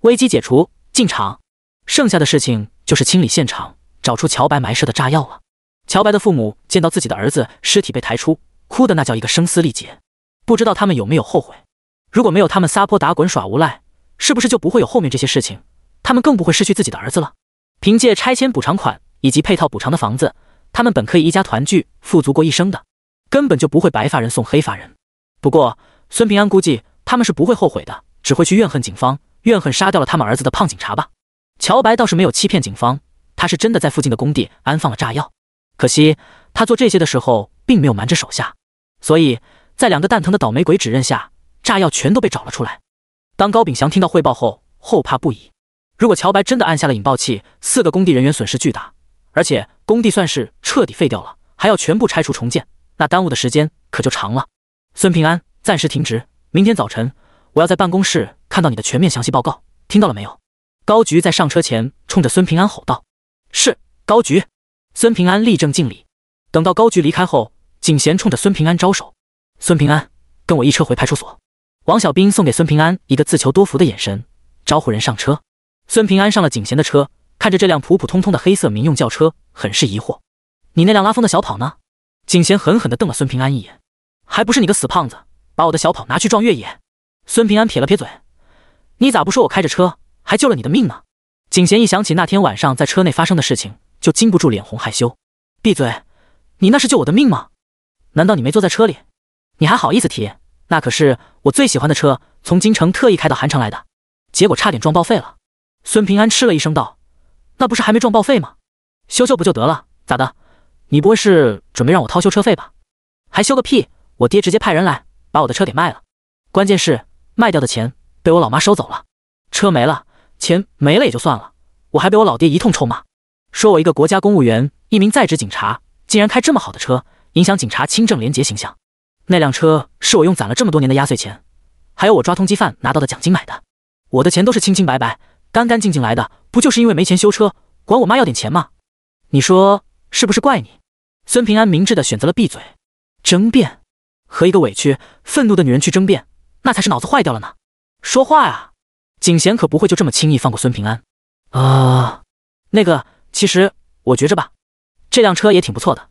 危机解除，进场。剩下的事情就是清理现场，找出乔白埋设的炸药了。乔白的父母见到自己的儿子尸体被抬出，哭的那叫一个声嘶力竭。不知道他们有没有后悔？如果没有他们撒泼打滚耍无赖，是不是就不会有后面这些事情？他们更不会失去自己的儿子了。凭借拆迁补偿款以及配套补偿的房子，他们本可以一家团聚，富足过一生的，根本就不会白发人送黑发人。不过。孙平安估计他们是不会后悔的，只会去怨恨警方，怨恨杀掉了他们儿子的胖警察吧。乔白倒是没有欺骗警方，他是真的在附近的工地安放了炸药。可惜他做这些的时候并没有瞒着手下，所以在两个蛋疼的倒霉鬼指认下，炸药全都被找了出来。当高炳祥听到汇报后，后怕不已。如果乔白真的按下了引爆器，四个工地人员损失巨大，而且工地算是彻底废掉了，还要全部拆除重建，那耽误的时间可就长了。孙平安。暂时停职，明天早晨我要在办公室看到你的全面详细报告。听到了没有？高局在上车前冲着孙平安吼道：“是高局！”孙平安立正敬礼。等到高局离开后，景贤冲着孙平安招手：“孙平安，跟我一车回派出所。”王小兵送给孙平安一个自求多福的眼神，招呼人上车。孙平安上了景贤的车，看着这辆普普通通的黑色民用轿车，很是疑惑：“你那辆拉风的小跑呢？”景贤狠狠地瞪了孙平安一眼：“还不是你个死胖子！”把我的小跑拿去撞越野，孙平安撇了撇嘴：“你咋不说我开着车还救了你的命呢？”景贤一想起那天晚上在车内发生的事情，就禁不住脸红害羞。闭嘴！你那是救我的命吗？难道你没坐在车里？你还好意思提？那可是我最喜欢的车，从京城特意开到韩城来的，结果差点撞报废了。孙平安嗤了一声道：“那不是还没撞报废吗？修修不就得了？咋的？你不会是准备让我掏修车费吧？还修个屁！我爹直接派人来。”把我的车给卖了，关键是卖掉的钱被我老妈收走了，车没了，钱没了也就算了，我还被我老爹一通臭骂，说我一个国家公务员，一名在职警察，竟然开这么好的车，影响警察清正廉洁形象。那辆车是我用攒了这么多年的压岁钱，还有我抓通缉犯拿到的奖金买的，我的钱都是清清白白、干干净净来的，不就是因为没钱修车，管我妈要点钱吗？你说是不是怪你？孙平安明智的选择了闭嘴，争辩。和一个委屈、愤怒的女人去争辩，那才是脑子坏掉了呢！说话呀，景贤可不会就这么轻易放过孙平安。啊，那个，其实我觉着吧，这辆车也挺不错的。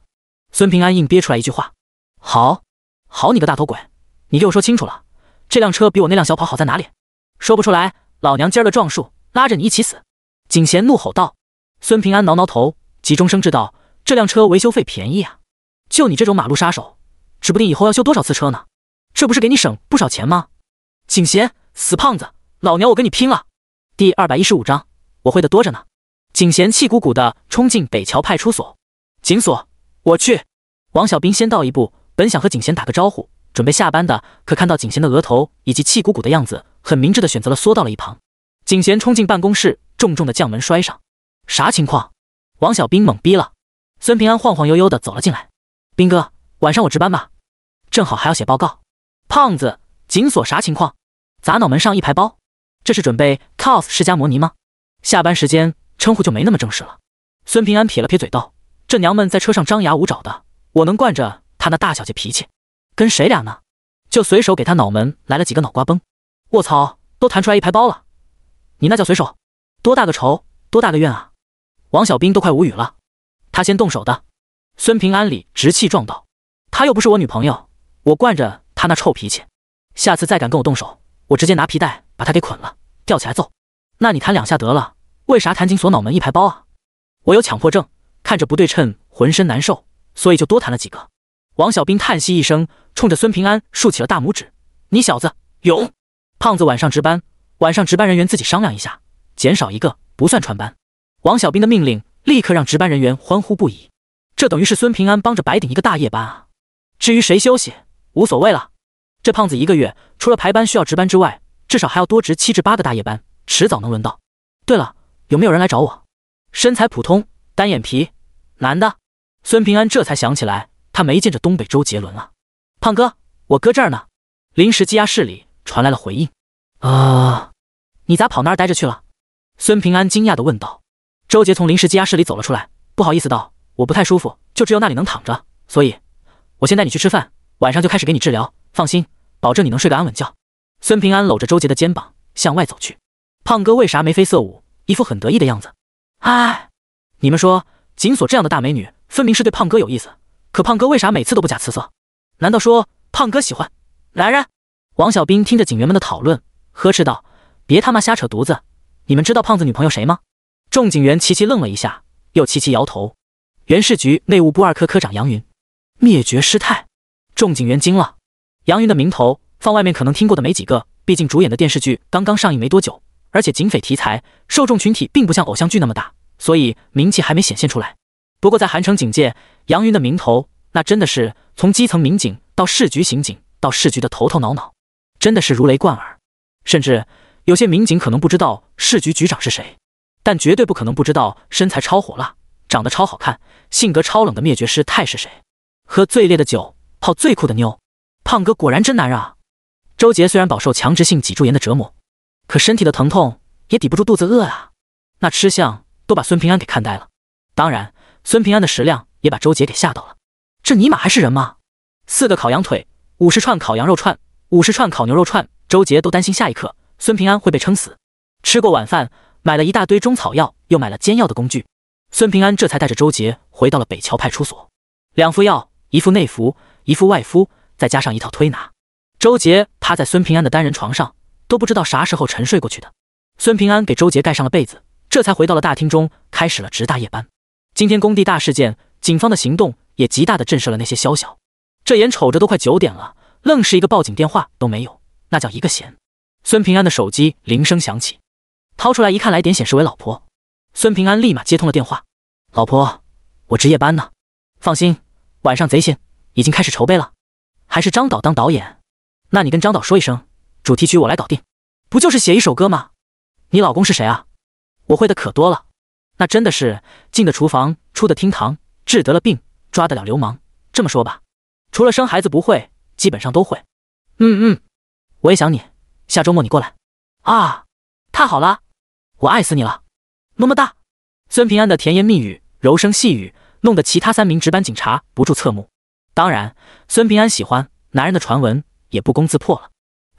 孙平安硬憋出来一句话：“好，好你个大头鬼，你给我说清楚了，这辆车比我那辆小跑好在哪里？说不出来，老娘今儿个撞树，拉着你一起死！”景贤怒吼道。孙平安挠挠头，急中生智道：“这辆车维修费便宜啊，就你这种马路杀手。”指不定以后要修多少次车呢，这不是给你省不少钱吗？景贤，死胖子，老娘我跟你拼了！第二百一十五章，我会的多着呢。景贤气鼓鼓的冲进北桥派出所，警所，我去！王小兵先到一步，本想和景贤打个招呼，准备下班的，可看到景贤的额头以及气鼓鼓的样子，很明智的选择了缩到了一旁。景贤冲进办公室，重重的将门摔上。啥情况？王小兵懵逼了。孙平安晃晃悠悠的走了进来，兵哥，晚上我值班吧。正好还要写报告，胖子紧锁啥情况？砸脑门上一排包，这是准备 cos 释迦摩尼吗？下班时间称呼就没那么正式了。孙平安撇了撇嘴道：“这娘们在车上张牙舞爪的，我能惯着她那大小姐脾气？跟谁俩呢？就随手给她脑门来了几个脑瓜崩！卧槽，都弹出来一排包了！你那叫随手？多大个仇？多大个怨啊？”王小兵都快无语了。他先动手的。孙平安理直气壮道：“她又不是我女朋友。”我惯着他那臭脾气，下次再敢跟我动手，我直接拿皮带把他给捆了，吊起来揍。那你弹两下得了，为啥弹紧锁脑门一排包啊？我有强迫症，看着不对称，浑身难受，所以就多弹了几个。王小兵叹息一声，冲着孙平安竖起了大拇指：“你小子勇！”胖子晚上值班，晚上值班人员自己商量一下，减少一个不算穿班。王小兵的命令立刻让值班人员欢呼不已，这等于是孙平安帮着白顶一个大夜班啊。至于谁休息？无所谓了，这胖子一个月除了排班需要值班之外，至少还要多值七至八个大夜班，迟早能轮到。对了，有没有人来找我？身材普通，单眼皮，男的。孙平安这才想起来，他没见着东北周杰伦啊。胖哥，我哥这儿呢。临时羁押室里传来了回应。啊，你咋跑那儿待着去了？孙平安惊讶的问道。周杰从临时羁押室里走了出来，不好意思道：“我不太舒服，就只有那里能躺着，所以，我先带你去吃饭。”晚上就开始给你治疗，放心，保证你能睡个安稳觉。孙平安搂着周杰的肩膀向外走去。胖哥为啥眉飞色舞，一副很得意的样子？哎，你们说，紧锁这样的大美女，分明是对胖哥有意思，可胖哥为啥每次都不假辞色？难道说胖哥喜欢男人？王小兵听着警员们的讨论，呵斥道：“别他妈瞎扯犊子！你们知道胖子女朋友谁吗？”众警员齐齐愣了一下，又齐齐摇头。原市局内务部二科科长杨云，灭绝师太。众警员惊了，杨云的名头放外面可能听过的没几个，毕竟主演的电视剧刚刚上映没多久，而且警匪题材受众群体并不像偶像剧那么大，所以名气还没显现出来。不过在韩城警界，杨云的名头那真的是从基层民警到市局刑警到市局的头头脑脑，真的是如雷贯耳。甚至有些民警可能不知道市局局长是谁，但绝对不可能不知道身材超火辣、长得超好看、性格超冷的灭绝师太是谁，喝最烈的酒。泡最酷的妞，胖哥果然真男人啊！周杰虽然饱受强直性脊柱炎的折磨，可身体的疼痛也抵不住肚子饿啊！那吃相都把孙平安给看呆了。当然，孙平安的食量也把周杰给吓到了。这尼玛还是人吗？四个烤羊腿，五十串烤羊肉串，五十串烤牛肉串，周杰都担心下一刻孙平安会被撑死。吃过晚饭，买了一大堆中草药，又买了煎药的工具，孙平安这才带着周杰回到了北桥派出所。两副药，一副内服。一副外敷，再加上一套推拿，周杰趴在孙平安的单人床上，都不知道啥时候沉睡过去的。孙平安给周杰盖上了被子，这才回到了大厅中，开始了值大夜班。今天工地大事件，警方的行动也极大的震慑了那些宵小。这眼瞅着都快九点了，愣是一个报警电话都没有，那叫一个闲。孙平安的手机铃声响起，掏出来一看来电显示为老婆，孙平安立马接通了电话：“老婆，我值夜班呢，放心，晚上贼闲，已经开始筹备了，还是张导当导演，那你跟张导说一声，主题曲我来搞定。不就是写一首歌吗？你老公是谁啊？我会的可多了，那真的是进的厨房出的厅堂，治得了病抓得了流氓。这么说吧，除了生孩子不会，基本上都会。嗯嗯，我也想你，下周末你过来啊！太好了，我爱死你了，么么哒。孙平安的甜言蜜语、柔声细语，弄得其他三名值班警察不住侧目。当然，孙平安喜欢男人的传闻也不攻自破了。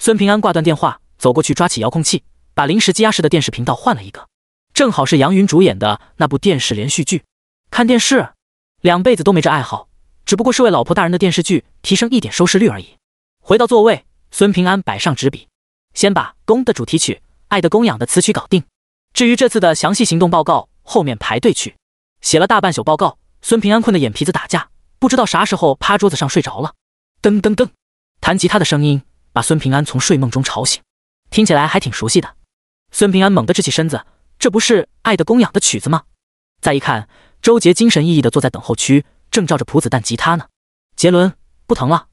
孙平安挂断电话，走过去抓起遥控器，把临时积压式的电视频道换了一个，正好是杨云主演的那部电视连续剧。看电视，两辈子都没这爱好，只不过是为老婆大人的电视剧提升一点收视率而已。回到座位，孙平安摆上纸笔，先把《公》的主题曲《爱的供养》的词曲搞定。至于这次的详细行动报告，后面排队去。写了大半宿报告，孙平安困的眼皮子打架。不知道啥时候趴桌子上睡着了，噔噔噔，弹吉他的声音把孙平安从睡梦中吵醒，听起来还挺熟悉的。孙平安猛地支起身子，这不是《爱的供养》的曲子吗？再一看，周杰精神奕奕地坐在等候区，正照着谱子弹吉他呢。杰伦不疼了，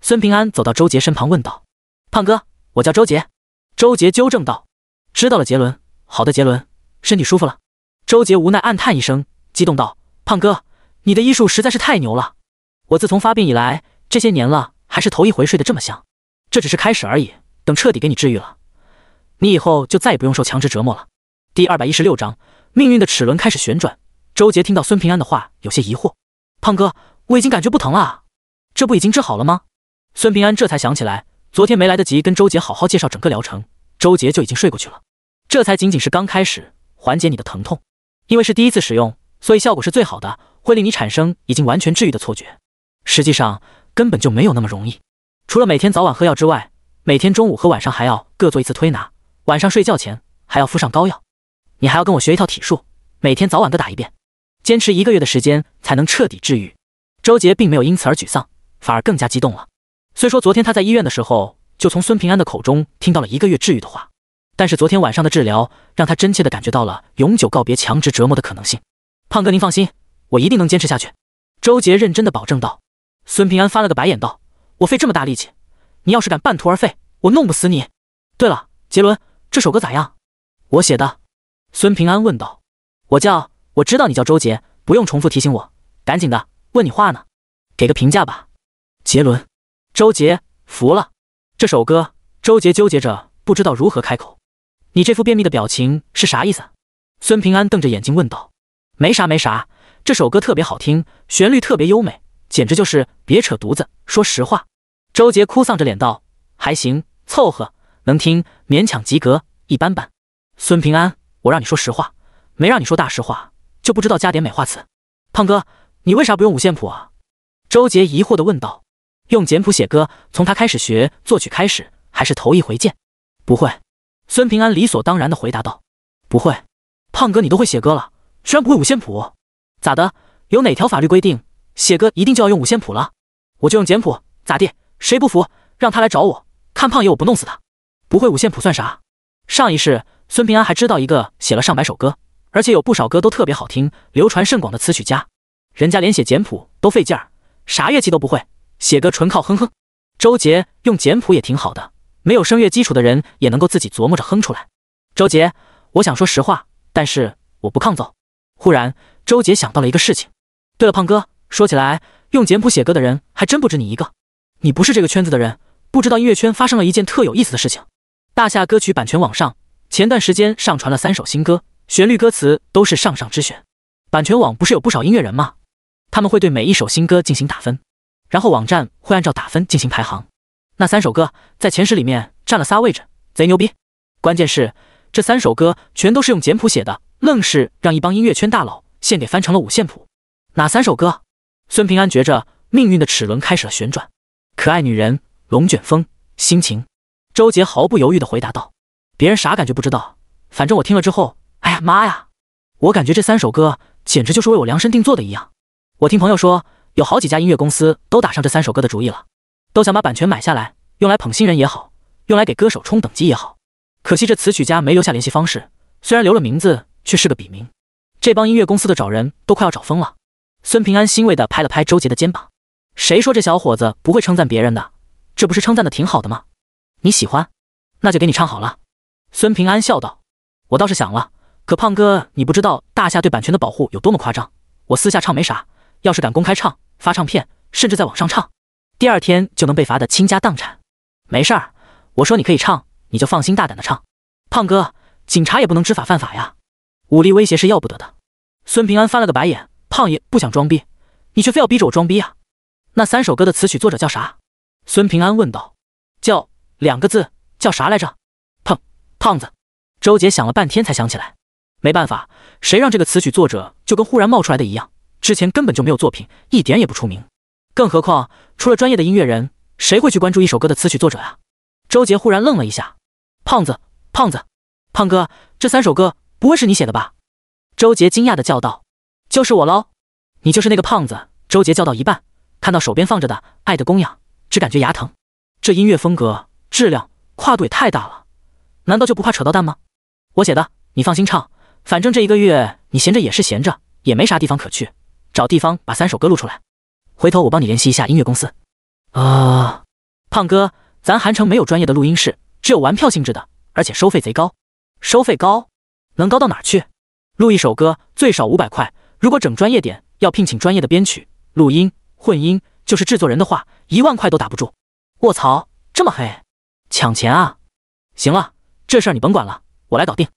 孙平安走到周杰身旁问道：“胖哥，我叫周杰。”周杰纠正道：“知道了，杰伦。好的，杰伦，身体舒服了。”周杰无奈暗叹一声，激动道：“胖哥，你的医术实在是太牛了！”我自从发病以来，这些年了，还是头一回睡得这么香。这只是开始而已，等彻底给你治愈了，你以后就再也不用受强制折磨了。第二百一十六章，命运的齿轮开始旋转。周杰听到孙平安的话，有些疑惑：“胖哥，我已经感觉不疼了，这不已经治好了吗？”孙平安这才想起来，昨天没来得及跟周杰好好介绍整个疗程，周杰就已经睡过去了。这才仅仅是刚开始缓解你的疼痛，因为是第一次使用，所以效果是最好的，会令你产生已经完全治愈的错觉。实际上根本就没有那么容易。除了每天早晚喝药之外，每天中午和晚上还要各做一次推拿，晚上睡觉前还要敷上膏药。你还要跟我学一套体术，每天早晚各打一遍，坚持一个月的时间才能彻底治愈。周杰并没有因此而沮丧，反而更加激动了。虽说昨天他在医院的时候就从孙平安的口中听到了一个月治愈的话，但是昨天晚上的治疗让他真切的感觉到了永久告别强直折磨的可能性。胖哥，您放心，我一定能坚持下去。周杰认真的保证道。孙平安翻了个白眼，道：“我费这么大力气，你要是敢半途而废，我弄不死你。”对了，杰伦，这首歌咋样？我写的。”孙平安问道。“我叫我知道你叫周杰，不用重复提醒我。赶紧的，问你话呢，给个评价吧。”杰伦，周杰，服了这首歌。周杰纠结着，不知道如何开口。“你这副便秘的表情是啥意思？”孙平安瞪着眼睛问道。“没啥没啥，这首歌特别好听，旋律特别优美。”简直就是别扯犊子！说实话，周杰哭丧着脸道：“还行，凑合，能听，勉强及格，一般般。”孙平安，我让你说实话，没让你说大实话，就不知道加点美化词。胖哥，你为啥不用五线谱啊？”周杰疑惑的问道：“用简谱写歌，从他开始学作曲开始，还是头一回见。”“不会。”孙平安理所当然的回答道：“不会。”“胖哥，你都会写歌了，居然不会五线谱？咋的？有哪条法律规定？”写歌一定就要用五线谱了，我就用简谱，咋地？谁不服，让他来找我。看胖爷，我不弄死他。不会五线谱算啥？上一世，孙平安还知道一个写了上百首歌，而且有不少歌都特别好听，流传甚广的词曲家。人家连写简谱都费劲儿，啥乐器都不会，写歌纯靠哼哼。周杰用简谱也挺好的，没有声乐基础的人也能够自己琢磨着哼出来。周杰，我想说实话，但是我不抗揍。忽然，周杰想到了一个事情。对了，胖哥。说起来，用简谱写歌的人还真不止你一个。你不是这个圈子的人，不知道音乐圈发生了一件特有意思的事情。大夏歌曲版权网上前段时间上传了三首新歌，旋律歌词都是上上之选。版权网不是有不少音乐人吗？他们会对每一首新歌进行打分，然后网站会按照打分进行排行。那三首歌在前十里面占了仨位置，贼牛逼！关键是这三首歌全都是用简谱写的，愣是让一帮音乐圈大佬现给翻成了五线谱。哪三首歌？孙平安觉着命运的齿轮开始了旋转，可爱女人、龙卷风、心情，周杰毫不犹豫地回答道：“别人啥感觉不知道，反正我听了之后，哎呀妈呀，我感觉这三首歌简直就是为我量身定做的一样。我听朋友说，有好几家音乐公司都打上这三首歌的主意了，都想把版权买下来，用来捧新人也好，用来给歌手冲等级也好。可惜这词曲家没留下联系方式，虽然留了名字，却是个笔名。这帮音乐公司的找人都快要找疯了。”孙平安欣慰地拍了拍周杰的肩膀：“谁说这小伙子不会称赞别人的？这不是称赞的挺好的吗？你喜欢，那就给你唱好了。”孙平安笑道：“我倒是想了，可胖哥，你不知道大夏对版权的保护有多么夸张。我私下唱没啥，要是敢公开唱、发唱片，甚至在网上唱，第二天就能被罚得倾家荡产。没事儿，我说你可以唱，你就放心大胆的唱。胖哥，警察也不能知法犯法呀，武力威胁是要不得的。”孙平安翻了个白眼。胖爷不想装逼，你却非要逼着我装逼啊！那三首歌的词曲作者叫啥？孙平安问道。叫两个字，叫啥来着？胖，胖子。周杰想了半天才想起来。没办法，谁让这个词曲作者就跟忽然冒出来的一样，之前根本就没有作品，一点也不出名。更何况，除了专业的音乐人，谁会去关注一首歌的词曲作者啊？周杰忽然愣了一下。胖子，胖子，胖哥，这三首歌不会是你写的吧？周杰惊讶的叫道。就是我喽，你就是那个胖子周杰。叫到一半，看到手边放着的《爱的供养》，只感觉牙疼。这音乐风格、质量、跨度也太大了，难道就不怕扯到蛋吗？我写的，你放心唱。反正这一个月你闲着也是闲着，也没啥地方可去，找地方把三首歌录出来。回头我帮你联系一下音乐公司。啊，胖哥，咱韩城没有专业的录音室，只有玩票性质的，而且收费贼高。收费高？能高到哪去？录一首歌最少五百块。如果整专业点，要聘请专业的编曲、录音、混音，就是制作人的话，一万块都打不住。卧槽，这么黑，抢钱啊！行了，这事儿你甭管了，我来搞定。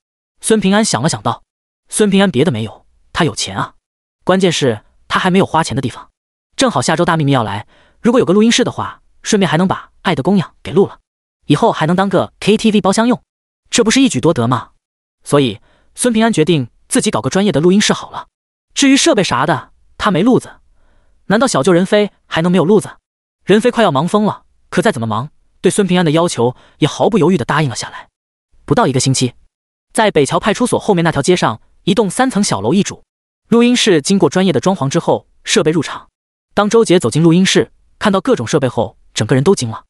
孙平安想了想道：“孙平安别的没有，他有钱啊。关键是他还没有花钱的地方。正好下周大秘密要来，如果有个录音室的话，顺便还能把《爱的供养》给录了，以后还能当个 KTV 包厢用，这不是一举多得吗？所以孙平安决定自己搞个专业的录音室好了。”至于设备啥的，他没路子。难道小舅任飞还能没有路子？任飞快要忙疯了，可再怎么忙，对孙平安的要求也毫不犹豫的答应了下来。不到一个星期，在北桥派出所后面那条街上，一栋三层小楼易主。录音室经过专业的装潢之后，设备入场。当周杰走进录音室，看到各种设备后，整个人都惊了。